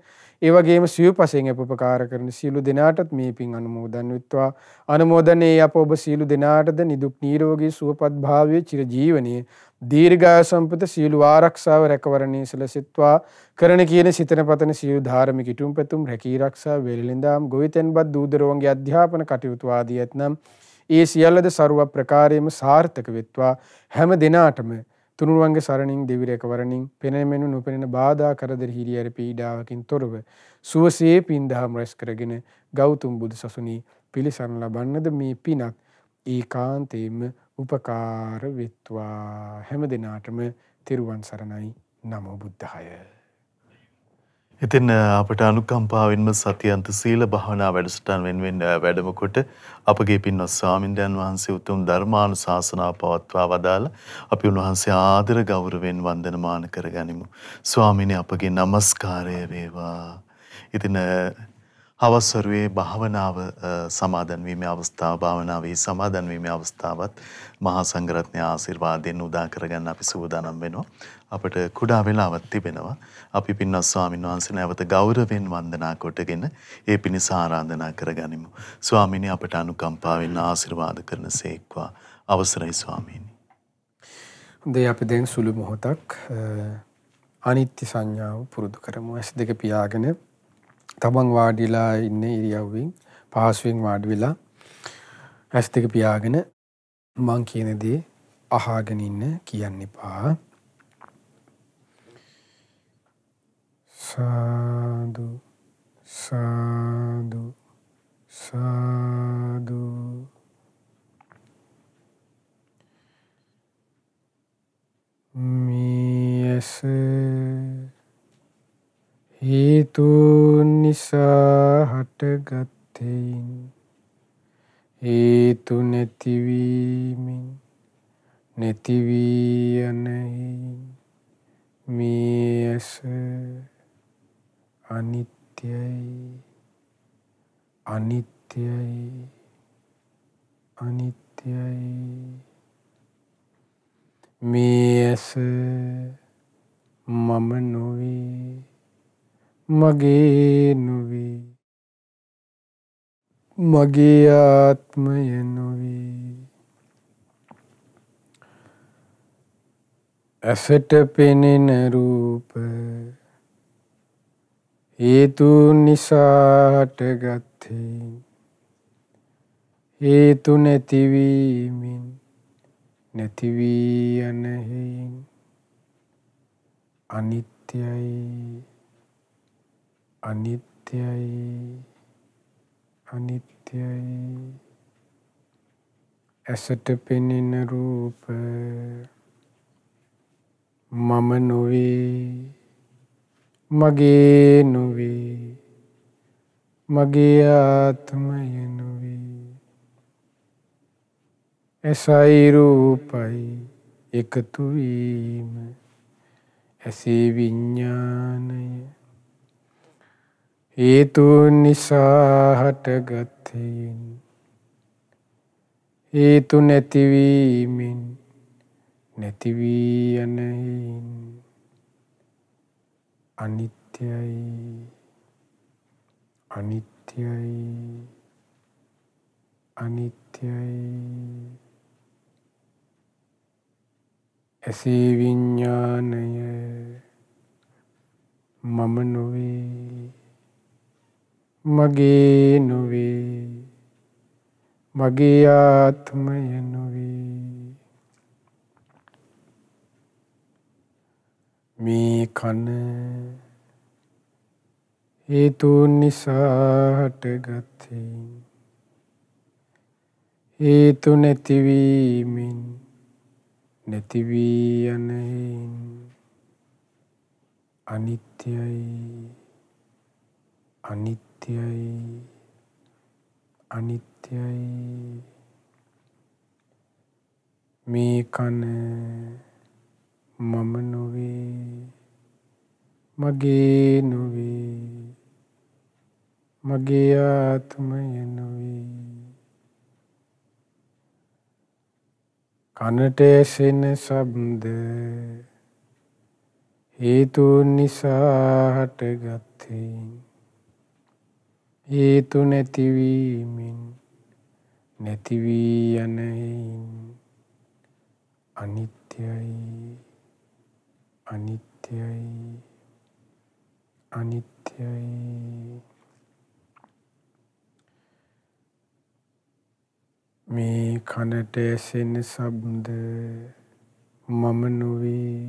ඒවගේම සියව පසෙන් අපපකාර කරන සියලු දෙනාටත් මේ පින් අනුමෝදන් විත්වා අනුමෝදනයේ අප ඔබ සියලු දෙනාටද නිදුක් නීරෝගී සුවපත් භාවය චිරජීවනයේ දීර්ඝාය සම්පත සියලු ආරක්ෂාව රැකවරණී සැලසිත්වා කරන කියන සිතන පතන සියලු ධාර්මික ඉටුම් පැතුම් රැකී ආරක්ෂා වේලිලිඳාම් ගොවිතැන්පත් දූද රෝගී අධ්‍යාපන කටයුතු ආදී ඇතනම් ඒ සියල්ලද ਸਰව ප්‍රකාරයෙන්ම සාර්ථක වෙත්වා හැම දිනාටම තුනුරුවන්ගේ සරණින් දෙවිරකවරණින් පෙනෙමෙනු නොපෙනෙන බාධා කරදර හිරියර පීඩාවකින් තොරව සුවසේ පින් දහම් රැස් කරගෙන ගෞතම් බුදු සසුනී පිළිසරණ ලබන්නද මේ පිනක් ඒකාන්තයෙන්ම උපකාර වෙත්වා හැම දිනාටම තිරුවන් සරණයි නමෝ බුද්ධාය ඉතින් අපට අනුකම්පාවෙන්ම සතියන්ත සීල භාවනා වැඩසටහන් වෙනුවෙන් වැඩමකොට අපගේ පින්වත් ස්වාමින්දයන් වහන්සේ උතුම් ධර්මානුශාසනා පවත්වා වදාළ අපි උන්වහන්සේ ආදර ගෞරවයෙන් වන්දනමාන කරගනිමු. ස්වාමීනි අපගේ নমස්කාරය වේවා. ඉතින් හවස්වරුවේ භාවනාව සමාදන්වීමේ අවස්ථාව භාවනාවේ සමාදන්වීමේ අවස්ථාවත් මහා සංඝරත්නය ආශිර්වාදයෙන් උදා කරගන්න අපි සූදානම් වෙනවා. අපට කුඩා වෙලාවක් තිබෙනවා. අපි පින්වත් ස්වාමීන් වහන්සේ නැවත ගෞරවයෙන් වන්දනා කොටගෙන ඒ පිණිස ආරාධනා කරගනිමු. ස්වාමීනි අපට අනුකම්පාවෙන් ආශිර්වාද කරනසේක්වා. අවසරයි ස්වාමීනි. හොඳයි අපි දැන් සුළු මොහොතක් අනිත්‍ය සංඥාව පුරුදු කරමු. ඇස් දෙක පියාගෙන තමන් වාඩිලා ඉන්න ඉරියව්වෙන් පහසුවෙන් වාඩි වෙලා ඇස් දෙක පියාගෙන මං කියන දේ අහගෙන ඉන්න කියන්න එපා. සාදු සාදු සාදු මියසේ හේතුන් නිසා හටගත්තෙයින් හේතු නැතිවීමෙන් නැතිවී යනෙයින් මේ ඇස අනිත්‍යයි අනිත්‍යයි අනිත්‍යයි මේ ඇස මම නොවේ මගේ නොවේ මගේ ආත්මය නොවේ ඇසට පෙනෙන රූප හේතුන් නිසාට ගත්තේ හේතු නැතිවීමෙන් නැතිවී යනෙහි අනිත්‍යයි අනිත්‍යයි අනිත්‍යයි ඇසට පෙනෙන රූප මම නොවේ මගේ නොවේ මගේ ආත්මය නොවේ ඇසයි රූපයි එකතු වීම ඇසේ විඤ්ඥානය හේතුන් නිසා හටගත් හේයින් හේතු නැතිවීමෙන් නැති වී යන හේයින් අනිත්‍යයි අනිත්‍යයි අනිත්‍යයි එසේ විඥානය මම නොවේ මගේ නොවේ මගේ ආත්මය නොවේ මේ කන හේතුන් නිසා හටගත්තේ හේතු නැතිවීමෙන් නැතිවී යනෙන් අනිත්‍යයි අනිත්‍ය නිට්ටයයි අනිත්‍යයි මේ කන මම නොවේ මගේ නොවේ මගේ ආත්මය නොවේ කනට ඇසෙන ශබ්ද හේතුන් නිසා හටගත්තේ හේතු නැතිවීමෙන් නැතිවී යනයින් අනිත්‍යයි අනිත්‍යයි අනිත්‍යයි මේ කනට ඇසෙන සබ්ද මම නොවේ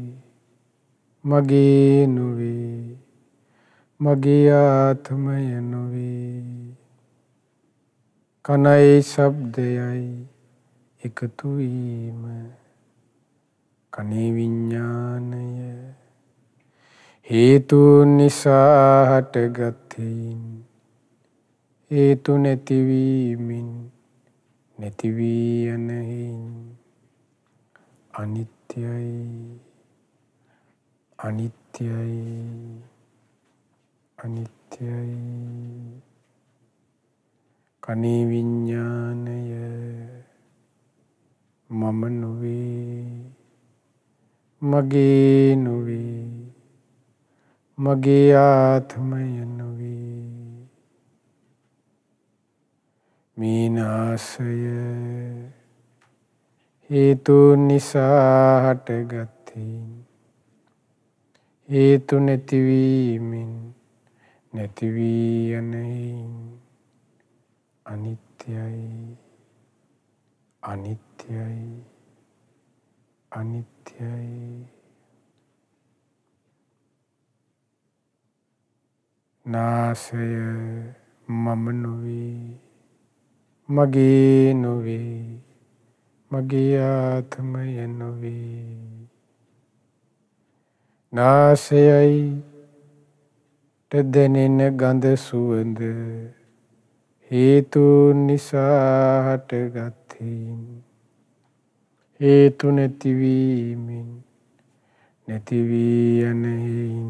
මගේ නොවේ මගේ ආත්මය නොවේ කනයි ශබ්දයයි එකතු වීම කනේ විඥානය හේතු නිසා හටගත්තේයින් හේතු නැතිවීමින් නැති වී යනෙහින් අනිත්‍යයි අනිත්‍යයි අනිත්‍යයි කනේ විඤ්ඥානය මම නොවේ මගේ නොවේ මගේ ආත්මය නොවේ මීනාසය හේතු නිසා හටගත්තින් හේතු නැතිවීමෙන් නැති වී යනෙයින් අනිත්‍යයි අනිත්‍යයි අනිත්‍යයි නාසය මම නොවේ මගේ නොවේ මගේ ආත්මය නොවේ නාසයයි දැනෙන ගඳ සුවඳ හේතුන් නිසා හටගත්තේම් හේතු නැතිවීමෙන් නැතිවී යනෙයින්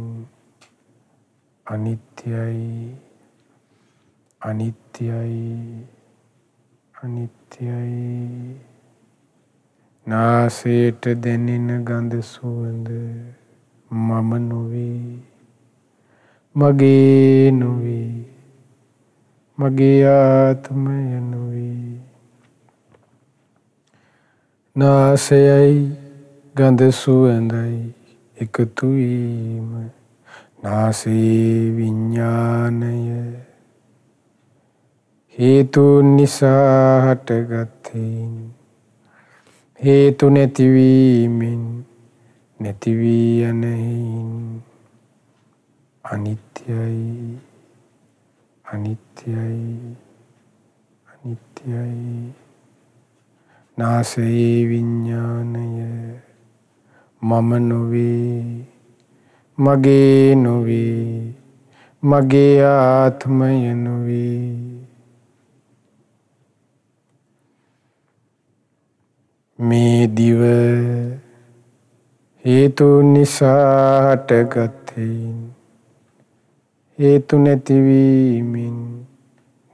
අනිත්‍යයි අනිත්‍යයි අනිත්‍යයි නාසයට දැනෙන ගඳ සුවඳ මම නොවේ මගේ නොවේ මගේ ආත්මය නොවේ නාසයයි ගඳ සුවඳයි එකතු වීම නාසයේ විඥානය හේතුන් නිසා හටගත්තේ හේතු නැතිවීමෙන් නැති වී යනෙහින් අනිත්‍යයි අනිත්‍යයි අනිත්‍යයි නාසයේ විඥානය මම නොවේ මගේ නොවේ මගේ ආත්මය නොවේ මේ දිව හේතු නිසා හටගත්තේන් හේතු නැතිවීමෙන්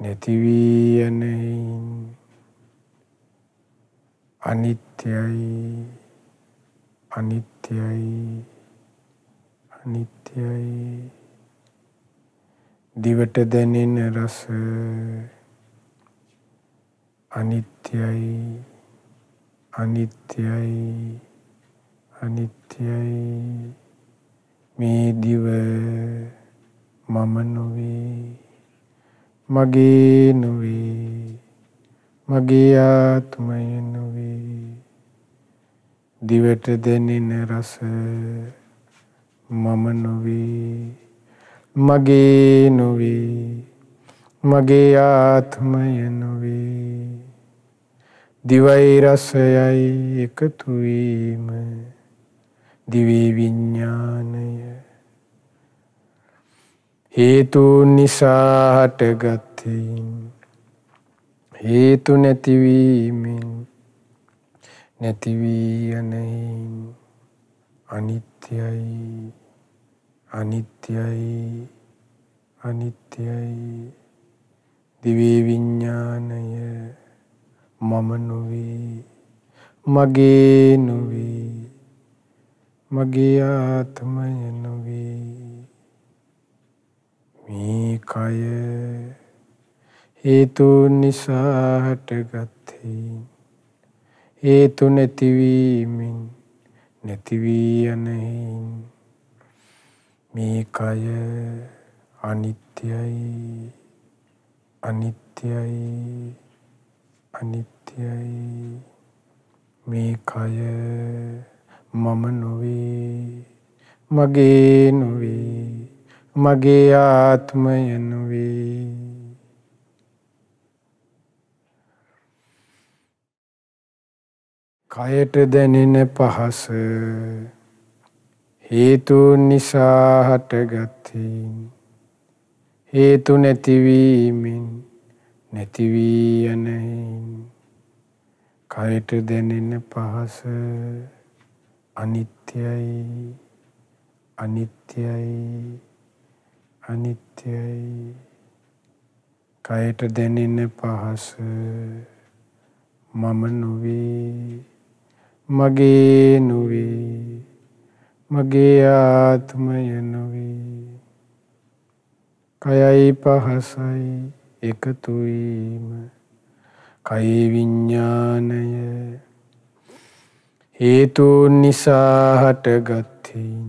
නැතිවී යනයින් අනිත්‍යයි අනිත්‍යයි අනිත්‍යයි දිවට දැනෙන රස අනිත්‍යයි අනිත්‍යයි අනිත්‍යයි මේ දිව මම නොවේ මගේ නොවේ මගේ ආත්මය නොවේ දිවට දැනෙන රස මම නොවේ මගේ නොවේ මගේ ආත්මය නොවේ දිවයි රසයයි එකතු වීම දිවේ විඥානය හේතුන් නිසා හටගත්තේ හේතු නැතිවීමෙන් නැති වී යනෙහි අනිත්‍යයි අනිත්‍යයි අනිත්‍යයි දිවේ විඥානය මම නොවේ මගේ නොවේ මගේ ආත්මය නොවේ මේ කය හේතු නිසා හටගත්තේ හේතු නැතිවීමෙන් නැති වී යනෙහින් මේ කය අනිත්‍යයි අනිත්‍යයි අනිත්‍යයි මේ කය මම නොවේ මගේ නොවේ මගේ ආත්මය නොවේ කයට දැනෙන පහස හේතු නිසා හටගත්තේ හේතු නැතිවීමෙන් නැතිවී යනයින් කයට දැනෙන පහස අනිත්‍යයි අනිත්‍යයි අනිත්‍යයි කයට දැනෙන පහස මම නොවේ මගේ නොවේ මගේ ආත්මය නොවේ කයයි පහසයි එකතුවීම කයි විඤ්ඥානය හේතුන් නිසා හටගත්තින්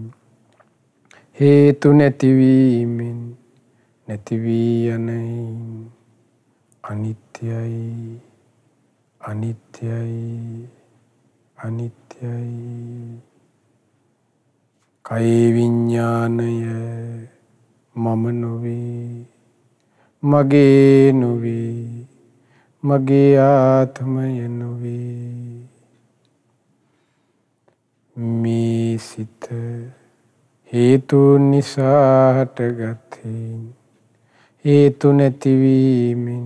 හේතු නැතිවීමෙන් නැතිවී යනයින් අනිත්‍යයි අනිත්‍යයි අනිත්‍යයි කයේ විඤ්ඥානය මම නොවේ මගේ නොවේ මගේ ආත්මය නොවේ මේ සිත හේතුන් නිසා හටගත්තේ හේතු නැතිවීමෙන්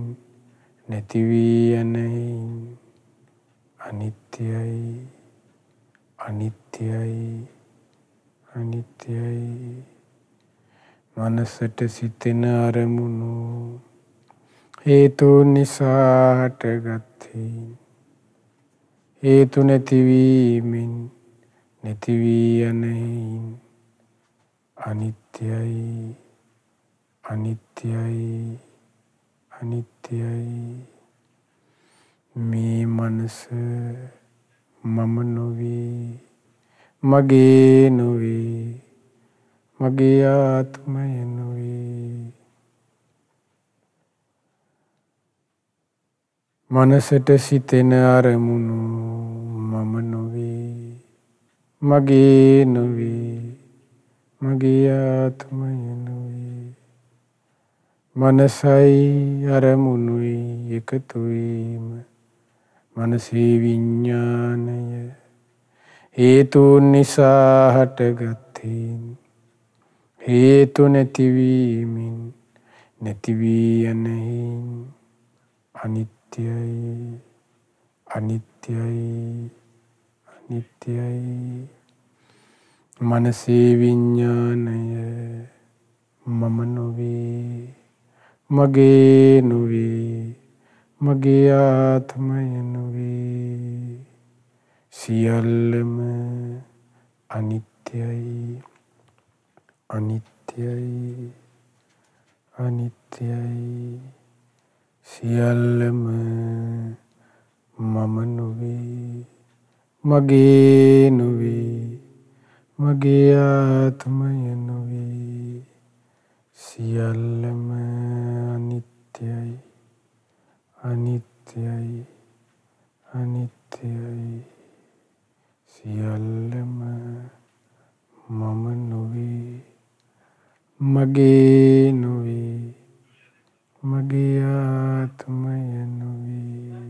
නැති වී යනයින් අනිත්‍යයි අනිත්‍යයි අනිත්‍යයි මනසට සිතෙන අරමුණු හේතු නිසා හටගත්තේ හේතු නැතිවීමෙන් නැති වී යනයින් අනිත්‍යයි අනිත්‍යයි අනිත්‍යයි මේ මනස මම නොවේ මගේ නොවේ මගේ ආත්මය නොවේ මනසට සිතෙන අරමුණු මම නොවේ මගේ නොවේ මගේ ආත්මයනුයි මනසයි අරමුණුයි එකතුවීම මනසේ විඤ්ඥානය හේතුන් නිසා හටගත්තීන් හේතු නැතිවීමින් නැතිවී යනහින් අනිත්‍යයි අනිත්‍යයි අනිත්‍යයි මනසේ විඤ්ඥානය මම නොවේ මගේ නොවේ මගේ ආත්මය නොවේ සියල්ලම අනිත්‍යයි අනිත්‍යයි අනිත්‍යයි සියල්ලම මම නොවේ මගේ නොවේ මගේ ආත්මය නොවේ සියල්ලම අනිත්‍යයි අනිත්‍යයි අනිත්‍යයි සියල්ලම මම නොවේ මගේ නොවේ මගේ ආත්මය නොවේ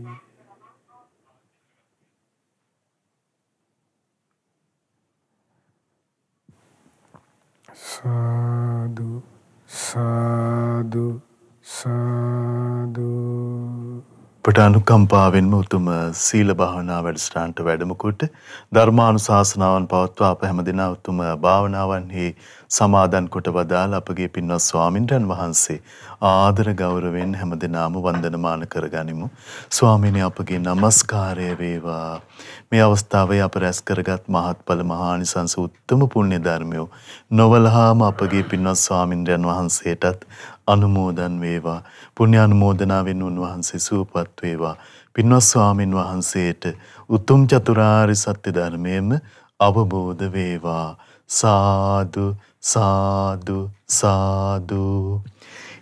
සාදු සාදු සාදු අපට අනුකම්පාවෙන්ම උතුම සීල භාවනා වැඩසටාන්ට වැඩමකොට ධර්මානුශාසනාවන් පවත්වා අප හැමදිනා උතුම භාවනාවන්හි සමාදන් කොට වදාළ අපගේ පින්වත් ස්වාමින්ද්‍රයන් වහන්සේ ආදර ගෞරවයෙන් හැමදෙනාම වන්දනමාන කරගනිමු. ස්වාමීනි අපගේ নমස්කාරය වේවා. මේ අවස්ථාවේ අප රැස් කරගත් මහත්ඵල මහානිසංස උත්තම පුණ්‍ය ධර්මය නොවලහාම අපගේ පින්වත් ස්වාමින්ද්‍රයන් වහන්සේටත් අනුමෝදන් වේවා. පුණ්‍ය අනුමෝදනාවෙන් උන්වහන්සේ සුවපත් වේවා. පින්වත් ස්වාමින් වහන්සේට උතුම් චතුරාර්ය සත්‍ය ධර්මයේම අවබෝධ වේවා. සාදු සාදු සාදු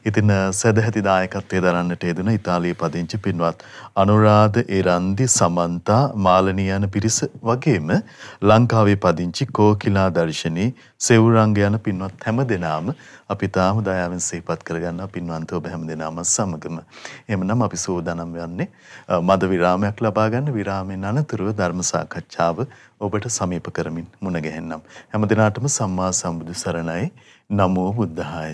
ඉතින් සැදැහැති දායකත්වය දරන්නට යෙදෙන ඉතාලිය පදිංචි පින්වත් අනුරාධ ඒරන්දි සමන්තා මාලනී යන පිරිස වගේම ලංකාවේ පදිංචි කෝකිලා දර්ශනී සෙවුරංග යන පින්වත් හැම දෙනාම අපි තාම දයාවෙන් සිහිපත් කරගන්න පින්වන්ත ඔබ හැම දෙනාම සමගම. එමනම් අපි සූදානම් වෙන්නේ මද විරාමයක් ලබා ගන්න විරාමෙන් අනතුරුව ධර්ම සාකච්ඡාව ඔබට සමීප කරමින් මුණ ගැහෙන්නම්. හැම දිනාටම සම්මා සම්බුදු සරණයි. නමෝ බුද්ධාය.